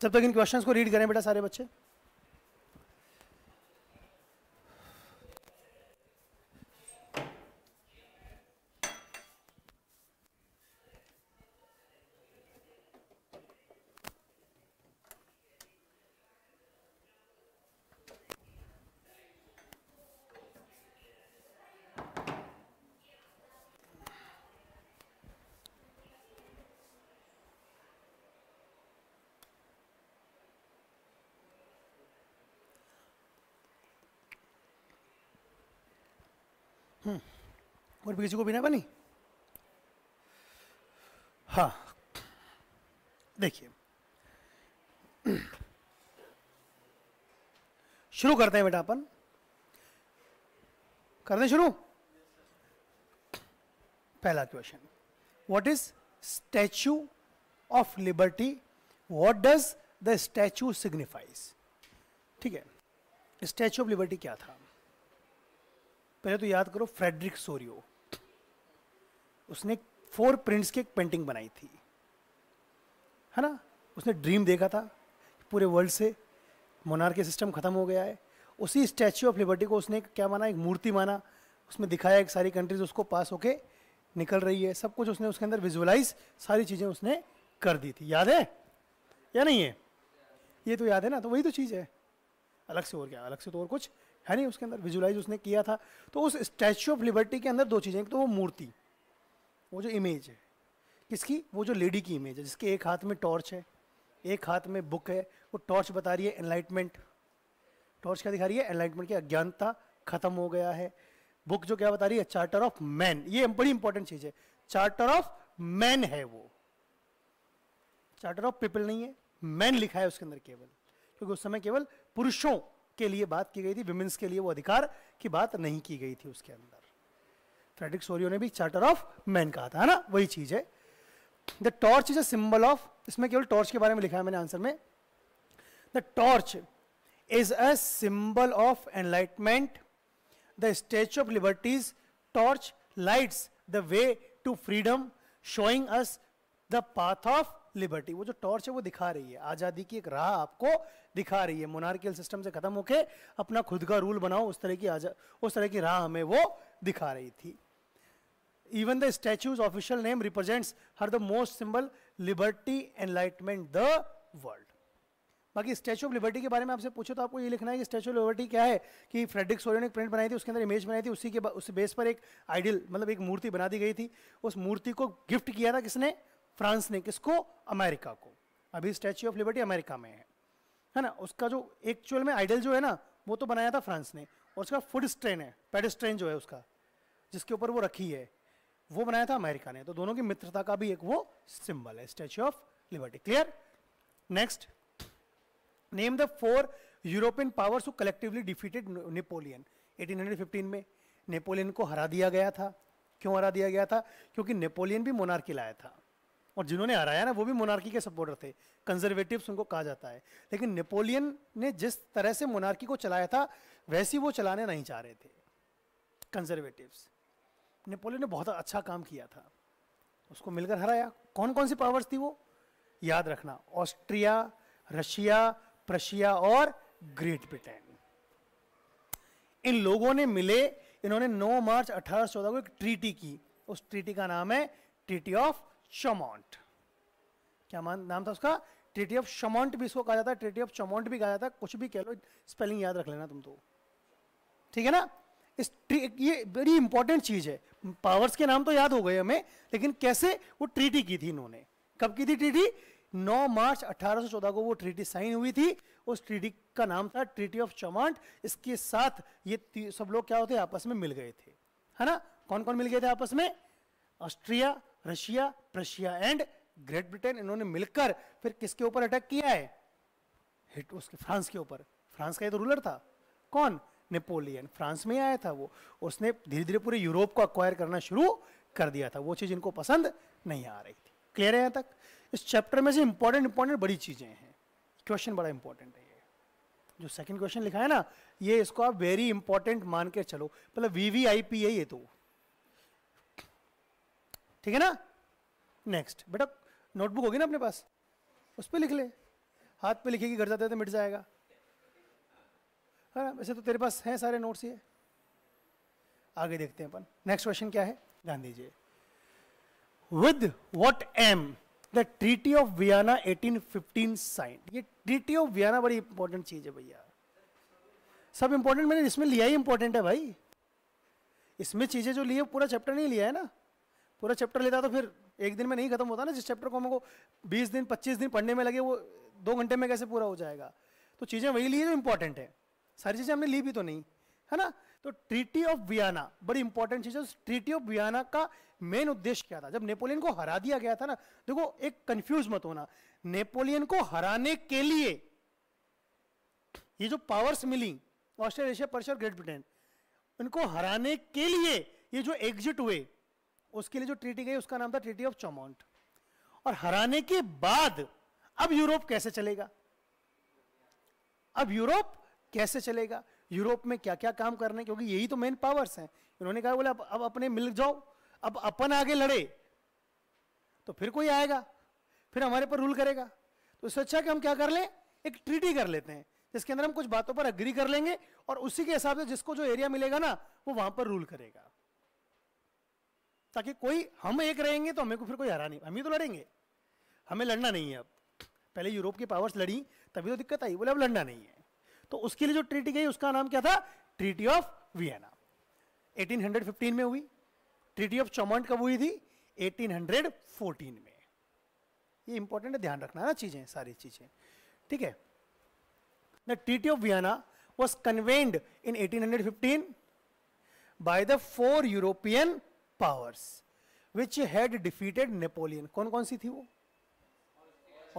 तब तक इन क्वेश्चंस को रीड करें बेटा सारे बच्चे और किसी को ना बनी हाँ देखिए शुरू करते हैं बेटा अपन करते शुरू पहला question what is statue of liberty what does the statue signifies ठीक है स्टैच्यू ऑफ लिबर्टी क्या था पहले तो याद करो फ्रेडरिक सोरियो उसने फोर प्रिंट्स की एक पेंटिंग बनाई थी है ना उसने ड्रीम देखा था पूरे वर्ल्ड से मोनार के सिस्टम ख़त्म हो गया है उसी स्टैचू ऑफ लिबर्टी को उसने क्या माना एक मूर्ति माना उसमें दिखाया एक सारी कंट्रीज उसको पास होके निकल रही है सब कुछ उसने उसके अंदर विजुअलाइज सारी चीज़ें उसने कर दी थी याद है या नहीं है ये तो याद है ना तो वही तो चीज़ है अलग से और क्या अलग से तो और कुछ है नहीं उसके अंदर विजुअलाइज उसने किया था तो उस स्टैचू ऑफ लिबर्टी के अंदर दो चीज़ें तो वो मूर्ति वो जो इमेज है किसकी वो जो लेडी की इमेज है जिसके एक हाथ में टॉर्च है एक हाथ में बुक है वो टॉर्च बता रही है एनलाइटमेंट टॉर्च क्या दिखा रही है एनलाइटमेंट की अज्ञानता खत्म हो गया है बुक जो क्या बता रही है चार्टर ऑफ मैन ये बड़ी इंपॉर्टेंट चीज है चार्टर ऑफ मैन है वो चार्टर ऑफ पीपल नहीं है मैन लिखा है उसके अंदर केवल क्योंकि उस समय केवल पुरुषों के लिए बात की गई थी विमेंस के लिए वो अधिकार की बात नहीं की गई थी उसके अंदर फ्रेडरिक सोरियो ने भी चार्टर ऑफ मैन कहा था है ना वही चीज है the torch is a symbol of इसमें केवल टॉर्च के बारे में लिखा है मैंने आंसर में the torch is a symbol of enlightenment the statue of liberty's torch lights the way to freedom showing us the path of liberty वो जो टॉर्च है वो दिखा रही है आज़ादी की एक राह आपको दिखा रही है मोनार्कियल सिस्टम से खत्म होके अपना खुद का रूल बनाओ उस तरह की आजा उस तरह की राह हमें वो दिखा रही थी Even the statue's official name represents her the most symbol liberty, enlightenment, the world. बाकी स्टैचू ऑफ लिबर्टी के बारे में आपसे पूछो तो आपको ये लिखना है कि स्टैचू ऑफ लिबर्टी क्या है कि फ्रेडरिक सोरे ने एक प्रिंट बनाई थी उसके अंदर इमेज बनाई थी उसी के उस बेस पर एक आइडियल मतलब एक मूर्ति बना दी गई थी उस मूर्ति को गिफ्ट किया था किसने फ्रांस ने किसको अमेरिका को अभी स्टैचू ऑफ लिबर्टी अमेरिका में है है ना उसका जो एक्चुअल में आइडियल जो है ना वो तो बनाया था फ्रांस ने और उसका फुट स्ट्रेन है पेड स्ट्रेन जो है उसका जिसके ऊपर वो रखी है वो बनाया था अमेरिका ने तो दोनों की मित्रता का भी एक वो सिंबल है statue of liberty clear next name the four European powers who collectively defeated Napoleon 1815 में नेपोलियन को हरा दिया गया था क्यों हरा दिया गया था क्योंकि नेपोलियन भी मोनार्की लाया था और जिन्होंने हराया ना वो भी मोनार्की के सपोर्टर थे कंजर्वेटिव्स उनको कहा जाता है लेकिन नेपोलियन ने जिस तरह से मोनार्की को चलाया था वैसी वो चलाने नहीं चाह रहे थे कंजर्वेटिव्स नेपोलियन ने बहुत अच्छा काम किया था उसको मिलकर हराया कौन कौन सी पावर्स थी वो याद रखना ऑस्ट्रिया रशिया प्रशिया और ग्रेट ब्रिटेन इन लोगों ने मिले इन्होंने 9 मार्च 1814 को एक ट्रीटी की उस ट्रीटी का नाम है ट्रीटी ऑफ चमोंट क्या नाम था उसका ट्रीटी ऑफ शमोंट भी इसको कहा जाता है ट्रीटी ऑफ चमोंट भी कहा जाता है कुछ भी कह लो स्पेलिंग याद रख लेना तुम तो ठीक है ना इस ये बड़ी इंपॉर्टेंट चीज़ है पावर्स के नाम तो याद हो गए हमें लेकिन कैसे वो ट्रीटी की थी इन्होंने कब की थी ट्रीटी 9 मार्च 1814 को वो ट्रीटी साइन हुई थी उस ट्रीटी का नाम था ट्रीटी ऑफ चमांट इसके साथ ये सब लोग क्या होते आपस में मिल गए थे है ना कौन कौन मिल गए थे आपस में Austria Russia Prussia and Great Britain इन्होंने मिलकर फिर किसके ऊपर अटैक किया है हिट उसके फ्रांस के ऊपर फ्रांस का ये तो रूलर था कौन नेपोलियन फ्रांस में आया था वो उसने धीरे धीरे पूरे यूरोप को अक्वायर करना शुरू कर दिया था वो चीज़ इनको पसंद नहीं आ रही थी क्लियर है यहाँ तक इस चैप्टर में से इंपॉर्टेंट इंपॉर्टेंट बड़ी चीज़ें हैं क्वेश्चन बड़ा इंपॉर्टेंट है ये जो सेकंड क्वेश्चन लिखा है ना ये इसको आप वेरी इंपॉर्टेंट मान के चलो मतलब वी वी आई पी है ये तो ठीक है ना नेक्स्ट बेटा नोटबुक होगी ना अपने पास उस पर लिख ले हाथ पे लिखेगी घर जाते तो मिट जाएगा है ना वैसे तो तेरे पास हैं सारे नोट्स ये आगे देखते हैं अपन नेक्स्ट क्वेश्चन क्या है ध्यान दीजिए with what aim the treaty of Vienna 1815 sign ये ट्रीटी ऑफ वियना बड़ी इंपॉर्टेंट चीज है भैया सब इंपॉर्टेंट मैंने इसमें लिया ही इंपॉर्टेंट है भाई इसमें चीजें जो ली है पूरा चैप्टर नहीं लिया है ना पूरा चैप्टर लेता तो फिर एक दिन में नहीं खत्म होता ना जिस चैप्टर को हमको 20 दिन 25 दिन पढ़ने में लगे वो दो घंटे में कैसे पूरा हो जाएगा तो चीजें वही लिए जो इंपॉर्टेंट है सारी चीज़ें हमने ली भी तो नहीं है ना तो ट्रीटी ऑफ वियाना बड़ी इंपॉर्टेंट चीज़ है ट्रीटी ऑफ वियाना का मेन उद्देश्य क्या था जब नेपोलियन को हरा दिया गया था ना देखो एक कंफ्यूज मत होना नेपोलियन को हराने के लिए ये जो पावर्स मिली ऑस्ट्रेलिया एशिया पर्शिया और ग्रेट ब्रिटेन उनको हराने के लिए ये जो एग्जिट हुए उसके लिए जो ट्रीटी गई उसका नाम था ट्रीटी ऑफ चौमाउंट और हराने के बाद अब यूरोप कैसे चलेगा अब यूरोप कैसे चलेगा यूरोप में क्या क्या काम करने क्योंकि यही तो मेन पावर्स हैं इन्होंने कहा बोले अब अब अपने मिल जाओ अब अपन आगे लड़े तो फिर कोई आएगा फिर हमारे पर रूल करेगा तो इससे अच्छा कि हम क्या कर लें एक ट्रीटी कर लेते हैं जिसके अंदर हम कुछ बातों पर अग्री कर लेंगे और उसी के हिसाब से जिसको जो एरिया मिलेगा ना वो वहां पर रूल करेगा ताकि कोई हम एक रहेंगे तो हमें को फिर कोई हरा नहीं हम ही तो लड़ेंगे हमें लड़ना नहीं है अब पहले यूरोप की पावर्स लड़ी तभी तो दिक्कत आई बोले अब लड़ना नहीं है तो उसके लिए जो ट्रीटी गई उसका नाम क्या था ट्रीटी ऑफ वियना 1815 में हुई ट्रीटी ऑफ चौमंड कब हुई थी 1814 में ये इंपॉर्टेंट है ध्यान रखना ना चीजें सारी चीजें ठीक है the treaty of Vienna was convened in 1815 by the four European powers which had defeated Napoleon कौन कौन सी थी वो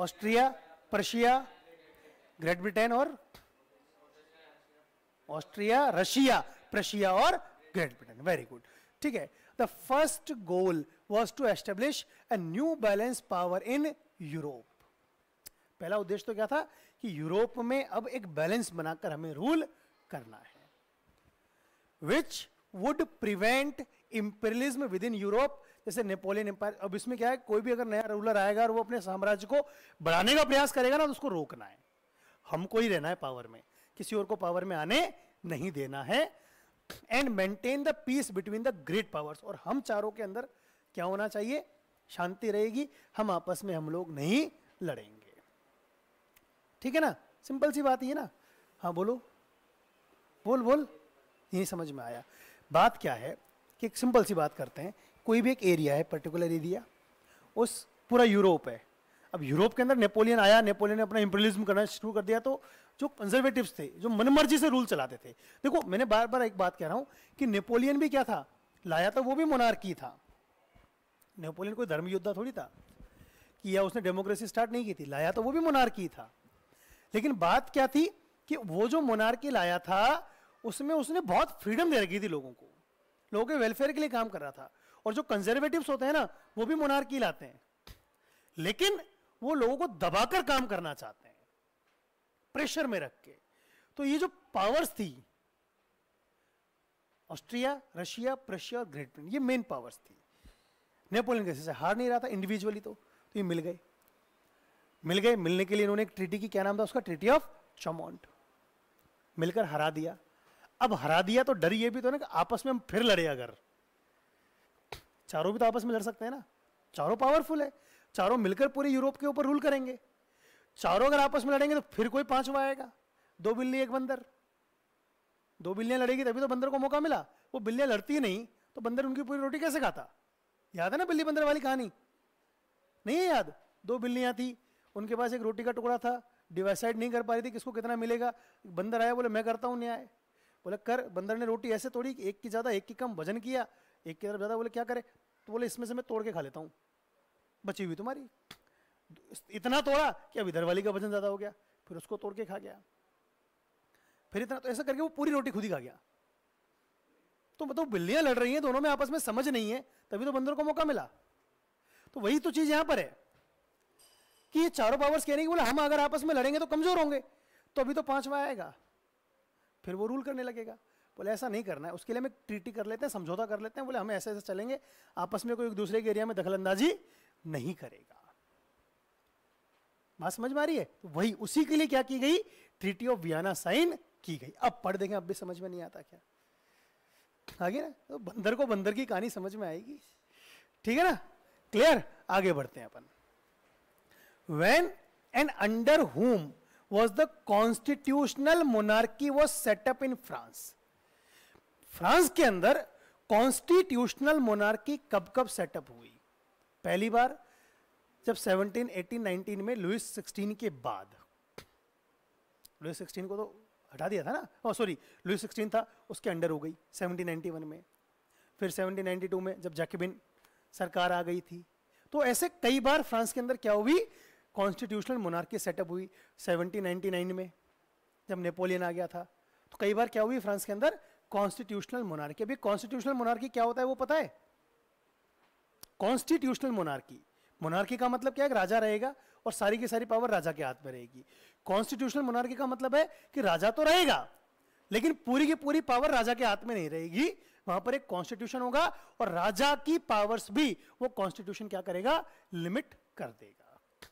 ऑस्ट्रिया प्रशिया ग्रेट ब्रिटेन और ऑस्ट्रिया रशिया प्रशिया और ग्रेट ब्रिटेन वेरी गुड ठीक है the first goal was to establish a new balance power in Europe पहला उद्देश्य तो क्या था कि यूरोप में अब एक बैलेंस बनाकर हमें रूल करना है which would prevent imperialism within इन यूरोप जैसे नेपोलियन एम्पायर अब इसमें क्या है कोई भी अगर नया रूलर आएगा और वो अपने साम्राज्य को बढ़ाने का प्रयास करेगा ना तो उसको रोकना है हमको ही रहना है पावर में किसी और को पावर में आने नहीं देना है and maintain the peace between the great powers और हम चारों के अंदर क्या होना चाहिए शांति रहेगी हम आपस में हम लोग नहीं लड़ेंगे ठीक है ना सिंपल सी बात ही ना हाँ बोलो बोल बोल यही समझ में आया बात क्या है कि एक सिंपल सी बात करते हैं कोई भी एक एरिया है पर्टिकुलर एरिया उस पूरा यूरोप है अब यूरोप के अंदर नेपोलियन आया नेपोलियन ने अपना इंपरलिज्म करना शुरू कर दिया तो जो कंजर्वेटिव थे जो मनमर्जी से रूल चलाते थे देखो मैंने बार बार एक बात कह रहा हूं कि नेपोलियन भी क्या था लाया था वो भी मोनार्की था नेपोलियन कोई धर्म योद्धा थोड़ी था कि या उसने डेमोक्रेसी स्टार्ट नहीं की थी लाया तो वो भी मोनार्की था लेकिन बात क्या थी कि वो जो मोनार्की लाया था उसमें उसने बहुत फ्रीडम दे रखी थी लोगों को लोगों के वेलफेयर के लिए काम कर रहा था और जो कंजर्वेटिव होते हैं ना वो भी मोनार्की लाते हैं लेकिन वो लोगों को दबाकर काम करना चाहते हैं प्रेशर में रख के तो ये जो पावर्स थी ऑस्ट्रिया रशिया प्रशिया और ग्रेट ब्रिटेन ये मेन पावर्स थी नेपोलियन कैसे हार नहीं रहा था इंडिविजुअली तो तो ये मिल गए मिल गए मिलने के लिए इन्होंने एक ट्रीटी की क्या नाम था उसका ट्रीटी ऑफ चमोन्ट मिलकर हरा दिया अब हरा दिया तो डर ये भी तो ना कि आपस में हम फिर लड़े अगर चारों भी तो आपस में लड़ सकते हैं ना चारों पावरफुल है चारों मिलकर पूरे यूरोप के ऊपर रूल करेंगे चारों अगर आपस में लड़ेंगे तो फिर कोई पांचवा आएगा दो बिल्ली एक बंदर दो बिल्लियां लड़ेगी तभी तो बंदर को मौका मिला वो बिल्लियां लड़ती नहीं तो बंदर उनकी पूरी रोटी कैसे खाता याद है ना बिल्ली बंदर वाली कहानी नहीं है याद दो बिल्लियां थी उनके पास एक रोटी का टुकड़ा था डिवाइसाइड नहीं कर पा रही थी किसको कितना मिलेगा बंदर आया बोले मैं करता हूँ न्याय बोले कर बंदर ने रोटी ऐसे तोड़ी एक की ज़्यादा एक की कम वजन किया एक की तरफ ज़्यादा बोले क्या करे तो बोले इसमें से मैं तोड़ के खा लेता हूँ बची हुई तुम्हारी इतना तोड़ा कि अब इधर वाली का वजन ज़्यादा हो गया फिर उसको तोड़ के खा गया फिर इतना तो ऐसा करके वो पूरी रोटी खुद ही खा गया तो मतलब बिल्लियां लड़ रही हैं दोनों में आपस में समझ नहीं है तभी तो बंदर को मौका मिला तो वही तो चीज़ यहां पर है कि ये चारों पावर्स कह रही बोले हम अगर आपस में लड़ेंगे तो कमज़ोर होंगे तो अभी तो पांचवा आएगा फिर वो रूल करने लगेगा बोले ऐसा नहीं करना है उसके लिए हमें ट्रीटी कर लेते हैं समझौता कर लेते हैं बोले हम ऐसे ऐसे चलेंगे आपस में कोई एक दूसरे के एरिया में दखलंदाजी नहीं करेगा बात समझ में आ रही है तो वही उसी के लिए क्या की गई ट्रीटी ऑफ वियाना साइन की गई अब पढ़ देंगे अब भी समझ में नहीं आता क्या आगे ना तो बंदर को बंदर की कहानी समझ में आएगी ठीक है ना क्लियर आगे बढ़ते हैं अपन when and under whom was the constitutional monarchy was set up in France France के अंदर कॉन्स्टिट्यूशनल मोनार्की कब कब सेटअप हुई पहली बार जब 17, 18, 19 में लुइस 16 के बाद लुइस 16 को तो हटा दिया था ना ओ सॉरी लुइस 16 था उसके अंडर हो गई 1791 में फिर 1792 में जब जैकबिन सरकार आ गई थी तो ऐसे कई बार फ्रांस के अंदर क्या हुई कॉन्स्टिट्यूशनल मोनार्की सेटअप हुई 1799 में जब नेपोलियन आ गया था तो कई बार क्या हुई फ्रांस के अंदर कॉन्स्टिट्यूशनल मोनार्की अभी कॉन्स्टिट्यूशनल मोनार्की क्या होता है वो पता है कॉन्स्टिट्यूशनल मोनार्की मोनार्की का मतलब क्या है राजा रहेगा और सारी की सारी पावर राजा के हाथ में रहेगी कॉन्स्टिट्यूशनल मोनार्की का मतलब है कि राजा तो रहेगा लेकिन पूरी की पूरी पावर राजा के हाथ में नहीं रहेगी वहां पर एक कॉन्स्टिट्यूशन होगा और राजा की पावर्स भी वो कॉन्स्टिट्यूशन क्या करेगा लिमिट कर देगा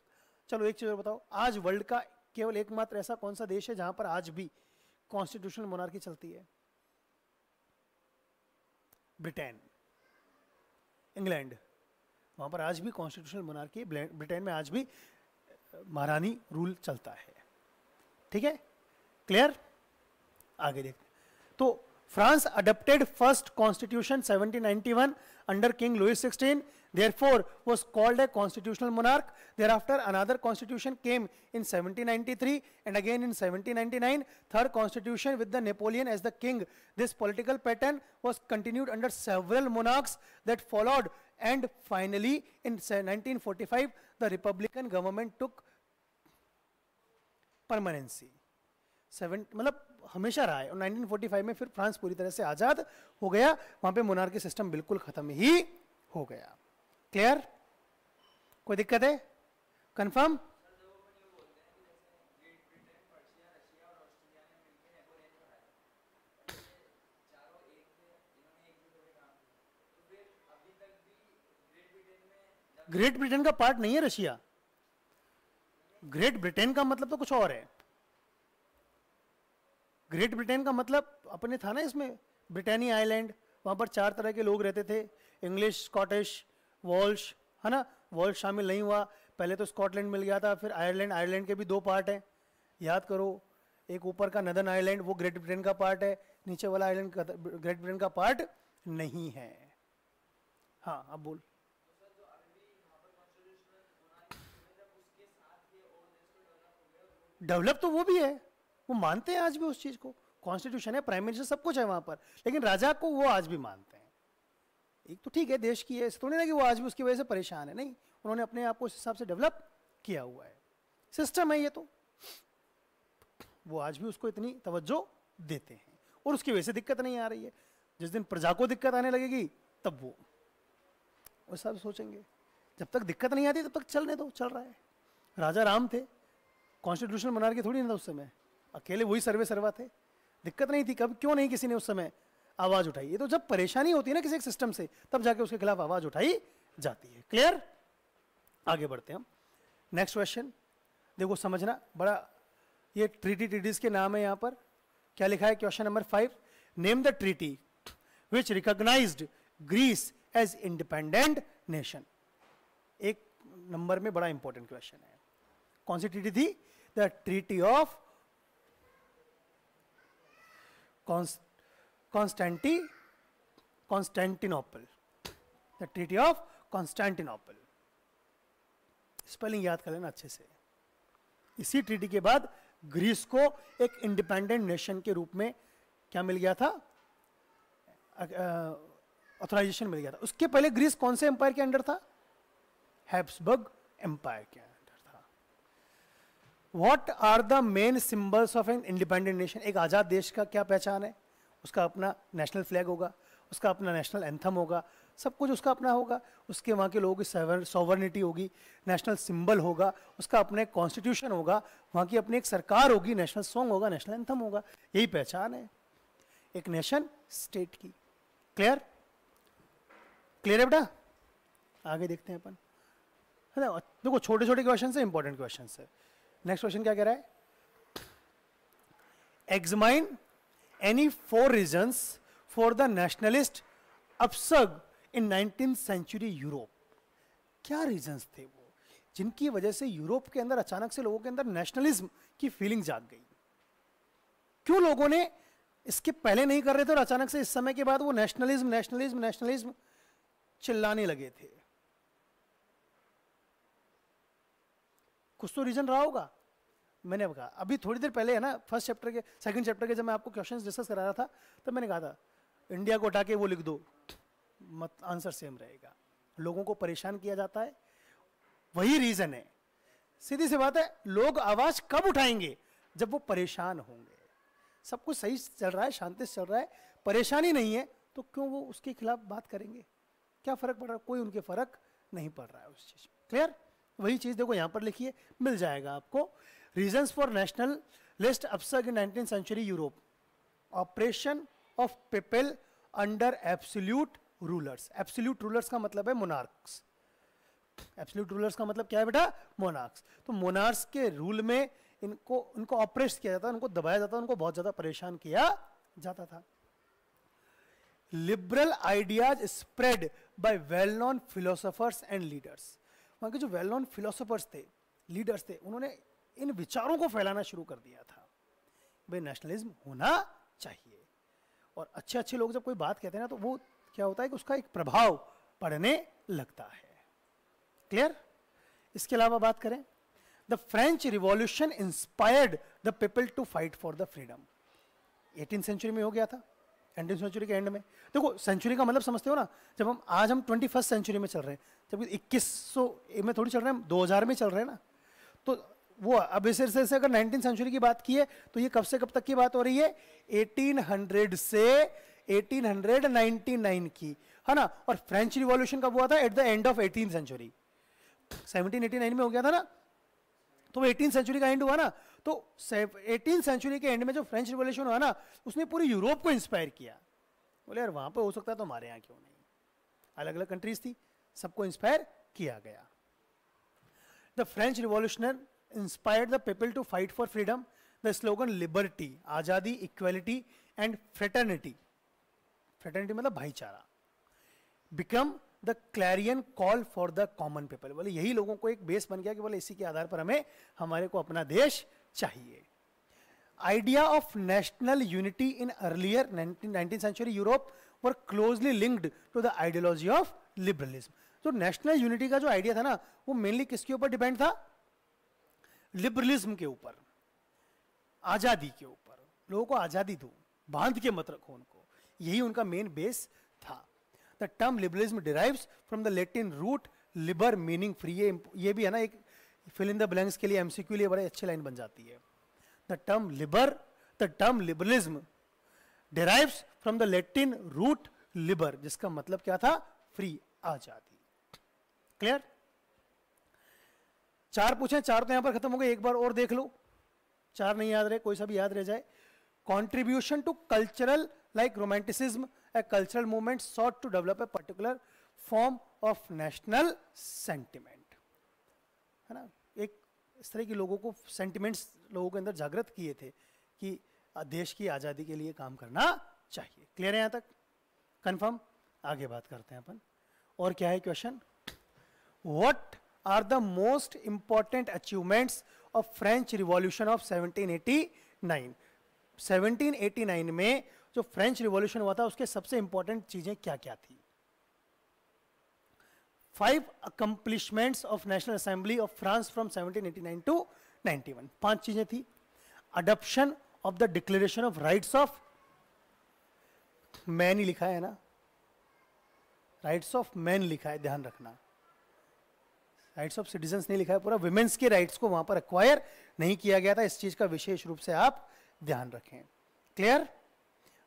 चलो एक चीज और बताओ आज वर्ल्ड का केवल एकमात्र ऐसा कौन सा देश है जहां पर आज भी कॉन्स्टिट्यूशनल मोनार्की चलती है ब्रिटेन इंग्लैंड वहाँ पर आज भी कॉन्स्टिट्यूशनल मोनार्की ब्रिटेन में आज भी महारानी रूल चलता है ठीक है क्लियर आगे देखते तो France adopted first constitution 1791 under King Louis XVI. Therefore, was called a constitutional monarch. Thereafter, another constitution came in 1793 and again in 1799. Third constitution with the Napoleon as the king. This political pattern was continued under several monarchs that followed And finally, in 1945, the Republican government took permanency seven मतलब हमेशा रहा है और 1945 में फिर France पूरी तरह से आज़ाद हो गया वहाँ पे मोनार्की सिस्टम बिल्कुल ख़त्म ही हो गया क्लियर कोई दिक्कत है कंफर्म ग्रेट ब्रिटेन का पार्ट नहीं है रशिया ग्रेट ब्रिटेन का मतलब तो कुछ और है ग्रेट ब्रिटेन का मतलब अपने था ना इसमें ब्रिटेनी आइलैंड वहाँ पर चार तरह के लोग रहते थे इंग्लिश स्कॉटिश वॉल्श है ना वॉल्श शामिल नहीं हुआ पहले तो स्कॉटलैंड मिल गया था फिर आयरलैंड आयरलैंड के भी दो पार्ट हैं याद करो एक ऊपर का नदन आयरलैंड वो ग्रेट ब्रिटेन का पार्ट है नीचे वाला आयरलैंड ग्रेट ब्रिटेन का पार्ट नहीं है हाँ अब बोल डेवलप तो वो भी है वो मानते हैं आज भी उस चीज को कॉन्स्टिट्यूशन है प्राइम मिनिस्टर सब कुछ है वहां पर लेकिन राजा को वो आज भी मानते हैं एक तो ठीक है देश की है थोड़ी ना कि वो आज भी उसकी वजह से परेशान है नहीं उन्होंने अपने आप को उस हिसाब से डेवलप किया हुआ है सिस्टम है ये तो वो आज भी उसको इतनी तवज्जो देते हैं और उसकी वजह से दिक्कत नहीं आ रही है जिस दिन प्रजा को दिक्कत आने लगेगी तब वो उस हिसाब सोचेंगे जब तक दिक्कत नहीं आती तब तक चलने दो चल रहा है राजा राम थे कॉन्स्टिट्यूशन बना के थोड़ी ना था उस समय अकेले वही सर्वे सर्वा थे दिक्कत नहीं थी कब क्यों नहीं किसी ने उस समय आवाज उठाई ये तो जब परेशानी होती है ना किसी एक सिस्टम से तब जाके उसके खिलाफ आवाज उठाई जाती है क्लियर आगे बढ़ते हम नेक्स्ट क्वेश्चन देखो समझना बड़ा ये ट्रीटी ट्रीटीज के नाम है यहाँ पर क्या लिखा है question number five name the treaty which recognize Greece as independent nation एक नंबर में बड़ा इंपॉर्टेंट क्वेश्चन है कौन सी ट्रीटी थी the Treaty of Const Constanti Constantinople. The Treaty of Constantinople. Spelling याद कर लेना अच्छे से इसी ट्रीटी के बाद ग्रीस को एक इंडिपेंडेंट नेशन के रूप में क्या मिल गया था ऑथराइजेशन मिल गया था उसके पहले ग्रीस कौन से एम्पायर के अंडर था हैब्सबर्ग एम्पायर के what are the main symbols of an independent nation एक आज़ाद देश का क्या पहचान है उसका अपना नेशनल फ्लैग होगा उसका अपना नेशनल एंथम होगा सब कुछ उसका अपना होगा उसके वहाँ के लोगों की सॉवर्निटी होगी नेशनल सिंबल होगा उसका अपने कॉन्स्टिट्यूशन होगा वहाँ की अपनी एक सरकार होगी नेशनल सॉन्ग होगा नेशनल एंथम होगा यही पहचान है एक नेशन स्टेट की क्लियर क्लियर है बेटा आगे देखते हैं अपन है ना देखो छोटे छोटे क्वेश्चन है इंपॉर्टेंट क्वेश्चन है नेक्स्ट क्वेश्चन क्या कह रहा है examine any four reason for the nationalist upsurge in nineteen century Europe क्या रीजंस थे वो जिनकी वजह से यूरोप के अंदर अचानक से लोगों के अंदर नेशनलिज्म की फीलिंग जाग गई क्यों लोगों ने इसके पहले नहीं कर रहे थे और अचानक से इस समय के बाद वो नेशनलिज्म नेशनलिज्म नेशनलिज्म चिल्लाने लगे थे कुछ तो रीज़न रहा होगा मैंने कहा अभी थोड़ी देर पहले है ना फर्स्ट चैप्टर के सेकंड चैप्टर के जब मैं आपको क्वेश्चन डिस्कस करा रहा था तो मैंने कहा था इंडिया को हटा के वो लिख दो मत आंसर सेम रहेगा लोगों को परेशान किया जाता है वही रीज़न है सीधी सी बात है लोग आवाज़ कब उठाएंगे जब वो परेशान होंगे सब कुछ सही चल रहा है शांति से चल रहा है परेशानी नहीं है तो क्यों वो उसके खिलाफ बात करेंगे क्या फ़र्क पड़ रहा है कोई उनके फ़र्क नहीं पड़ रहा है उस चीज़ में क्लियर वही चीज़ देखो यहाँ पर लिखिए मिल जाएगा आपको reasons for nationalist upsurge in nineteen century Europe oppression of people under absolute rulers absolute rulers का मतलब है मोनार्क्स एब्सोल्यूट रूलर्स का मतलब क्या है बेटा मोनार्क्स तो मोनार्क्स के रूल में इनको इनको ऑपरेट किया जाता उनको दबाया जाता उनको बहुत ज़्यादा परेशान किया जाता था liberal ideas spread by well known philosophers and leaders वहाँ के जो वेल नॉन फिलोसोफर्स थे लीडर्स थे उन्होंने इन विचारों को फैलाना शुरू कर दिया था भाई नेशनलिज्म होना चाहिए और अच्छे अच्छे लोग जब कोई बात कहते हैं ना तो वो क्या होता है कि उसका एक प्रभाव पड़ने लगता है क्लियर इसके अलावा बात करें the French revolution inspired the people to fight for the freedom eighteen century में हो गया था नाइनटीन सेंचुरी के एंड में देखो सेंचुरी का मतलब समझते हो ना जब हम आज हम ट्वेंटी फर्स्ट सेंचुरी में चल रहे हैं जब इक्कीस सौ में थोड़ी चल रहे हैं हम दो हज़ार में चल रहे हैं ना तो वो अब इस से अगर नाइनटीन सेंचुरी की बात की है तो ये कब से कब तक की बात हो रही है एटीन हंड्रेड से एटीन हंड्रेड नाइनटी नाइन की है ना और फ्रेंच रिवॉल्यूशन कब हुआ था at the end of eighteen century seventeen eighty nine में हो गया था ना तो वो एटीन सेंचुरी का एंड हुआ ना तो एटीन सेंचुरी के एंड में जो फ्रेंच रिवोल्यूशन हुआ ना उसने पूरे यूरोप को इंस्पायर किया बोले यार वहां पर हो सकता है तो हमारे यहाँ क्यों नहीं अलग अलग कंट्रीज थी सबको इंस्पायर किया गया the French revolution inspired the people to fight for freedom the slogan liberty आज़ादी इक्वेलिटी एंड फ्रेटर्निटी फ्रेटर्निटी मतलब भाईचारा become the clarion call for the common people बोले यही लोगों को एक बेस बन गया कि बोले इसी के आधार पर हमें हमारे को अपना देश चाहिए idea of national unity in earlier nineteen century Europe were closely linked to the ideology of liberalism तो नेशनल यूनिटी का जो आइडिया था ना वो मेनली किसके ऊपर डिपेंड था लिबरलिज्म के ऊपर आजादी के ऊपर लोगों को आजादी दो बांध के मत रखो उनको यही उनका मेन बेस था the term liberalism derives from the Latin root liber meaning free ये भी है ना एक फिल इन द ब्लैंक्स के लिए एमसीक्यू लिए बड़े अच्छी लाइन बन जाती है the term liber the term liberalism derives from the Latin root liber जिसका मतलब क्या था फ्री आजादी क्लियर चार पूछे चार तो यहां पर खत्म हो गए एक बार और देख लो चार नहीं याद रहे कोई सा भी याद रह जाए contribution to cultural like romanticism a cultural movement sought to develop a particular form of national sentiment है ना इस तरह के लोगों को सेंटिमेंट्स लोगों के अंदर जागृत किए थे कि देश की आज़ादी के लिए काम करना चाहिए क्लियर है यहाँ तक कन्फर्म आगे बात करते हैं अपन और क्या है question what are the most important achievements of French revolution of 1789 1789 में जो फ्रेंच रिवॉल्यूशन हुआ था उसके सबसे इंपॉर्टेंट चीज़ें क्या क्या थी five accomplishments of national assembly of France from 1789 to 91 पांच चीजें थी adoption of the declaration of rights of man ही लिखा है ना राइट्स ऑफ मैन लिखा है ध्यान रखना राइट्स ऑफ सिटीजन नहीं लिखा है पूरा वुमेन्स के राइट्स को वहां पर एक्वायर नहीं किया गया था इस चीज का विशेष रूप से आप ध्यान रखें क्लियर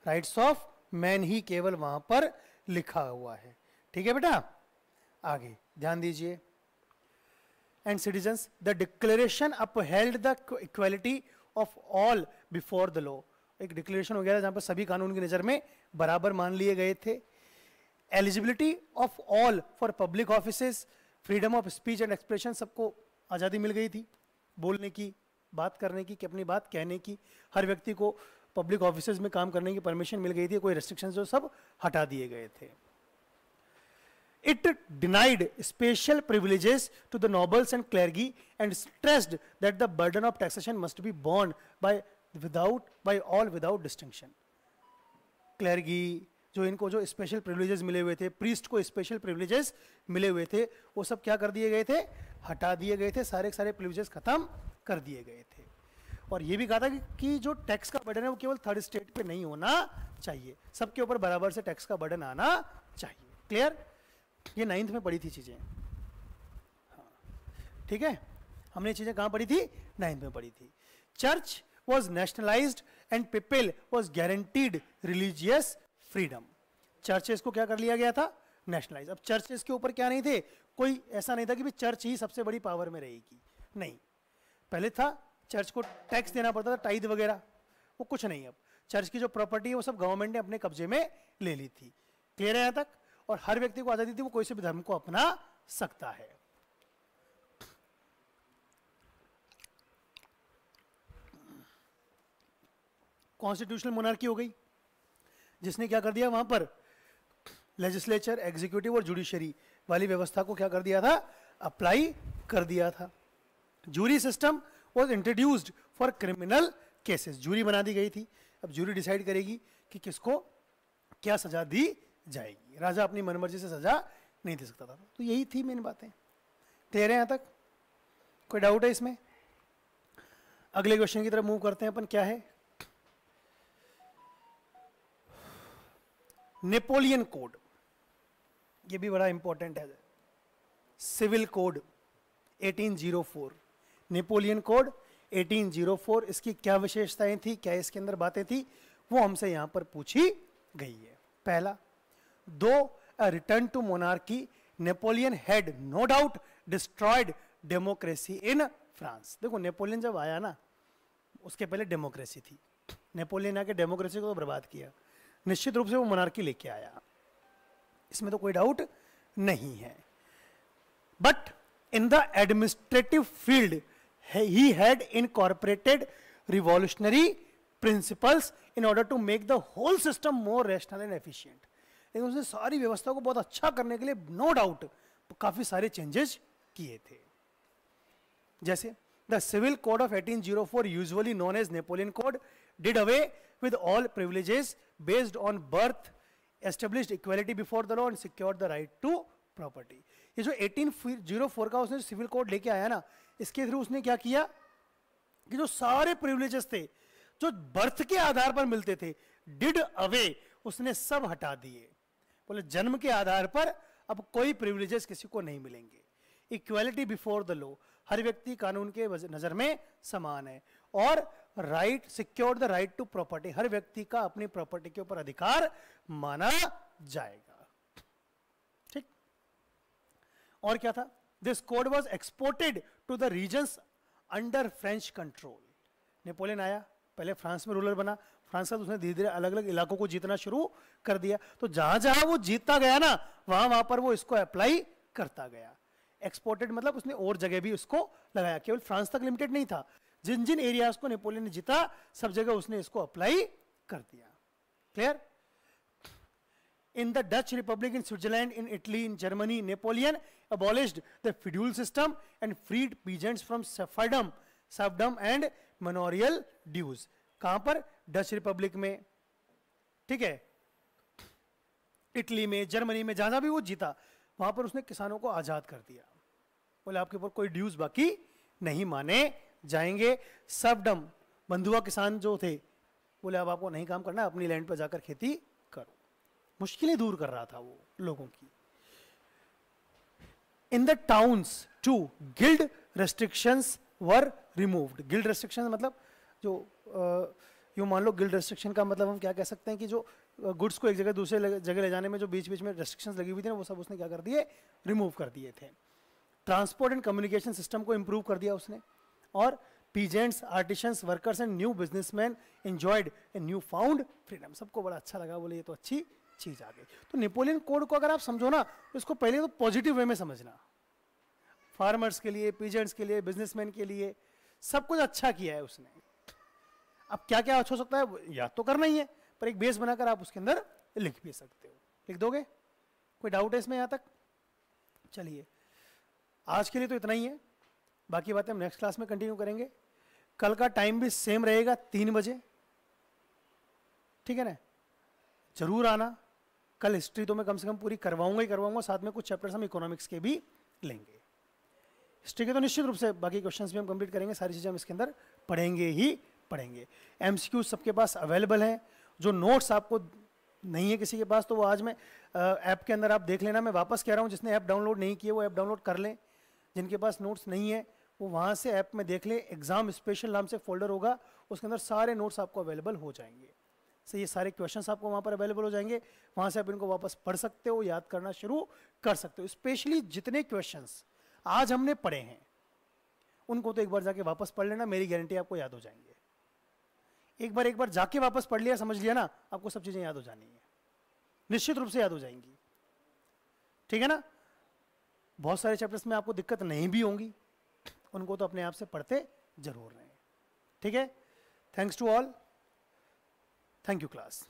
राइट्स ऑफ मैन ही केवल वहां पर लिखा हुआ है ठीक है बेटा आगे ध्यान दीजिए and citizens the declaration held the equality of all before the law एक डिक्लेरेशन हो गया था जहां पर सभी कानून की नज़र में बराबर मान लिए गए थे eligibility of all for public office freedom of speech and expression सबको आज़ादी मिल गई थी बोलने की बात करने की कि अपनी बात कहने की हर व्यक्ति को पब्लिक ऑफिस में काम करने की परमिशन मिल गई थी कोई रेस्ट्रिक्शन जो सब हटा दिए गए थे It denied special privileges to the nobles and clergy and stressed that the burden of taxation must be borne by without by all without distinction. Clergy जो इनको जो स्पेशल प्रिविलेजेस मिले हुए थे प्रीस्ट को स्पेशल प्रिविलेजेस मिले हुए थे वो सब क्या कर दिए गए थे हटा दिए गए थे सारे सारे प्रिविलेजेस खत्म कर दिए गए थे और ये भी कहा था कि, कि जो टैक्स का बर्डन है वो केवल थर्ड स्टेट पे नहीं होना चाहिए सबके ऊपर बराबर से टैक्स का बर्डन आना चाहिए क्लियर ये नाइन्थ में पढ़ी थी चीज़ें हाँ। ठीक है हमने चीज़ें कहाँ पढ़ी थी नाइन्थ में पढ़ी थी church was nationalise and people was guaranteed religious freedom churches को क्या कर लिया गया था नेशनलाइज अब चर्चेस के ऊपर क्या नहीं थे कोई ऐसा नहीं था कि भी चर्च ही सबसे बड़ी पावर में रहेगी नहीं पहले था चर्च को टैक्स देना पड़ता था टाइद वगैरह वो कुछ नहीं अब चर्च की जो प्रॉपर्टी है वो सब गवर्नमेंट ने अपने कब्जे में ले ली थी क्लियर है यहाँ तक और हर व्यक्ति को आजादी थी वो कोई से भी धर्म को अपना सकता है कॉन्स्टिट्यूशनल मोनार्की हो गई जिसने क्या कर दिया वहां पर लेजिस्लेचर एग्जीक्यूटिव और जुडिशरी वाली व्यवस्था को क्या कर दिया था अप्लाई कर दिया था jury system was introduced for criminal cases jury बना दी गई थी अब जूरी डिसाइड करेगी कि किसको क्या सजा दी जाएगी राजा अपनी मनमर्जी से सजा नहीं दे सकता था तो यही थी मेन बातें क्लियर है यहाँ तक कोई डाउट है इसमें अगले क्वेश्चन की तरफ मूव करते हैं अपन क्या है नेपोलियन कोड ये भी बड़ा इंपॉर्टेंट है सिविल कोड 1804 नेपोलियन कोड 1804 इसकी क्या विशेषताएं थी क्या इसके अंदर बातें थी वो हमसे यहां पर पूछी गई है पहला दो return to monarchy Napoleon had no doubt destroyed democracy in France देखो नेपोलियन जब आया ना उसके पहले डेमोक्रेसी थी नेपोलियन आके डेमोक्रेसी को तो बर्बाद किया निश्चित रूप से वो मोनार्की लेके आया इसमें तो कोई डाउट नहीं है but in the administrative field he had incorporated revolutionary principles in order to make the whole system more rational and efficient लेकिन उसने सारी व्यवस्था को बहुत अच्छा करने के लिए नो डाउट काफ़ी सारे चेंजेस किए थे जैसे the civil code of 1804 usually known as Napoleon code did away with all privileges based on birth establish equality before the law and secure the right to property ये जो 1804 का उसने civil code लेके आया ना इसके थ्रू उसने क्या किया कि जो सारे प्रिविलेजेस थे जो बर्थ के आधार पर मिलते थे डिड अवे उसने सब हटा दिए बोले जन्म के आधार पर अब कोई प्रिविलेजेस किसी को नहीं मिलेंगे इक्वलिटी बिफोर द लॉ हर व्यक्ति कानून के नज़र में समान है और right secure the right to property हर व्यक्ति का अपनी प्रॉपर्टी के ऊपर अधिकार माना जाएगा ठीक और क्या था this code was exported to the region under French control Napoleon आया पहले फ्रांस में रूलर बना फ्रांस का तो उसने धीरे धीरे अलग अलग इलाकों को जीतना शुरू कर दिया तो जहां जहां वो जीतता गया ना वहां वहां पर वो इसको अप्लाई करता गया एक्सपोर्टेड मतलब उसने और जगह भी उसको लगाया केवल फ्रांस तक लिमिटेड नहीं था जिन जिन एरियाज को नेपोलियन ने जीता सब जगह उसने इसको अप्लाई कर दिया clear in the Dutch republic in Switzerland in Italy in Germany Napoleon abolished the feudal system and freed peasants from serfdom serfdom and manorial dues कहां पर डच रिपब्लिक में ठीक है इटली में जर्मनी में जहां जहाँ भी वो जीता वहां पर उसने किसानों को आज़ाद कर दिया बोले आपके ऊपर कोई ड्यूज बाकी नहीं माने जाएंगे सब डम बंधुआ किसान जो थे बोले अब आपको नहीं काम करना अपनी लैंड पर जाकर खेती करो मुश्किलें दूर कर रहा था वो लोगों की in the towns too guild restrictions were removed guild restriction मतलब जो यू मान लो गिल्ड रेस्ट्रिक्शन का मतलब हम क्या कह सकते हैं कि जो गुड्स को एक जगह दूसरे जगह ले जाने में जो बीच बीच में रेस्ट्रिक्शंस लगी हुई थी ना वो सब उसने क्या कर दिए रिमूव कर दिए थे ट्रांसपोर्ट एंड कम्युनिकेशन सिस्टम को इम्प्रूव कर दिया उसने और peasants artisans workers and new businessman enjoyed a new found freedom सबको बड़ा अच्छा लगा बोले ये तो अच्छी चीज़ आ गई तो नेपोलियन कोड को अगर आप समझो ना तो इसको पहले तो पॉजिटिव वे में समझना फार्मर्स के लिए पीजेंट्स के लिए बिजनेसमैन के लिए सब कुछ अच्छा किया है उसने अब क्या क्या अच्छा हो सकता है याद तो करना ही है पर एक बेस बनाकर आप उसके अंदर लिख भी सकते हो लिख दोगे कोई डाउट है इसमें यहाँ तक चलिए आज के लिए तो इतना ही है बाकी बातें हम नेक्स्ट क्लास में कंटिन्यू करेंगे कल का टाइम भी सेम रहेगा तीन बजे ठीक है ना जरूर आना कल हिस्ट्री तो मैं कम से कम पूरी करवाऊंगा ही करवाऊंगा साथ में कुछ चैप्टर्स हम इकोनॉमिक्स के भी लेंगे हिस्ट्री के तो निश्चित रूप से बाकी क्वेश्चंस भी हम कंप्लीट करेंगे सारी चीज़ें हम इसके अंदर पढ़ेंगे ही पढ़ेंगे एमसीक्यू सबके पास अवेलेबल हैं जो नोट्स आपको नहीं है किसी के पास तो वो आज मैं ऐप के अंदर आप देख लेना मैं वापस कह रहा हूँ जिसने ऐप डाउनलोड नहीं किए वो ऐप डाउनलोड कर लें जिनके पास नोट्स नहीं है वो वहाँ से ऐप में देख लें एग्ज़ाम स्पेशल नाम से फोल्डर होगा उसके अंदर सारे नोट्स आपको अवेलेबल हो जाएंगे सर ये सारे क्वेश्चंस आपको वहाँ पर अवेलेबल हो जाएंगे वहाँ से आप इनको वापस पढ़ सकते हो याद करना शुरू कर सकते हो स्पेशली जितने क्वेश्चंस आज हमने पढ़े हैं उनको तो एक बार जाके वापस पढ़ लेना मेरी गारंटी आपको याद हो जाएंगे एक बार एक बार जाके वापस पढ़ लिया समझ लिया ना आपको सब चीजें याद हो जानी है निश्चित रूप से याद हो जाएंगी ठीक है ना बहुत सारे चैप्टर्स में आपको दिक्कत नहीं भी होंगी उनको तो अपने आप से पढ़ते जरूर रहें ठीक है thanks to all thank you class